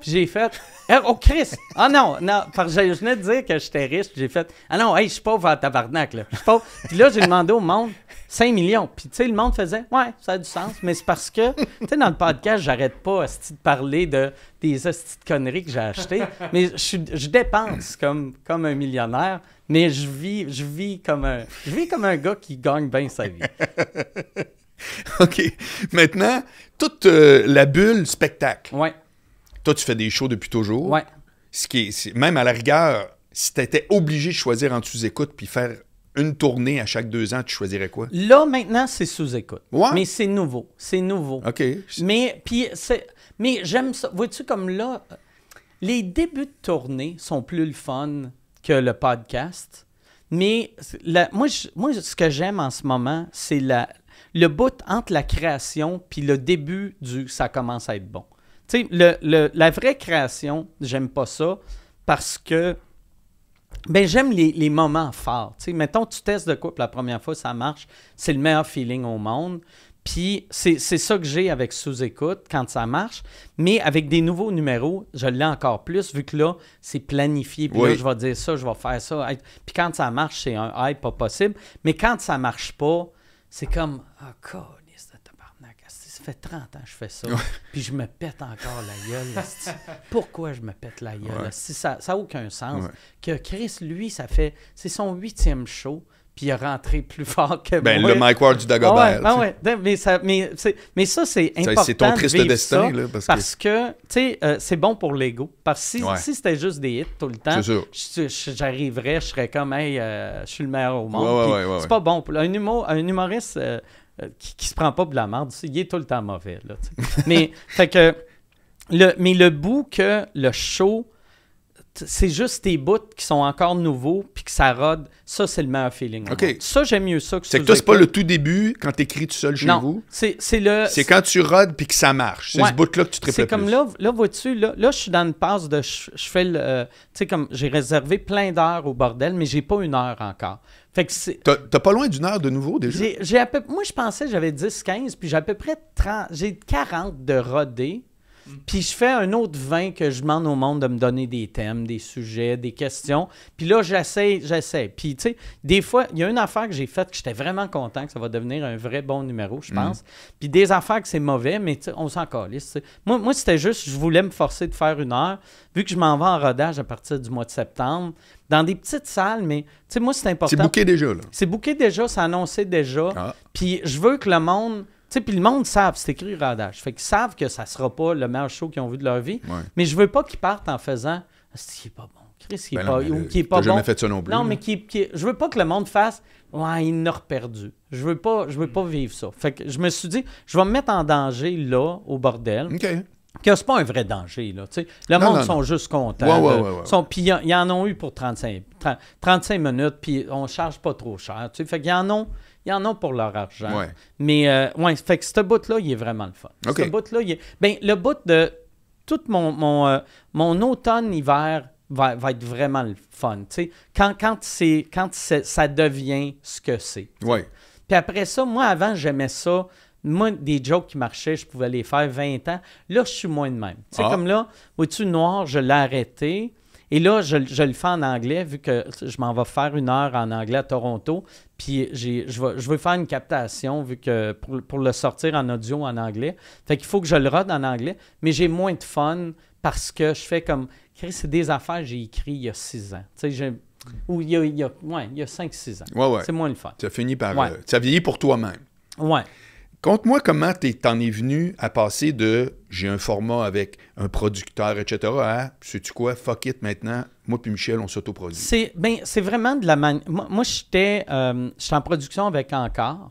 Puis j'ai fait. Eh, oh, Chris! Ah oh, non, non, parce que je venais de dire que j'étais riche, j'ai fait. Ah non, hey, je suis pauvre à tabarnak, là. Je suis Puis là, j'ai demandé au monde 5 millions. Puis, tu sais, le monde faisait, ouais, ça a du sens, mais c'est parce que, tu sais, dans le podcast, j'arrête pas de parler de, des petites conneries que j'ai achetées, mais je, je dépense comme, comme un millionnaire, mais je vis, je, vis comme un, je vis comme un gars qui gagne bien sa vie. OK. Maintenant, toute euh, la bulle spectacle. Ouais. Toi, tu fais des shows depuis toujours. Ouais. Ce qui est, même à la rigueur, si tu étais obligé de choisir entre sous-écoute puis faire une tournée à chaque deux ans, tu choisirais quoi? Là, maintenant, c'est sous-écoute. Ouais. Mais c'est nouveau. C'est nouveau. OK. Mais, mais j'aime ça. Vois-tu, comme là, euh, les débuts de tournée sont plus le fun que le podcast. Mais moi, moi, ce que j'aime en ce moment, c'est la, le bout entre la création puis le début du ça commence à être bon. Tu sais, la vraie création, j'aime pas ça parce que ben, j'aime les, moments forts. Tu sais, mettons, tu testes de quoi la première fois, ça marche. C'est le meilleur feeling au monde. Puis c'est ça que j'ai avec sous-écoute quand ça marche. Mais avec des nouveaux numéros, je l'ai encore plus, vu que là, c'est planifié. Puis là, je vais dire ça, je vais faire ça. Puis quand ça marche, c'est un hype pas possible. Mais quand ça marche pas, c'est comme Ah, oh, tabarnak. Ça fait 30 ans que je fais ça. Puis je me pète encore la gueule. Pourquoi je me pète la gueule? Ça n'a aucun sens. Que Chris, lui, ça fait. C'est son huitième show puis il a rentré plus fort que ben, Le Mike Ward du Dagobert. ouais, mais, ça, mais, mais ça, c'est important. C'est ton triste destin. là, parce, que, tu sais, euh, c'est bon pour l'ego. Parce que si, si c'était juste des hits tout le temps, j'arriverais, je serais comme, hey, euh, je suis le meilleur au monde. c'est pas bon. Pour, un, un humoriste euh, qui, se prend pas de la merde, il est tout le temps mauvais. Là, mais, fait que, le, mais le bout que le show c'est juste tes bouts qui sont encore nouveaux puis que ça rode, ça, c'est le meilleur feeling. Ça, j'aime mieux ça que C'est que toi, c'est pas le tout début quand tu t'écris tout seul chez non, vous. C'est, c'est le. C'est quand tu rodes puis que ça marche. C'est ce bout-là que tu te C'est comme là, là vois-tu, là, je suis dans une passe de. Je, fais le. Euh, tu sais, comme j'ai réservé plein d'heures au bordel, mais j'ai pas une heure encore. Fait que c'est. T'as, t'as pas loin d'une heure de nouveau déjà? J'ai, moi, je pensais j'avais 10, 15, puis j'ai à peu près 30. J'ai 40 de rodés Mm. Puis je fais un autre vin que je demande au monde de me donner des thèmes, des sujets, des questions. Puis là, j'essaie, j'essaie. Puis tu sais, des fois, il y a une affaire que j'ai faite que j'étais vraiment content que ça va devenir un vrai bon numéro, je mm. pense. Puis des affaires que c'est mauvais, mais on s'en calisse. Moi, c'était juste, je voulais me forcer de faire une heure. Vu que je m'en vais en rodage à partir du mois de septembre, dans des petites salles, mais tu sais, moi, c'est important. C'est bouqué déjà, là. C'est bouqué déjà, c'est annoncé déjà. Ah. Puis je veux que le monde sais, puis le monde savent, c'est écrit Radage. Fait qu'ils savent que ça sera pas le meilleur show qu'ils ont vu de leur vie. Mais je veux pas qu'ils partent en faisant ah, c'est pas bon. qui pas, qui est pas bon. non ben Non, mais je veux pas que le monde fasse Ouais, il n'a perdu. Je veux pas, je veux pas vivre ça. Fait que je me suis dit, je vais me mettre en danger là, au bordel. OK. Que c'est pas un vrai danger, là. Le monde sont juste contents. Ouais, puis ils en ont eu pour 35, minutes, puis on charge pas trop cher. T'sais. Fait qu'ils en ont. Il y en a pour leur argent. Mais, euh, ouais, fait que ce bout-là, il est vraiment le fun. Ce bout-là, il Ben, le bout de tout mon, euh, automne-hiver va, être vraiment le fun. Quand, quand, quand ça devient ce que c'est. Puis après ça, moi, avant, j'aimais ça moi, des jokes qui marchaient, je pouvais les faire 20 ans. Là, je suis moins de même. Tu sais, ah. comme là, au tu noir, je l'ai arrêté. Et là, je, le fais en anglais, vu que je m'en vais faire une heure en anglais à Toronto. Puis je vais, je vais faire une captation, vu que pour, le sortir en audio en anglais. Fait qu'il faut que je le rode en anglais, mais j'ai moins de fun parce que je fais comme. C'est des affaires que j'ai écrit il y a six ans. Tu ou il y a, il six ouais, ans. C'est moins le fun. Tu as fini par. Euh, tu as vieilli pour toi-même. Ouais. Conte-moi comment tu en es venu à passer de j'ai un format avec un producteur, etc. à sais-tu quoi, fuck it maintenant, moi puis Michel, on s'autoproduit. C'est ben, vraiment de la manière. Moi, j'étais euh, j'étais en production avec Encore.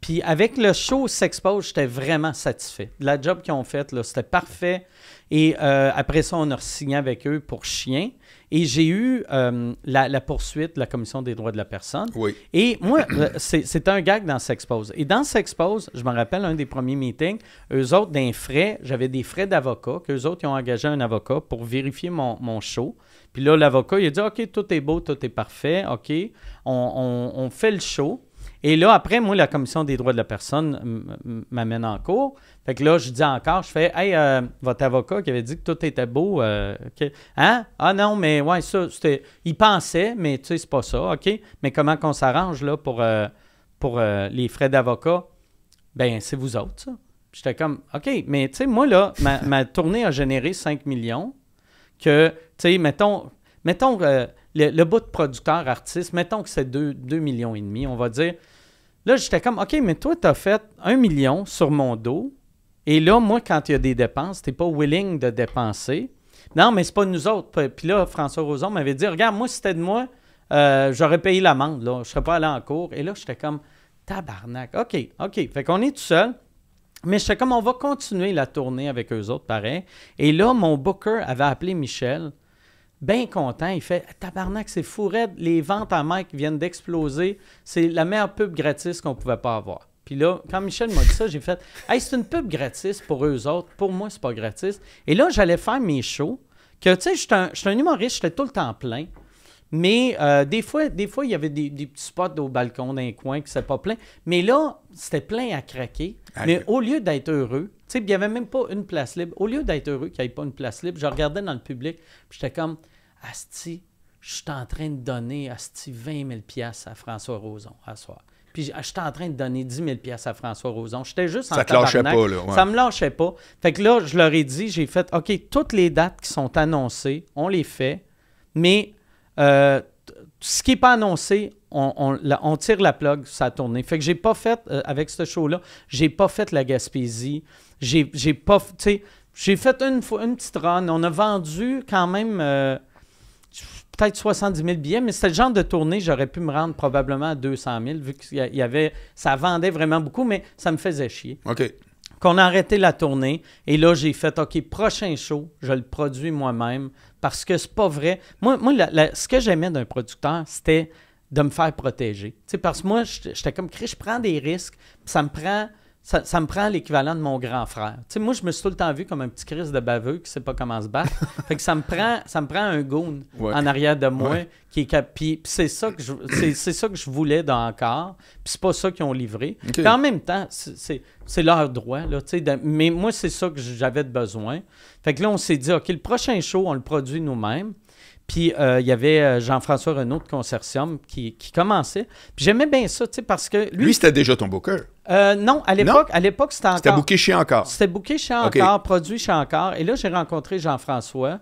Puis avec le show S'Expose, j'étais vraiment satisfait. La job qu'ils ont faite, c'était parfait. Et euh, après ça, on a signé avec eux pour Chien. Et j'ai eu euh, la, poursuite de la Commission des droits de la personne. Oui. Et moi, euh, c'était un gag dans S'Expose. Et dans S'Expose, je me rappelle un des premiers meetings, eux autres, d'un frais, j'avais des frais d'avocat, qu'eux autres, ils ont engagé un avocat pour vérifier mon, show. Puis là, l'avocat, il a dit OK, tout est beau, tout est parfait, OK, on fait le show. Et là, après, moi, la Commission des droits de la personne m'amène en cours. Fait que là, je dis encore, je fais, hey, euh, votre avocat qui avait dit que tout était beau, euh, hein? Ah non, mais ouais, ça, c'était. Il pensait, mais tu sais, c'est pas ça, OK? Mais comment qu'on s'arrange, là, pour, euh, pour les frais d'avocat? Ben, c'est vous autres, ça. J'étais comme, OK, mais tu sais, moi, là, ma, ma, tournée a généré 5 millions. Que, tu sais, mettons, mettons le, bout de producteur-artiste, mettons que c'est 2, millions et demi, on va dire. Là, j'étais comme, OK, mais toi, tu as fait 1 million sur mon dos. Et là, moi, quand il y a des dépenses, tu n'es pas willing de dépenser. Non, mais c'est pas nous autres. Puis là, François Roson m'avait dit, regarde, moi, si c'était de moi, euh, j'aurais payé l'amende, là. Je serais pas allé en cours. Et là, j'étais comme, tabarnak. OK, OK. Fait qu'on est tout seul. Mais j'étais comme, on va continuer la tournée avec eux autres, pareil. Et là, mon booker avait appelé Michel bien content. Il fait Tabarnak, c'est fourré, Les ventes à Mike viennent d'exploser. C'est la meilleure pub gratis qu'on pouvait pas avoir. Puis là, quand Michel m'a dit ça, j'ai fait Hey, c'est une pub gratis pour eux autres. Pour moi, c'est pas gratis. Et là, j'allais faire mes shows. Que tu sais, je suis un, humoriste, j'étais tout le temps plein. Mais euh, des fois, des fois, il y avait des, petits spots au balcon d'un coin qui c'était pas plein. Mais là, c'était plein à craquer. Ah Mais au lieu d'être heureux, sais, il n'y avait même pas une place libre. Au lieu d'être heureux qu'il n'y ait pas une place libre, je regardais dans le public, puis j'étais comme, Asti, je suis en train de donner Asti 20 000 à François Roson à soir. Puis ah, suis en train de donner 10 000 à François Roson. J'étais juste en Ça ne pas, là. Ça me lâchait pas. Fait que là, je leur ai dit, j'ai fait, OK, toutes les dates qui sont annoncées, on les fait, mais euh, ce qui n'est pas annoncé, on, tire la plug, ça a tourné. Fait que j'ai pas fait, euh, avec ce show-là, j'ai pas fait la Gaspésie, j'ai, j'ai j'ai fait une, une petite run. On a vendu quand même euh, peut-être 70 000 billets, mais c'était le genre de tournée, j'aurais pu me rendre probablement à 200 000, vu qu'il y avait. Ça vendait vraiment beaucoup, mais ça me faisait chier. OK. Qu'on a arrêté la tournée. Et là, j'ai fait OK, prochain show, je le produis moi-même parce que c'est pas vrai. Moi, ce que j'aimais d'un producteur, c'était de me faire protéger. parce que moi, j'étais comme, je prends des risques, ça me prend ça, me prend l'équivalent de mon grand frère. Tu moi, je me suis tout le temps vu comme un petit Chris de baveux qui sait pas comment se battre. fait que ça me prend, ça me prend un goon en arrière de moi qui est c'est ça que je, c'est, ça que je voulais dans encore. Puis c'est pas ça qu'ils ont livré. en même temps, c'est, leur droit. mais moi, c'est ça que j'avais de besoin. Fait que là, on s'est dit, OK, le prochain show, on le produit nous-mêmes. Puis euh, il y avait euh, Jean-François Renaud de Consortium qui, qui commençait. Puis j'aimais bien ça, tu sais, parce que... Lui, lui c'était déjà ton beau-cœur. Euh, non, à l'époque, à l'époque, c'était encore. C'était booké chez encore. C'était booké chez encore, produit chez encore. Et là, j'ai rencontré Jean-François.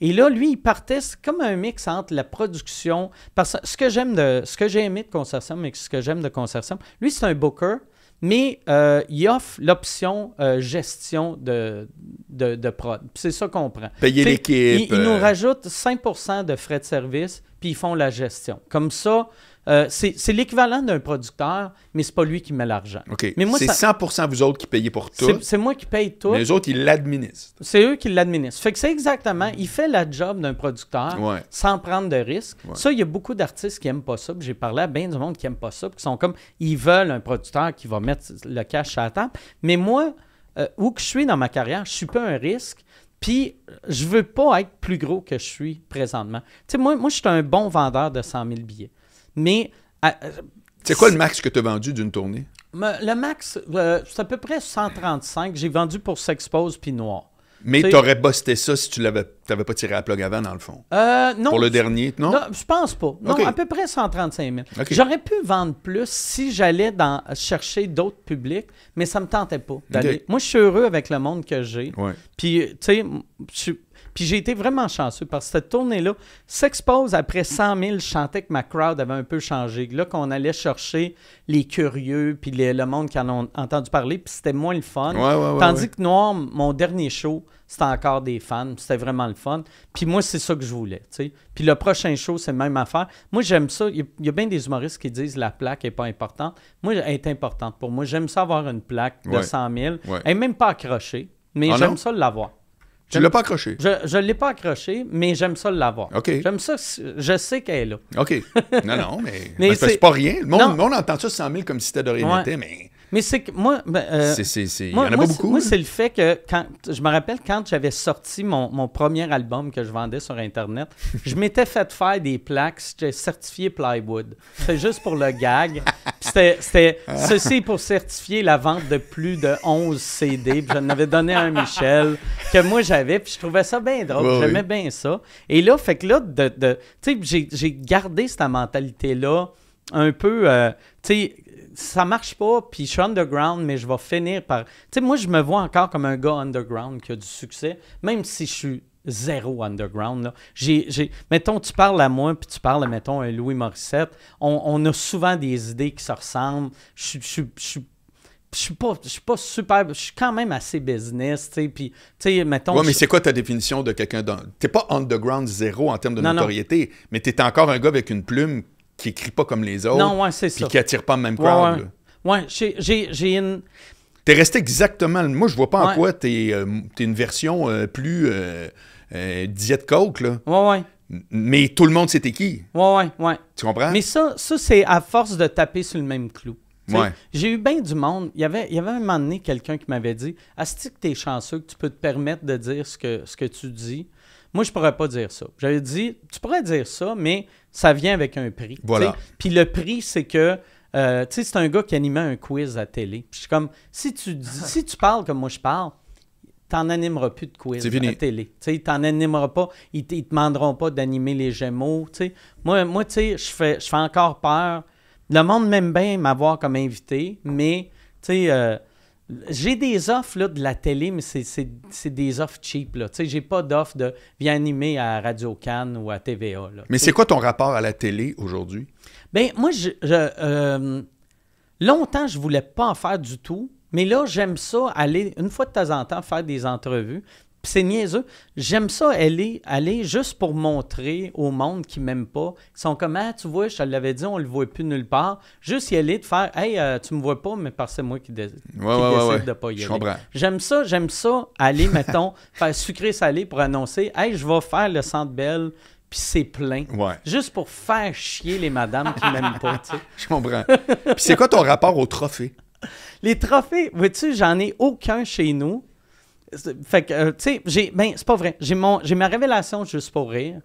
Et là, lui, il partait comme un mix entre la production. Parce que ce que j'aime de, ce que j'ai aimé de Concertium mais ce que j'aime de Concertium, lui, c'est un booker, mais euh, il offre l'option euh, gestion de, de, prod. C'est ça qu'on prend. Payer l'équipe. il, nous rajoute 5 de frais de service, puis ils font la gestion. Comme ça, euh, c'est l'équivalent d'un producteur, mais c'est pas lui qui met l'argent. c'est 100% vous autres qui payez pour tout. C'est moi qui paye tout. Mais les autres, ils l'administrent. C'est eux qui l'administrent. Fait que c'est exactement, il fait la job d'un producteur sans prendre de risque, Ça, il y a beaucoup d'artistes qui aiment pas ça. J'ai parlé à bien du monde qui aiment pas ça, qui sont comme, ils veulent un producteur qui va mettre le cash à la table. Mais moi, euh, où que je suis dans ma carrière, je suis pas un risque. Puis, je veux pas être plus gros que je suis présentement. Tu sais, moi, moi, je suis un bon vendeur de 100 000 billets. Mais. Euh, c'est quoi le max que tu as vendu d'une tournée? Le max, euh, c'est à peu près 135. J'ai vendu pour S'Expose puis Noir. Mais tu aurais busté ça si tu l'avais pas tiré à plug avant, dans le fond. Euh, non. Pour le dernier, non? non je pense pas. Non, à peu près 135 000. J'aurais pu vendre plus si j'allais chercher d'autres publics, mais ça me tentait pas d'aller. Moi, je suis heureux avec le monde que j'ai. Puis, tu sais, puis j'ai été vraiment chanceux parce que cette tournée-là s'expose après 100 000. Je que ma crowd avait un peu changé. Là, qu'on allait chercher les curieux, puis le monde qui en ont entendu parler, puis c'était moins le fun. Tandis que Noir, mon dernier show, c'était encore des fans, c'était vraiment le fun. Puis moi, c'est ça que je voulais, Puis le prochain show, c'est même affaire. Moi, j'aime ça. Il y a bien des humoristes qui disent la plaque n'est pas importante. Moi, elle est importante pour moi. J'aime ça avoir une plaque de 100 000. Elle n'est même pas accrochée, mais ah, j'aime ça l'avoir. Tu l'as pas accroché? Je ne l'ai pas accroché, mais j'aime ça l'avoir. OK. J'aime ça, je sais qu'elle est là. OK. Non, non, mais, mais c'est pas rien. Le monde, monde entend ça 100 000 comme si c'était de réalité, mais mais c'est que moi. Ben, euh, en a pas beaucoup. Moi, c'est le fait que. Quand, je me rappelle quand j'avais sorti mon, premier album que je vendais sur Internet, je m'étais fait faire des plaques certifiées plywood. C'était juste pour le gag. C'était, ceci pour certifier la vente de plus de 11 CD. Puis je avais donné à un Michel que moi j'avais. Puis je trouvais ça bien drôle. J'aimais bien ça. Et là, fait que là, de, de, j'ai, gardé cette mentalité-là un peu. Euh, tu ça marche pas, puis je suis underground, mais je vais finir par. Tu sais, moi, je me vois encore comme un gars underground qui a du succès, même si je suis zéro underground. Là. J'ai, Mettons, tu parles à moi, puis tu parles, mettons, à Louis Morissette. On, a souvent des idées qui se ressemblent. Je suis je suis pas je suis pas super je suis quand même assez business tu sais puis tu sais mettons ouais, mais c'est quoi ta définition de quelqu'un d'un… Tu n'es pas underground zéro en termes de notoriété mais tu es encore un gars avec une plume qui écrit pas comme les autres. Non, c'est ça. Puis qui attire pas le même crowd. Ouais, j'ai une. T'es resté exactement. Moi, je vois pas en quoi t'es euh, es une version euh, plus Diet euh, diète coke, là. Ouais, ouais. Mais tout le monde c'était qui. Ouais, ouais, ouais. Tu comprends? Mais ça, ça c'est à force de taper sur le même clou. Ouais. J'ai eu bien du monde. Il y avait, il y avait un moment donné quelqu'un qui m'avait dit Asti, que t'es chanceux, que tu peux te permettre de dire ce que, ce que tu dis. Moi, je pourrais pas dire ça. J'avais dit Tu pourrais dire ça, mais ça vient avec un prix. Voilà. Puis le prix, c'est que euh, tu sais, c'est un gars qui animait un quiz à télé. Puis je comme, si tu, dis, si tu parles comme moi je parle, t'en animeras plus de quiz à télé. Tu sais, t'en animeras pas. Ils, te demanderont pas d'animer les Gémeaux. Tu sais, moi, moi tu sais, je fais, je fais encore peur. Le monde m'aime bien m'avoir comme invité, mais tu sais. Euh, j'ai des offres de la télé, mais c'est des offres cheap. Je n'ai pas d'offres de vie animée à Radio Cannes ou à TVA. mais c'est quoi ton rapport à la télé aujourd'hui? Bien, moi, je, je euh, longtemps, je voulais pas en faire du tout. Mais là, j'aime ça aller une fois de temps en temps faire des entrevues c'est niaiseux. J'aime ça aller, aller juste pour montrer au monde qui m'aiment pas. Ils sont comme, ah, tu vois, je te l'avais dit, on le voit plus nulle part. Juste y aller, de faire, hey, tu euh, tu me vois pas, mais parce que c'est moi qui, décide ouais. de pas y aller. J'aime ça, j'aime ça, aller, mettons, faire sucré-salé pour annoncer, hey, je vais faire le centre belle puis c'est plein. Juste pour faire chier les madames qui m'aiment pas, tu Je comprends. puis c'est quoi ton rapport aux trophées? Les trophées, vois-tu, j'en ai aucun chez nous. Fait que, euh, tu sais, j'ai. Ben, c'est pas vrai. J'ai, mon, ma révélation juste pour rire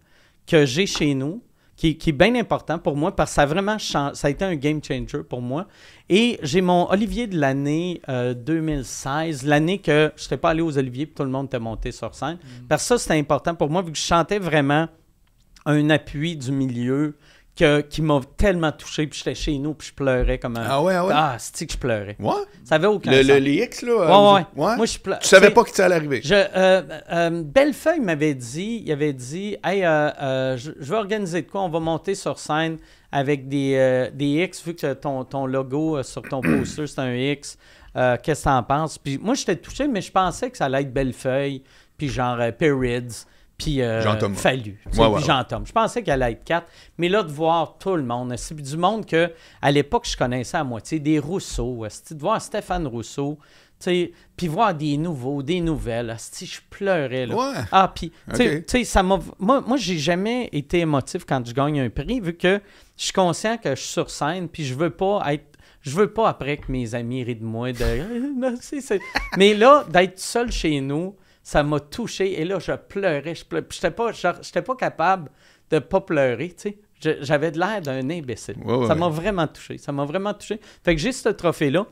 que j'ai chez nous, qui, est bien important pour moi parce que ça a vraiment ça a été un game changer pour moi. Et j'ai mon Olivier de l'année 2016, euh, l'année que je serais pas allé aux Oliviers puis tout le monde était monté sur scène. Mm. Parce que ça, c'était important pour moi vu que je chantais vraiment un appui du milieu qui m'a tellement touché. Puis j'étais chez nous, puis je pleurais comme un. Ah ouais, ah ouais. Ah, c'est que je pleurais. Ouais. Ça avait aucun le, les X, là. Euh, ouais, ouais. Moi, je pleurais. Tu savais pas que ça allait arriver. Euh, euh, Bellefeuille m'avait dit, il avait dit, hey, je, je, vais organiser de quoi On va monter sur scène avec des, des X, vu que ton, ton logo sur ton poster, c'est un X. Qu'est-ce que t'en penses Puis moi, j'étais touché, mais je pensais que ça allait être Bellefeuille, puis genre Periods puis euh, Fallu. Je pensais qu'elle allait être quatre, mais là, de voir tout le monde, c'est du monde que, à l'époque, je connaissais à moitié, des Rousseau, de voir Stéphane Rousseau, puis voir des nouveaux, des nouvelles, je pleurais. Ah, ça Moi, moi j'ai jamais été émotif quand je gagne un prix, vu que je suis conscient que je suis sur scène, puis je veux pas être je veux pas après que mes amis rient de moi. Mais là, d'être seul chez nous, ça m'a touché. Et là, je pleurais. Je n'étais pas, capable de ne pas pleurer, j'avais de l'air d'un imbécile. ça m'a vraiment touché. Ça m'a vraiment touché. Fait j'ai ce trophée-là.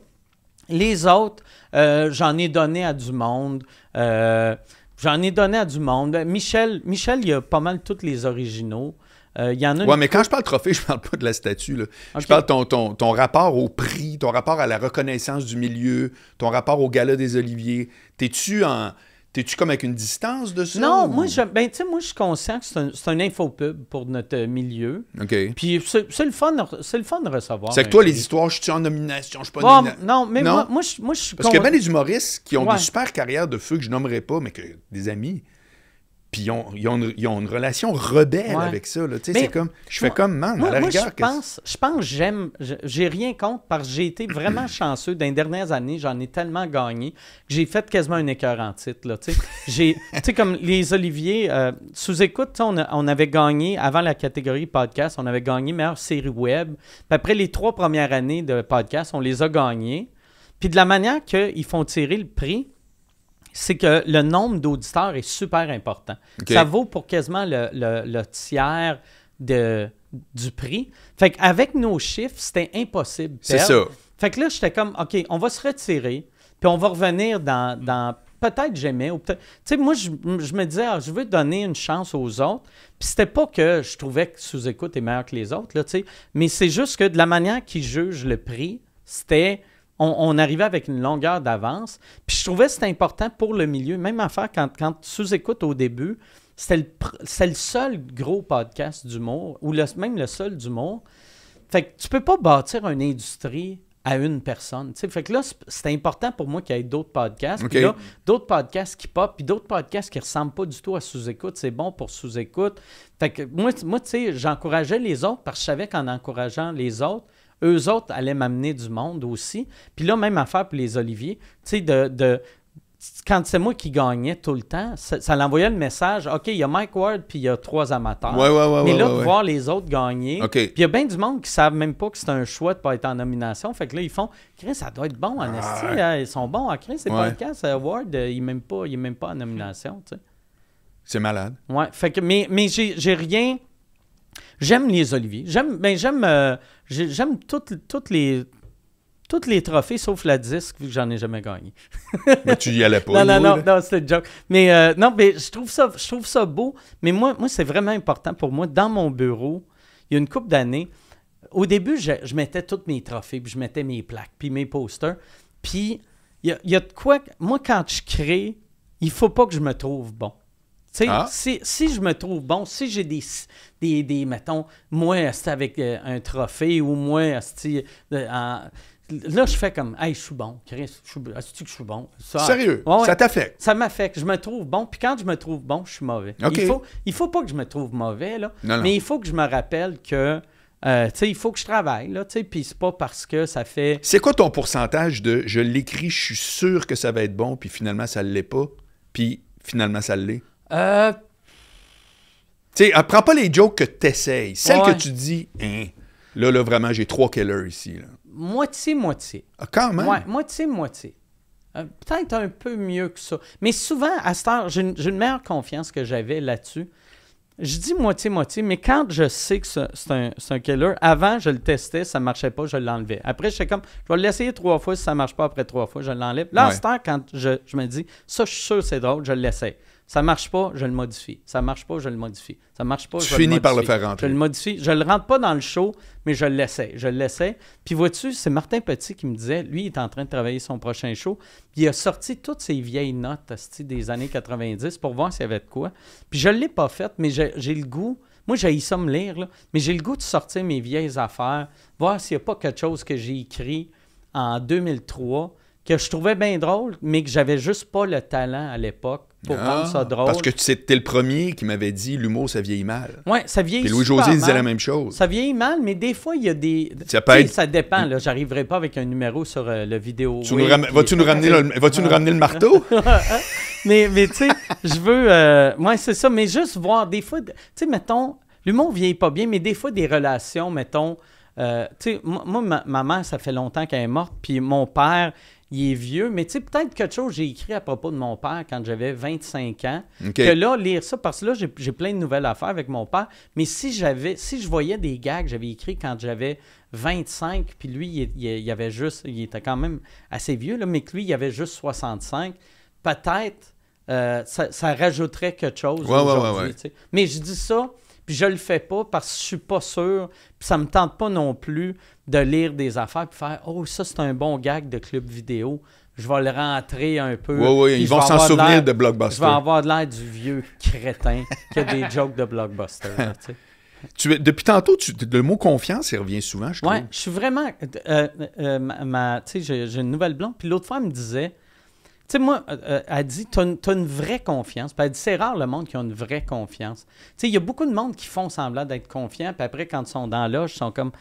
Les autres, euh, j'en ai donné à du monde. Euh, j'en ai donné à du monde. Michel, Michel, il y a pas mal tous les originaux. Euh, il y en a mais quand je parle trophée, je parle pas de la statue. Je parle de ton, rapport au prix, ton rapport à la reconnaissance du milieu, ton rapport au gala des Oliviers. T'es-tu en. T'es-tu comme avec une distance de ça? Non, moi, je, ben, moi, je suis conscient que c'est un, un infopub pour notre euh, milieu. OK. Puis c'est, le, fun, de recevoir. C'est que toi, les histoires, je suis en nomination, je suis pas Non, mais Moi, je, moi, je suis. Parce qu'il y a bien des humoristes qui ont des super carrières de feu que je nommerais pas, mais que des amis. Puis ils ont, une, relation rebelle avec ça. Là. C'est comme, je fais comme, la Je pense, je pense j'aime, j'ai rien contre parce que j'ai été vraiment chanceux. Dans les dernières années, j'en ai tellement gagné que j'ai fait quasiment un écœur en titre. Tu sais, comme les Oliviers, euh, sous écoute, on, on, avait gagné, avant la catégorie podcast, on avait gagné meilleure série web. Puis après les trois premières années de podcast, on les a gagnés. Puis de la manière qu'ils font tirer le prix, c'est que le nombre d'auditeurs est super important. Ça vaut pour quasiment le, tiers de, du prix. Fait qu'avec nos chiffres, c'était impossible. C'est ça. Fait que là, j'étais comme, OK, on va se retirer, puis on va revenir dans, peut-être j'aimais ou peut sais, moi, je, me disais, ah, je veux donner une chance aux autres. Puis c'était pas que je trouvais que sous-écoute est meilleur que les autres, là, tu Mais c'est juste que de la manière qu'ils jugent le prix, c'était on, arrivait avec une longueur d'avance. Puis je trouvais que c'était important pour le milieu. Même affaire, quand, quand tu sous-écoutes au début, c'était le, le, seul gros podcast d'humour, ou le, même le seul d'humour. Fait que tu peux pas bâtir une industrie à une personne. Fait que là, c'est important pour moi qu'il y ait d'autres podcasts. Puis là, d'autres podcasts qui pop, puis d'autres podcasts qui ressemblent pas du tout à sous-écoute. C'est bon pour sous-écoute. Fait que moi, moi tu sais, j'encourageais les autres parce que je savais qu'en encourageant les autres, eux autres allaient m'amener du monde aussi. Puis là, même affaire pour les oliviers. Tu sais, de, quand c'est moi qui gagnais tout le temps, ça, l'envoyait le message OK, il y a Mike Ward puis il y a trois amateurs. mais là, de voir les autres gagner. Puis il y a bien du monde qui ne savent même pas que c'est un choix de ne pas être en nomination. Fait que là, ils font Chris, ça doit être bon, en ah, hein, Ils sont bons. à hein, Chris, c'est pas le cas. Ward, euh, il n'est même, pas, même pas en nomination. C'est malade. Ouais. Fait que, mais mais j'ai rien J'aime les oliviers. J'aime ben j'aime euh, toutes, les toutes les trophées sauf la disque vu que j'en ai jamais gagné. mais tu y allais pas. Non non non, non c'est joke. Mais euh, non mais je trouve ça je trouve ça beau, mais moi moi c'est vraiment important pour moi dans mon bureau, il y a une couple d'années, au début je, mettais tous mes trophées, puis je mettais mes plaques, puis mes posters, puis il y, a de quoi moi quand je crée, il faut pas que je me trouve bon. Ah. si, je me trouve bon, si j'ai des, des, des, mettons, moi, c'est avec euh, un trophée ou moi, c'est euh, là, je fais comme, hey, je suis bon, Chris, est-ce que je suis bon? Sérieux? ça t'affecte? Ça m'affecte. Je me trouve bon, puis quand je me trouve bon, je suis mauvais. Il, faut, il faut pas que je me trouve mauvais, là, mais il faut que je me rappelle que. Euh, il faut que je travaille, là, puis c'est pas parce que ça fait... C'est quoi ton pourcentage de « je l'écris, je suis sûr que ça va être bon, puis finalement, ça l'est pas, puis finalement, ça l'est » Euh... Tu sais, pas les jokes que t'essayes. Celles que tu dis, hein, là, là, vraiment, j'ai trois killers ici. Moitié-moitié. Ah, quand même? moitié-moitié. Euh, peut-être un peu mieux que ça. Mais souvent, à cette heure, j'ai une, meilleure confiance que j'avais là-dessus. Je dis moitié-moitié, mais quand je sais que c'est un, un, killer, avant, je le testais, ça marchait pas, je l'enlevais. Après, je j'étais comme, je vais l'essayer trois fois, si ça marche pas après trois fois, je l'enlève. Là, à cette heure, quand je, me dis, ça, je suis sûr c'est drôle, je l'essaie. Ça marche pas, je le modifie. Ça marche pas, je le modifie. Ça marche pas, je finis le modifie. par le faire rentrer. Je le modifie. Je le rentre pas dans le show, mais je le laissais. Je le laissais. Puis vois-tu, c'est Martin Petit qui me disait, lui, il est en train de travailler son prochain show. Puis il a sorti toutes ses vieilles notes des années 90 pour voir s'il y avait de quoi. Puis je l'ai pas fait, mais j'ai le goût. Moi, j'ai ça me lire, mais j'ai le goût de sortir mes vieilles affaires, voir s'il n'y a pas quelque chose que j'ai écrit en 2003 que je trouvais bien drôle, mais que j'avais juste pas le talent à l'époque pour ah. ça drôle. Parce que c'était le premier qui m'avait dit l'humour, ça vieillit mal. Oui, ça vieillit Puis Louis-José disait la même chose. Ça vieillit mal, mais des fois, il y a des. Ça, ça dépend. Là, j'arriverai pas avec un numéro sur euh, le vidéo. Vas-tu nous, ramener, le... marteau? mais mais tu sais, je veux. Euh... c'est ça. Mais juste voir, des fois, tu sais, mettons, l'humour vieillit pas bien, mais des fois, des relations, mettons. Euh, tu sais, moi, ma, mère, ça fait longtemps qu'elle est morte, puis mon père, il est vieux, mais tu sais, peut-être quelque chose j'ai écrit à propos de mon père quand j'avais 25 ans. Que là, lire ça, parce que là, j'ai plein de nouvelles affaires avec mon père. Mais si j'avais, si je voyais des gars que j'avais écrits quand j'avais 25, puis lui, il, avait juste, il était quand même assez vieux, là, mais que lui, il avait juste 65, peut-être euh, ça, rajouterait quelque chose aujourd'hui. Ouais, ouais, mais je dis ça puis je le fais pas parce que je suis pas sûr. Puis ça me tente pas non plus de lire des affaires de faire Oh, ça, c'est un bon gag de club vidéo. Je vais le rentrer un peu. Oui, oui, ils vont s'en souvenir de, Blockbuster. Je vais avoir de l'air du vieux crétin qui a des jokes de Blockbuster. tu depuis tantôt, tu, le mot confiance, il revient souvent, je trouve. Oui, je suis vraiment. Euh, euh, tu sais, j'ai une nouvelle blonde. Puis l'autre fois, elle me disait tu sais, moi, euh, euh, elle dit, Tu as une, vraie confiance. Puis elle dit, c'est rare le monde qui a une vraie confiance. Tu sais, il y a beaucoup de monde qui font semblant d'être confiants, puis après, quand ils sont dans l'âge, ils sont comme.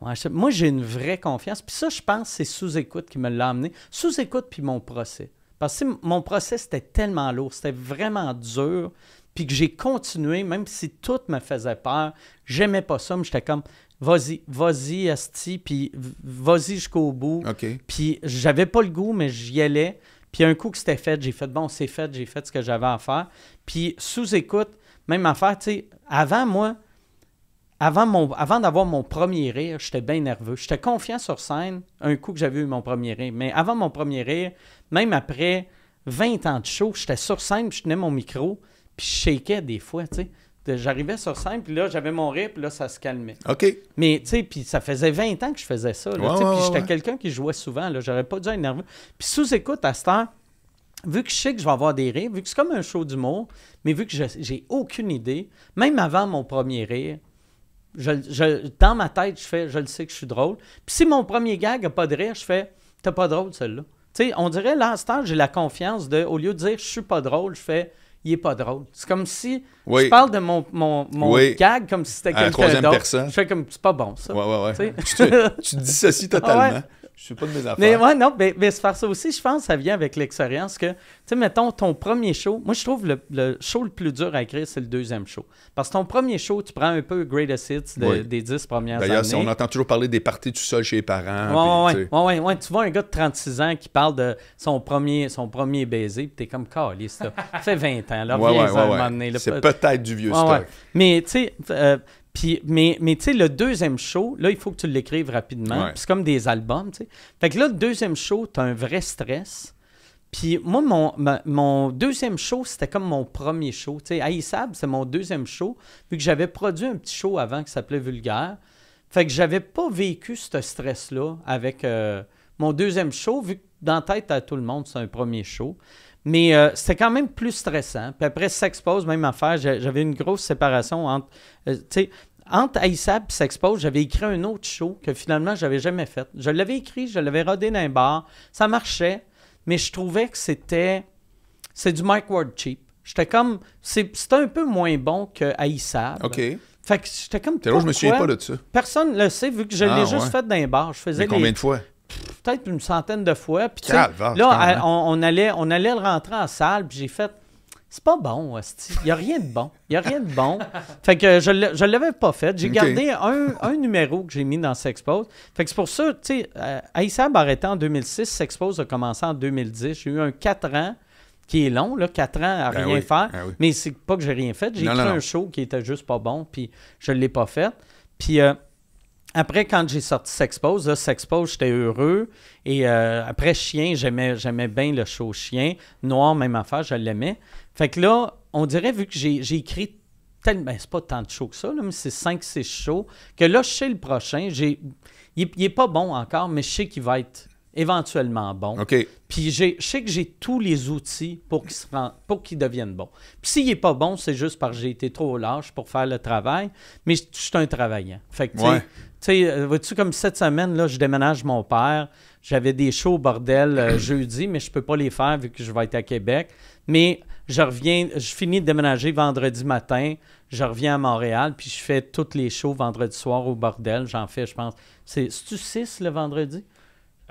moi, j'ai une vraie confiance. Puis ça, je pense, c'est sous-écoute qui me l'a amené. Sous-écoute, puis mon procès. Parce que mon procès, c'était tellement lourd, c'était vraiment dur, puis que j'ai continué, même si tout me faisait peur. J'aimais pas ça, mais j'étais comme, vas-y, vas-y, Asti, puis vas-y jusqu'au bout. Puis j'avais pas le goût, mais j'y allais. Puis un coup que c'était fait, j'ai fait, bon, c'est fait, j'ai fait ce que j'avais à faire. Puis sous écoute, même affaire, tu sais, avant moi, avant, avant d'avoir mon premier rire, j'étais bien nerveux. J'étais confiant sur scène un coup que j'avais eu mon premier rire. Mais avant mon premier rire, même après 20 ans de show, j'étais sur scène, je tenais mon micro, puis je shakais des fois, tu sais j'arrivais sur scène, puis là, j'avais mon rire, puis là, ça se calmait. OK. Mais, tu sais, puis ça faisait 20 ans que je faisais ça. puis j'étais quelqu'un qui jouait souvent, là. J'aurais pas dû être nerveux. Puis sous écoute, à cette heure, vu que je sais que je vais avoir des rires, vu que c'est comme un show d'humour, mais vu que j'ai aucune idée, même avant mon premier rire, dans ma tête, je fais, je le sais que je suis drôle. Puis si mon premier gag n'a pas de rire, je fais, t'as pas drôle, celui-là. Tu sais, on dirait, là, à cette heure, j'ai la confiance de, au lieu de dire, je suis pas drôle, je fais, il est pas drôle. C'est comme si Je parle de mon, mon, gag comme si c'était quelqu'un d'autre. Je fais comme, c'est pas bon, ça. tu, te, tu totalement. Ah je suis pas de mes affaires. Mais ouais, non, mais, mais se faire ça aussi, je pense ça vient avec l'expérience que, tu sais, mettons, ton premier show, moi, je trouve le, show le plus dur à écrire, c'est le deuxième show. Parce que ton premier show, tu prends un peu great Hits des dix premières années. D'ailleurs, on entend toujours parler des parties tout seul chez les parents. Oui, oui. ouais, ouais, Tu vois un gars de 36 ans qui parle de son premier, son premier baiser, puis t'es comme, calé, ça fait 20 ans, là, ouais, ouais, ouais, ouais. C'est peut-être du vieux stock. Mais, tu sais, euh, mais mais tu sais, le deuxième show, là, il faut que tu l'écrives rapidement. C'est comme des albums, tu sais. Fait que là, le deuxième show, tu as un vrai stress. Puis moi, mon, mon deuxième show, c'était comme mon premier show. Tu sais, Aïssab, c'est mon deuxième show, vu que j'avais produit un petit show avant qui s'appelait Vulgaire. Fait que j'avais pas vécu ce stress-là avec euh, mon deuxième show, vu que dans tête à tout le monde, c'est un premier show. Mais euh, c'était quand même plus stressant. Puis après, s'expose, même affaire, j'avais une grosse séparation entre. Euh, entre Aïssab et S'Expose, j'avais écrit un autre show que finalement, j'avais jamais fait. Je l'avais écrit, je l'avais rodé dans bar. Ça marchait, mais je trouvais que c'était. C'est du Mike Ward cheap. J'étais comme. C'était un peu moins bon que Aïssab. OK. Fait que j'étais comme. Là, je me souviens pas là ça. Personne ne le sait, vu que je l'ai ah, juste fait d'un bar. Je faisais. combien de fois? Peut-être une centaine de fois. Puis, là, on, allait, on allait le rentrer en salle, puis j'ai fait c'est pas bon, Il n'y a rien de bon. Il n'y a rien de bon. Fait que je ne l'avais pas fait. J'ai gardé un, numéro que j'ai mis dans S'Expose. Fait que c'est pour ça, tu sais, euh, a arrêté en 2006, S'Expose a commencé en 2010. J'ai eu un 4 ans qui est long, là, 4 ans à ben rien faire. Ben Mais c'est pas que j'ai rien fait. J'ai écrit un show qui était juste pas bon, puis je ne l'ai pas fait. Puis... Euh, après, quand j'ai sorti Sexpose, là, Sexpose, j'étais heureux. Et euh, après Chien, j'aimais, j'aimais bien le show Chien. Noir, même affaire, je l'aimais. Fait que là, on dirait, vu que j'ai, j'ai écrit tellement. Ben, c'est pas tant de shows que ça, là, mais c'est 5-6 shows. Que là, chez le prochain. J'ai, il, est pas bon encore, mais je sais qu'il va être éventuellement bon. OK. Puis j'ai, je sais que j'ai tous les outils pour qu'il, se pour qu'il devienne bon. Puis s'il n'est pas bon, c'est juste parce que j'ai été trop lâche pour faire le travail, mais je, suis un travaillant. Fait que, ouais. Tu sais, euh, vois-tu, comme cette semaine, là, je déménage mon père. J'avais des shows au bordel euh, jeudi, mais je peux pas les faire vu que je vais être à Québec. Mais je reviens, je finis de déménager vendredi matin. Je reviens à Montréal, puis je fais toutes les shows vendredi soir au bordel. J'en fais, je pense. C'est-tu six le vendredi?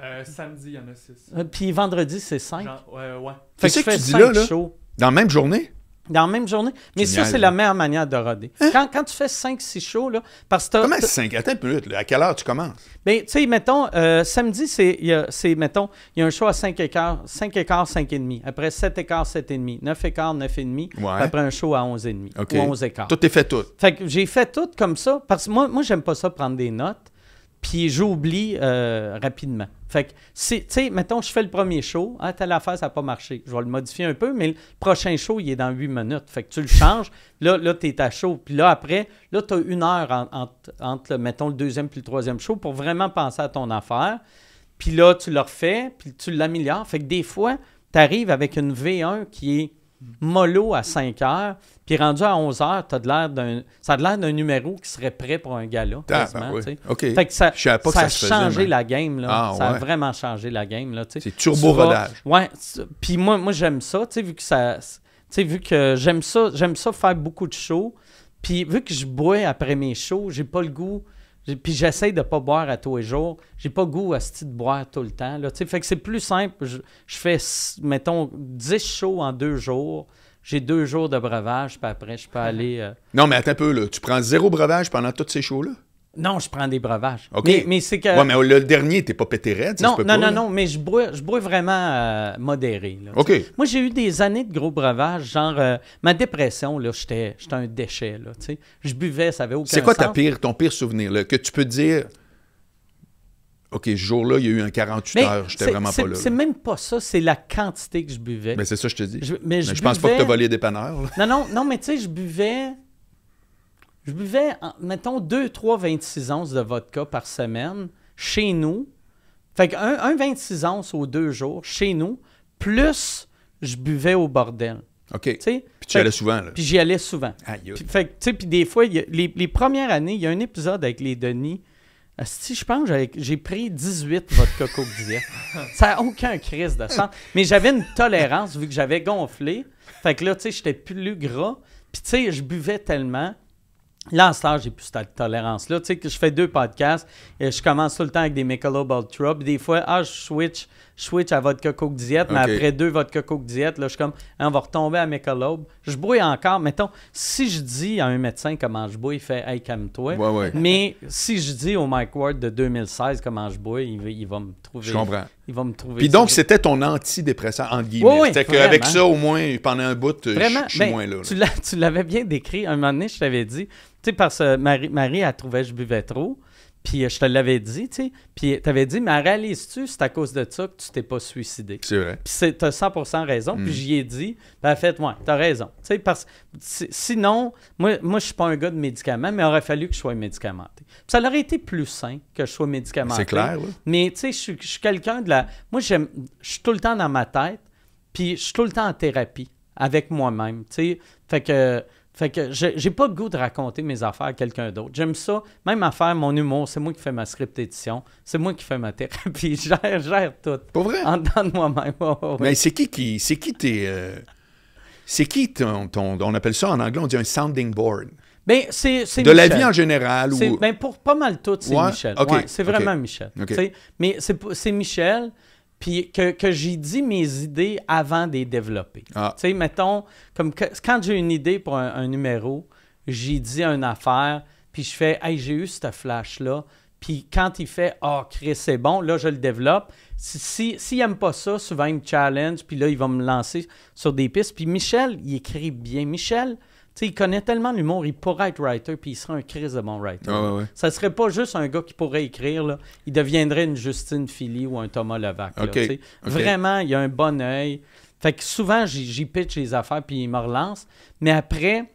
Euh, samedi, il y en a six. puis vendredi, c'est cinq? Ouais, ouais. Fait que, je fais 5 shows. Dans la même journée? Dans la même journée. Mais ça, c'est la meilleure manière de roder. Hein? Quand, tu fais 5-6 shows, là, parce que Comment 5? Attends une minute, à quelle heure tu commences? Bien, tu sais, mettons, euh, samedi, c'est, mettons, il y a un show à 5 écarts, 5 écarts, 5 et demi. Après 7 écarts, 7 et demi. 9 écarts, 9 et demi. Après un show à 11 et demi. Ou 11 écarts. Tout est fait tout. Fait que j'ai fait tout comme ça, parce que moi, moi j'aime pas ça prendre des notes, puis j'oublie euh, rapidement. Fait que, tu sais, mettons, je fais le premier show, t'as hein, telle affaire, ça n'a pas marché. Je vais le modifier un peu, mais le prochain show, il est dans huit minutes. Fait que tu le changes, là, là tu es à show. Puis là, après, là, tu as une heure entre, mettons, le deuxième puis le troisième show pour vraiment penser à ton affaire. Puis là, tu le refais, puis tu l'améliores. Fait que des fois, tu arrives avec une V1 qui est mollo à 5 heures, puis rendu à 11 heures, as de l'air d'un, ça a de l'air d'un numéro qui serait prêt pour un gala. Ah, ben Fait que ça, a changé la game. Là. Ah, ça a vraiment changé la game. Là, c'est turbo-rodage. Ouais. Puis moi, moi j'aime ça, tu vu que ça... vu que j'aime ça, j'aime ça faire beaucoup de shows. Puis vu que je bois après mes shows, j'ai pas le goût puis j'essaie de pas boire à tous les jours. J'ai pas goût à ce de boire tout le temps. Là, fait que c'est plus simple. Je, fais, mettons, 10 shows en deux jours. J'ai deux jours de breuvage, puis après, je peux aller. Euh, non, mais attends un peu, là. Tu prends zéro breuvage pendant tous ces shows-là? Non, je prends des breuvages. OK. Mais, c'est que. Ouais, mais le, dernier, dernier, t'es pas pété raide. Non, non, pas, non, non, mais je bois, je vraiment euh, modéré. OK. Moi, j'ai eu des années de gros breuvages, genre euh, ma dépression, là, j'étais un déchet, là, tu sais. Je buvais, ça avait aucun C'est quoi Ta pire, ton pire souvenir, là, que tu peux dire. OK, ce jour-là, il y a eu un 48 heures, heures, j'étais vraiment pas là. C'est même pas ça, c'est la quantité que je buvais. Mais ben, c'est ça, je te dis. Je, mais, ben, je, pense pas que t'as volé des panneurs. Non, non, non, mais tu sais, je buvais je buvais, mettons, 2, 3 26 onces de vodka par semaine chez nous. Fait que un 26 onces aux deux jours chez nous, plus je buvais au bordel. OK. Puis tu allais souvent, là. Puis j'y allais souvent. fait Puis, tu sais, puis des fois, les, premières années, il y a un épisode avec les Denis. Si je pense j'ai pris 18 vodka Coke diète. Ça n'a aucun crise de sang Mais j'avais une tolérance vu que j'avais gonflé. Fait que là, tu sais, j'étais plus gras. Puis tu sais, je buvais tellement Là, en j'ai plus cette tolérance-là. Tu sais, que je fais deux podcasts et je commence tout le temps avec des Michelob Ultra. des fois, ah, je switch switch à votre Coke Diète, mais après deux votre Coke Diète, là, je suis comme, hein, on va retomber à mes colobes. Je bois encore. Mettons, si je dis à un médecin comment je bois, il fait, hey, calme-toi. Mais si je dis au Mike Ward de 2016 comment je bois, il, va me trouver. Je comprends. Il va me trouver. Puis donc, c'était ton antidépresseur, entre guillemets. Oui, oui, qu'avec ça, au moins, pendant un bout, je, suis ben, moins là. Tu l'avais bien décrit. Un moment donné, je t'avais dit, tu sais, parce que Marie, Marie, elle trouvait que je buvais trop. Puis euh, je te l'avais dit, tu sais. Puis euh, avais dit, mais réalises-tu, c'est à cause de ça que tu t'es pas suicidé. C'est vrai. Puis t'as 100% raison. Puis mm. j'y ai dit, ben, fait, ouais, t'as raison. Tu sais, parce sinon, moi, moi je suis pas un gars de médicaments, mais il aurait fallu que je sois médicamenté. Puis ça aurait été plus sain que je sois médicamenté. C'est clair, oui. Mais tu sais, je suis quelqu'un de la. Moi, j'aime. Je suis tout le temps dans ma tête, puis je suis tout le temps en thérapie avec moi-même, tu sais. Fait que fait que j'ai pas le goût de raconter mes affaires à quelqu'un d'autre. J'aime ça. Même affaire, mon humour, c'est moi qui fais ma script édition. C'est moi qui fais ma thérapie. Je gère, tout. Pour vrai? En dedans de moi-même. Mais c'est qui qui. C'est qui tes. Euh, c'est qui ton, On appelle ça en anglais, on dit un sounding board. Ben, c'est, de la vie en général. Ou... Ben, pour pas mal tout, c'est Michel. c'est vraiment Michel. Mais c'est, Michel puis que, que j'ai dit mes idées avant de les développer. Ah. Tu sais, mettons, comme quand j'ai une idée pour un, numéro, j'y dis une affaire, puis je fais « Hey, j'ai eu cette flash-là », puis quand il fait « Ah, oh, Chris, c'est bon », là, je le développe. S'il n'aime pas ça, souvent, il me challenge, puis là, il va me lancer sur des pistes. Puis Michel, il écrit bien. Michel, il connaît tellement l'humour, il pourrait être writer, puis il serait un chris de bon writer. Ah, Ça serait pas juste un gars qui pourrait écrire, là. il deviendrait une Justine Philly ou un Thomas Levac. Vraiment, il a un bon œil. Fait que souvent, j'y pitch les affaires, puis il me relance. Mais après,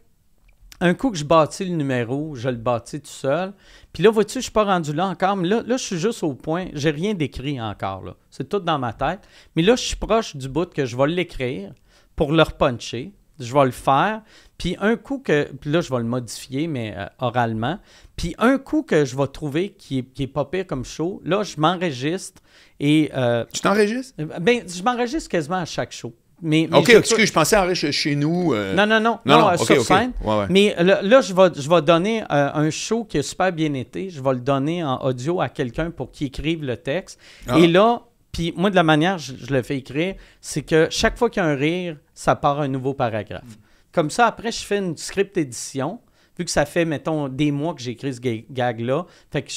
un coup que je bâtis le numéro, je le bâtis tout seul. Puis là, vois-tu, je suis pas rendu là encore, mais là, là je suis juste au point, j'ai rien d'écrit encore. C'est tout dans ma tête. Mais là, je suis proche du bout que je vais l'écrire pour le puncher je vais le faire. Puis un coup que. là, je vais le modifier, mais euh, oralement. Puis un coup que je vais trouver qui est, qui est pas pire comme show, là, je m'enregistre et. Euh, tu t'enregistres? Euh, ben, je m'enregistre quasiment à chaque show. Mais, ok, excuse, je pensais en chez nous. Non, non, non, non, sur scène. Mais là, je, vais, je vais donner un show qui a super bien été. Je vais le donner en audio à quelqu'un pour qu'il écrive le texte. Ah. Et là, puis moi, de la manière je, je le fais écrire, c'est que chaque fois qu'il y a un rire, ça part un nouveau paragraphe. Comme ça, après, je fais une script édition. Vu que ça fait, mettons, des mois que j'ai écrit ce gag-là, fait que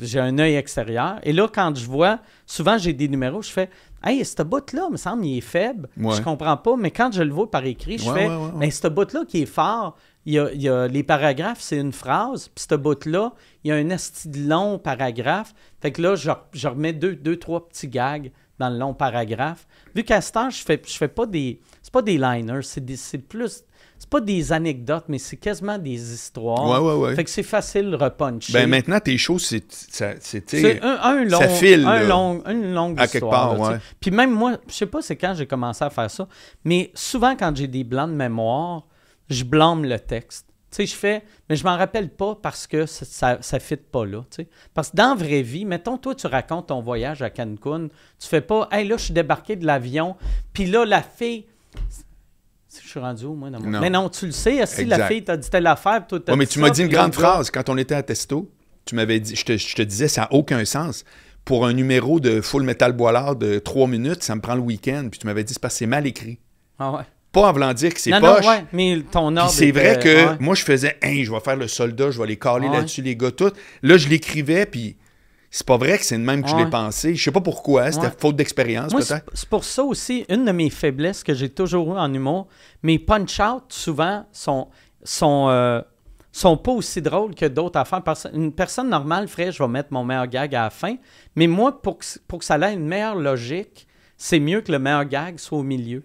j'ai un œil extérieur. Et là, quand je vois, souvent, j'ai des numéros, je fais Hey, ce bout-là, me semble, il est faible. Je Je comprends pas. Mais quand je le vois par écrit, je fais Mais ce bot là qui est fort, il y, a, les paragraphes, c'est une phrase, puis ce bout-là, il y a un esti de long paragraphe. Fait que là, je, remets deux, deux, trois petits gags dans le long paragraphe. Vu qu'à ce temps, je fais, je fais pas des. C'est pas des liners, c'est plus. C'est pas des anecdotes, mais c'est quasiment des histoires. Ouais, ouais, ouais. Fait que c'est facile de repuncher. Ben maintenant, tes choses, c'est. C'est un, long. Ça file, un long, une longue histoire. Puis même moi, je sais pas c'est quand j'ai commencé à faire ça, mais souvent quand j'ai des blancs de mémoire, je blâme le texte. Tu sais, je fais, mais je m'en rappelle pas parce que ça ne fit pas là. Tu sais. Parce que dans la vraie vie, mettons, toi, tu racontes ton voyage à Cancun, tu fais pas, hey, là, je suis débarqué de l'avion, puis là, la fille. Je suis rendu où, moi, dans mon... non. Mais non, tu le sais, si la fille t'a dit telle affaire, toi, mais tu m'as dit une grande phrase quand on était à Testo. Tu m'avais dit, je te, disais, ça n'a aucun sens pour un numéro de Full Metal Boilard de trois minutes, ça me prend le week-end. Puis tu m'avais dit, c'est parce c'est mal écrit. Ah ouais pas en voulant dire que c'est poche. mais ton C'est vrai que moi, je faisais, hein je vais faire le soldat, je vais les caler là-dessus, les gars, tout. Là, je l'écrivais, puis c'est pas vrai que c'est le même que je l'ai pensé. Je sais pas pourquoi, hein, c'était faute d'expérience, peut-être. C'est pour ça aussi, une de mes faiblesses que j'ai toujours eu en humour, mes punch outs souvent, sont. sont euh, sont pas aussi drôles que d'autres affaires. Une personne normale ferait, je vais mettre mon meilleur gag à la fin. Mais moi, pour que, pour que ça ait une meilleure logique, c'est mieux que le meilleur gag soit au milieu.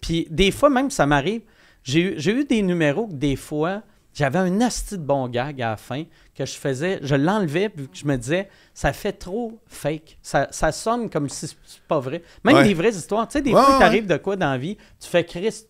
Puis des fois, même, ça m'arrive. J'ai eu, des numéros que des fois, j'avais un asti de bon gag à la fin que je faisais. Je l'enlevais, puis je me disais, ça fait trop fake. Ça, sonne comme si c'est pas vrai. Même des vraies histoires. Tu sais, des fois, t'arrives de quoi dans la vie, tu fais Christ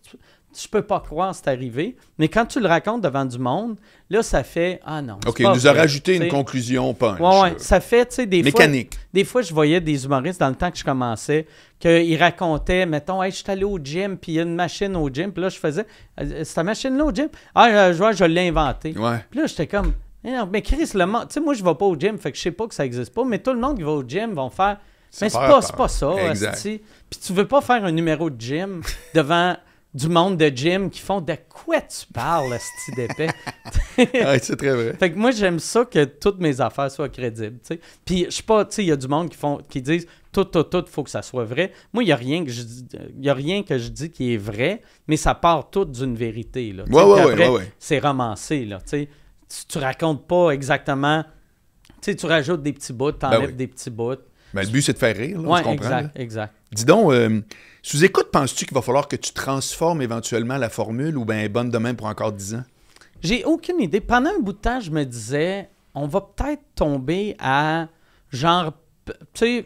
je peux pas croire c'est arrivé. Mais quand tu le racontes devant du monde, là, ça fait Ah non. OK, il nous a rajouté une conclusion punch. Ouais, Ça fait, tu sais, des Mécanique. Des fois, je voyais des humoristes dans le temps que je commençais, qu'ils racontaient, mettons, hey, je suis allé au gym, puis il y a une machine au gym, puis là, je faisais, euh, euh, C'est ta machine-là au gym, ah, euh, je vois, je l'ai inventé Puis là, j'étais comme, eh mais Chris, le tu sais, moi, je vais pas au gym, fait que je sais pas que ça existe pas, mais tout le monde qui va au gym vont faire, mais c'est pas, pas, ça, Puis tu veux pas faire un numéro de gym devant du monde de gym qui font de quoi tu parles, ce d'épais. ouais, c'est très vrai. Fait que moi, j'aime ça que toutes mes affaires soient crédibles. sais. Puis je sais pas, tu sais, il y a du monde qui, font, qui disent tout, tout, tout, faut que ça soit vrai. Moi, il n'y a, rien que je, a rien que je dis qui est vrai, mais ça part tout d'une vérité. Là, oui, oui, oui, C'est romancé. Là, tu, tu racontes pas exactement. Tu tu rajoutes des petits bouts, tu enlèves ben des petits bouts. Ben, le but, c'est de faire rire. Là, exact, exact. Dis donc. Euh, sous écoute, penses-tu qu'il va falloir que tu transformes éventuellement la formule ou bien bonne demain pour encore 10 ans? J'ai aucune idée. Pendant un bout de temps, je me disais, on va peut-être tomber à genre tu sais,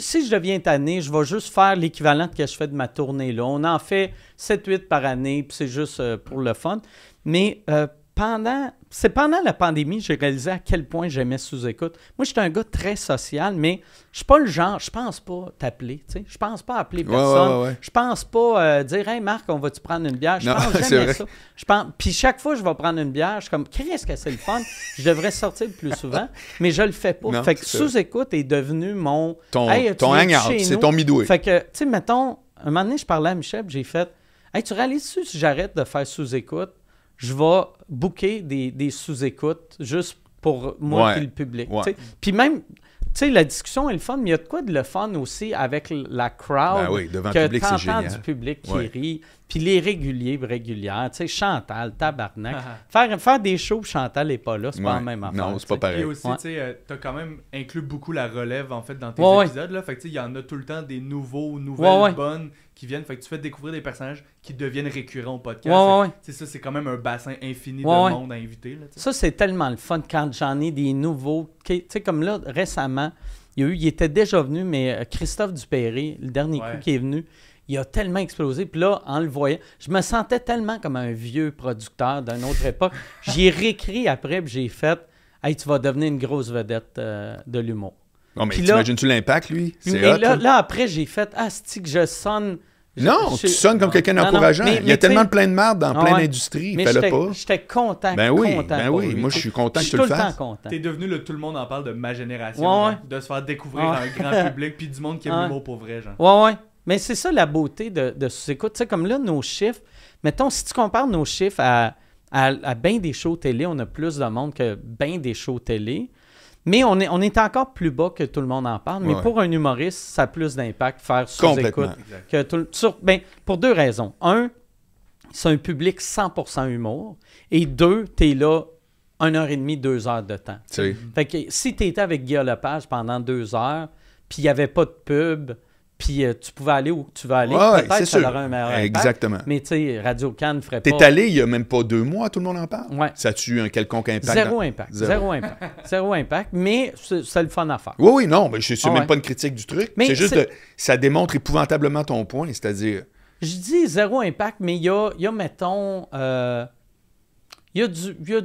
si, je deviens tanné, je vais juste faire l'équivalent que je fais de ma tournée là. On en fait 7-8 par année, puis c'est juste euh, pour le fun. Mais euh, pendant c'est pendant la pandémie j'ai réalisé à quel point j'aimais sous-écoute. Moi, j'étais un gars très social, mais je suis pas le genre, je pense pas t'appeler, tu sais. Je pense pas appeler personne. Je pense pas euh, dire Hey Marc, on va-tu prendre une bière? Je pense jamais ça. Je pense... Puis chaque fois que je vais prendre une bière, je suis comme Qu'est-ce que c'est le fun? je devrais sortir le plus souvent, mais je le fais pas. fait que sous-écoute est devenu mon Ton, ton c'est ton midway. Fait que, tu sais, mettons, un moment donné, je parlais à Michel, j'ai fait Hey, tu réalises-tu si j'arrête de faire sous-écoute? je vais booker des, sous-écoutes juste pour moi et le public. Puis même, tu sais, la discussion est le fun, mais il y a de quoi de le fun aussi avec la crowd. Ben que du public qui rit. Puis les réguliers, régulières, tu sais, Chantal, tabarnak. Ah, ah. faire, faire des shows, Chantal n'est pas là, c'est pas la même affaire. Non, c'est pas pareil. Et aussi, tu sais, euh, t'as quand même inclus beaucoup la relève, en fait, dans tes épisodes, Fait tu sais, il y en a tout le temps des nouveaux, nouvelles bonnes qui viennent. Fait que tu fais découvrir des personnages qui deviennent récurrents au podcast. Ouais, ça, c'est quand même un bassin infini de monde à inviter. ça, c'est tellement le fun quand j'en ai des nouveaux. Tu sais, comme là, récemment, il y a eu, il était déjà venu, mais euh, Christophe Dupéré, le dernier coup qui est venu, il a tellement explosé. Puis là, en le voyant, je me sentais tellement comme un vieux producteur d'une autre époque. J'ai réécrit après, puis j'ai fait Hey, tu vas devenir une grosse vedette euh, de l'humour. mais t'imagines-tu l'impact, lui? C'est hein? là, après, j'ai fait Ah, que je sonne. non, tu sonnes comme ah. quelqu'un d'encourageant. Il y a tellement plein de merde dans ah plein d'industries. mais pas. J'étais content. Ben oui, ben oui. Moi, je suis content que tu le fasses. T'es devenu le tout le monde en parle de ma génération. Hein, de se faire découvrir dans le grand public, puis du monde qui aime l'humour pour vrai, genre. Ouais, ouais. Mais c'est ça la beauté de, de sous-écoute. Tu sais, comme là, nos chiffres, mettons, si tu compares nos chiffres à, à, bien des shows télé, on a plus de monde que bien des shows télé. Mais on est, on est encore plus bas que tout le monde en parle. Mais pour un humoriste, ça a plus d'impact faire sous-écoute. Que tout, sur, ben, pour deux raisons. Un, c'est un public 100% humour. Et deux, tu es là une heure et demie, deux heures de temps. Fait que si tu étais avec Guillaume Lepage pendant deux heures, puis il n'y avait pas de pub, puis euh, tu pouvais aller où tu veux aller. Peut-être ça aurait un meilleur impact, Exactement. Mais tu sais, Radio Cannes ne ferait pas. T'es allé il n'y a même pas deux mois, tout le monde en parle. Oui. Ça a eu un quelconque impact? Zéro impact. Zéro. impact. Zéro impact. Mais c'est le fun à faire. Oui, oui, non, mais c'est ah même pas une critique du truc. C'est juste que ça démontre épouvantablement ton point, c'est-à-dire. Je dis zéro impact, mais il y a, mettons, euh, il y a, du, du,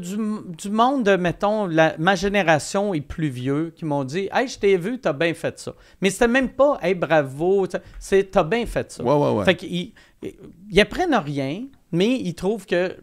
du, monde, mettons, ma génération est plus vieux qui m'ont dit Hey, je t'ai vu, t'as bien fait ça. Mais c'était même pas Hey, bravo, c'est T'as bien fait ça. Ouais, ouais, ouais. Fait qu'ils ils apprennent rien, mais ils trouvent que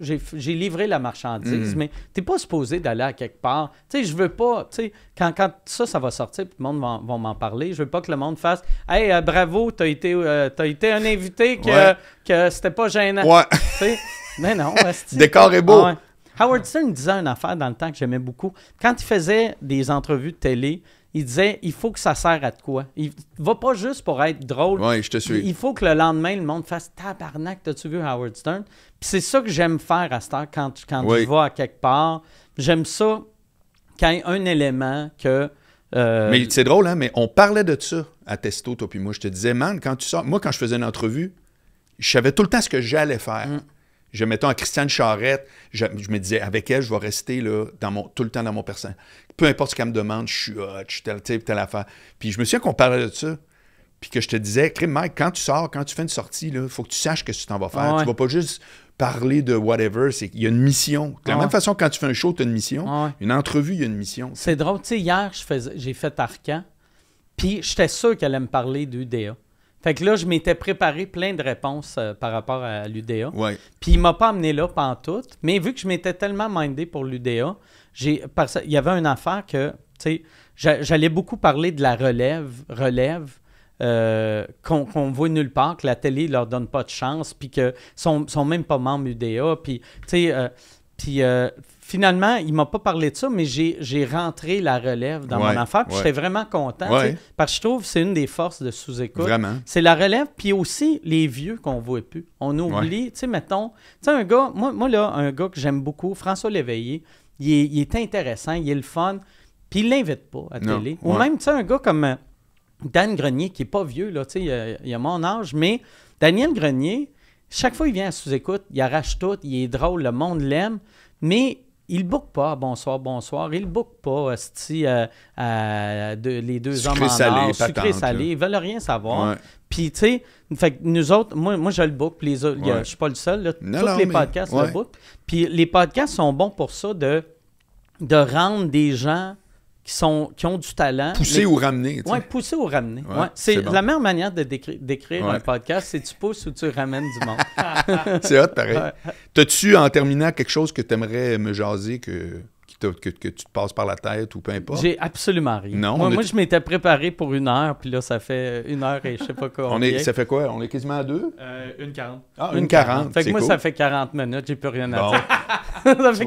j'ai livré la marchandise, mm-hmm. mais t'es pas supposé d'aller à quelque part. Tu sais, je veux pas, tu sais, quand, quand ça, ça va sortir, tout le monde va, m'en parler, je veux pas que le monde fasse « Hey, euh, bravo, t'as été, euh, été un invité que, que c'était pas gênant. Ouais. » Mais non, Le décor est beau. Ah Howard Stern disait une affaire dans le temps que j'aimais beaucoup. Quand il faisait des entrevues de télé, il disait il faut que ça serve à quoi. Il va pas juste pour être drôle. Oui, je te suis. Il faut que le lendemain, le monde fasse tabarnak, t'as-tu vu Howard Stern c'est ça que j'aime faire à ce temps quand, quand tu je à quelque part. J'aime ça quand il y a un élément que. Euh, mais c'est drôle, hein, mais on parlait de ça à Testo, toi puis moi. Je te disais, man, quand tu sors. Moi, quand je faisais une entrevue, je savais tout le temps ce que j'allais faire. Mm je mettais en Christiane Charrette, je, me disais, avec elle, je vais rester là, dans tout le temps dans mon persan. Peu importe ce qu'elle me demande, je suis hot, je suis tel telle affaire. Puis je me souviens qu'on parlait de ça, puis que je te disais, crime Mike, quand tu sors, quand tu fais une sortie, il faut que tu saches que tu t'en vas faire. Tu Tu vas pas juste parler de whatever, Il y a une mission. De la même façon, quand tu fais un show, tu as une mission. Une entrevue, il y a une mission. C'est drôle, tu sais, hier, j'ai fait Arcan, puis j'étais sûr qu'elle allait me parler d'UDA. Fait que là, je m'étais préparé plein de réponses euh, par rapport à l'UDA. Puis il m'a pas amené là pantoute, mais vu que je m'étais tellement mindé pour l'UDA, j'ai parce il y avait une affaire que tu sais, j'allais beaucoup parler de la relève, relève euh, qu'on ne voit nulle part, que la télé leur donne pas de chance, puis que sont sont même pas membres UDA, puis tu sais euh, puis finalement, il m'a pas parlé de ça, mais j'ai rentré la relève dans mon affaire. Je suis vraiment content. Parce que je trouve que c'est une des forces de sous-écoute. C'est la relève, puis aussi les vieux qu'on voit plus. On oublie, tu sais, mettons, tu sais, un gars, moi, là, un gars que j'aime beaucoup, François Léveillé, il est, intéressant, il est le fun, puis il ne l'invite pas à télé. Ou même, tu sais, un gars comme euh, Dan Grenier, qui n'est pas vieux, là, tu sais, il, a, il a mon âge, mais Daniel Grenier, chaque fois il vient à sous-écoute, il arrache tout, il est drôle, le monde l'aime, mais il bookent pas Bonsoir, bonsoir. Il bookent pas sti, euh, euh les deux sucré hommes en salé, or, patente, sucré salé. Ils veulent rien savoir. Puis, tu sais, nous autres, moi, moi je le book. Puis les je suis pas le seul. Là, tous les podcasts le book. Puis les podcasts sont bons pour ça de, de rendre des gens qui, ont du talent. Pousser ou ramener. Oui, pousser ou ramener. C'est la meilleure manière de décrire, un podcast, c'est tu pousses ou tu ramènes du monde. c'est hot, pareil. T'as-tu, en terminant, quelque chose que tu aimerais me jaser que que, tu te passes par la tête ou peu importe? J'ai absolument rien. moi, je m'étais préparé pour une heure, puis là, ça fait une heure et je sais pas quoi. on est, ça fait quoi? On est quasiment à deux? Euh, une quarante. Ah, une, quarante. Fait que moi, ça fait 40 minutes, j'ai plus rien à bon. dire. ça fait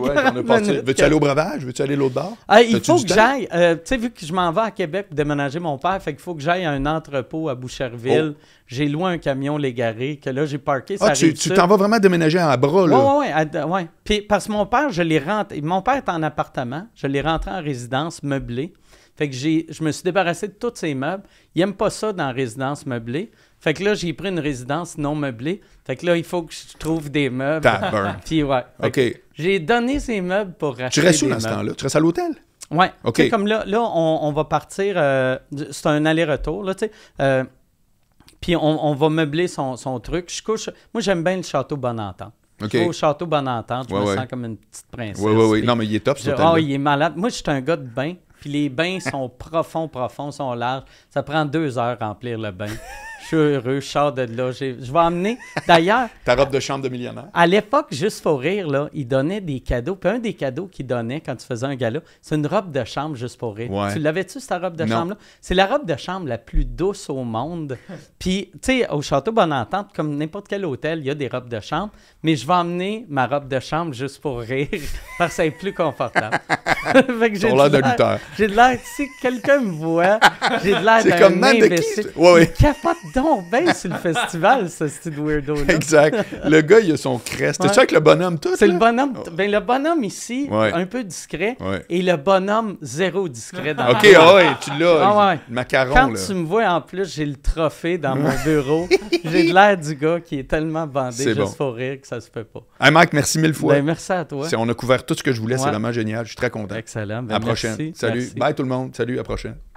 minutes. Veux-tu aller au breuvage? Veux-tu aller l'autre bord? Ah, il faut que j'aille. Euh, tu sais, vu que je m'en vais à Québec pour déménager mon père, fait qu'il faut que j'aille à un entrepôt à Boucherville. Oh j'ai loué un camion légaré, que là, j'ai parké. Ah, tu, tu t'en vas vraiment déménager à bras, là. Oui, oui, oui. Puis, parce que mon père, je l'ai rentré. Mon père est en appartement. Je l'ai rentré en résidence meublée. Fait que j'ai, je me suis débarrassé de tous ces meubles. Il n'aime pas ça dans résidence meublée. Fait que là, j'ai pris une résidence non meublée. Fait que là, il faut que je trouve des meubles. Puis ouais. OK. J'ai donné ces meubles pour racheter. Tu restes où dans ce temps-là? Tu restes à l'hôtel? Oui. OK. comme là, là on, va partir. Euh, c'est un aller-retour. Là, tu sais. Euh, puis on, va meubler son, truc. Je couche. Moi, j'aime bien le château Bonne Je au château Bonne Je me sens comme une petite princesse. Oui, oui, oui. Non, mais il est top, Oh, il est malade. Moi, je suis un gars de bain. Puis les bains sont profonds, profonds, sont larges. Ça prend deux heures à remplir le bain. Je suis heureux, je sors de là. Je vais emmener. D'ailleurs. Ta robe de chambre de millionnaire. À l'époque, juste pour rire, là, il donnait des cadeaux. Puis un des cadeaux qu'il donnait quand tu faisais un galop, c'est une robe de chambre juste pour rire. Tu l'avais-tu, cette robe de chambre-là? C'est la robe de chambre la plus douce au monde. Puis, tu sais, au Château Bonne-Entente, comme n'importe quel hôtel, il y a des robes de chambre. Mais je vais emmener ma robe de chambre juste pour rire parce que c'est plus confortable. fait j'ai l'air J'ai de l'air, si quelqu'un me voit, j'ai de l'air d'un imbécile. Qui... donc bien c'est le festival, ce style weirdo Exact. Le gars, il a son crest. C'est tes que avec le bonhomme, tout? C'est le bonhomme. Oh. Ben, le bonhomme ici, un peu discret, et le bonhomme zéro discret dans OK, ah oui, tu l'as. Ah le macaron. Quand tu me vois, en plus, j'ai le trophée dans mon bureau. j'ai l'air du gars qui est tellement bandé, juste pour rire, que ça se fait pas. Hey, Mike, merci mille fois. Ben, merci à toi. On a couvert tout ce que je voulais. C'est vraiment génial. Je suis très content. Excellent. Ben, à merci. prochaine. Salut. Bye tout le monde. Salut, à prochaine.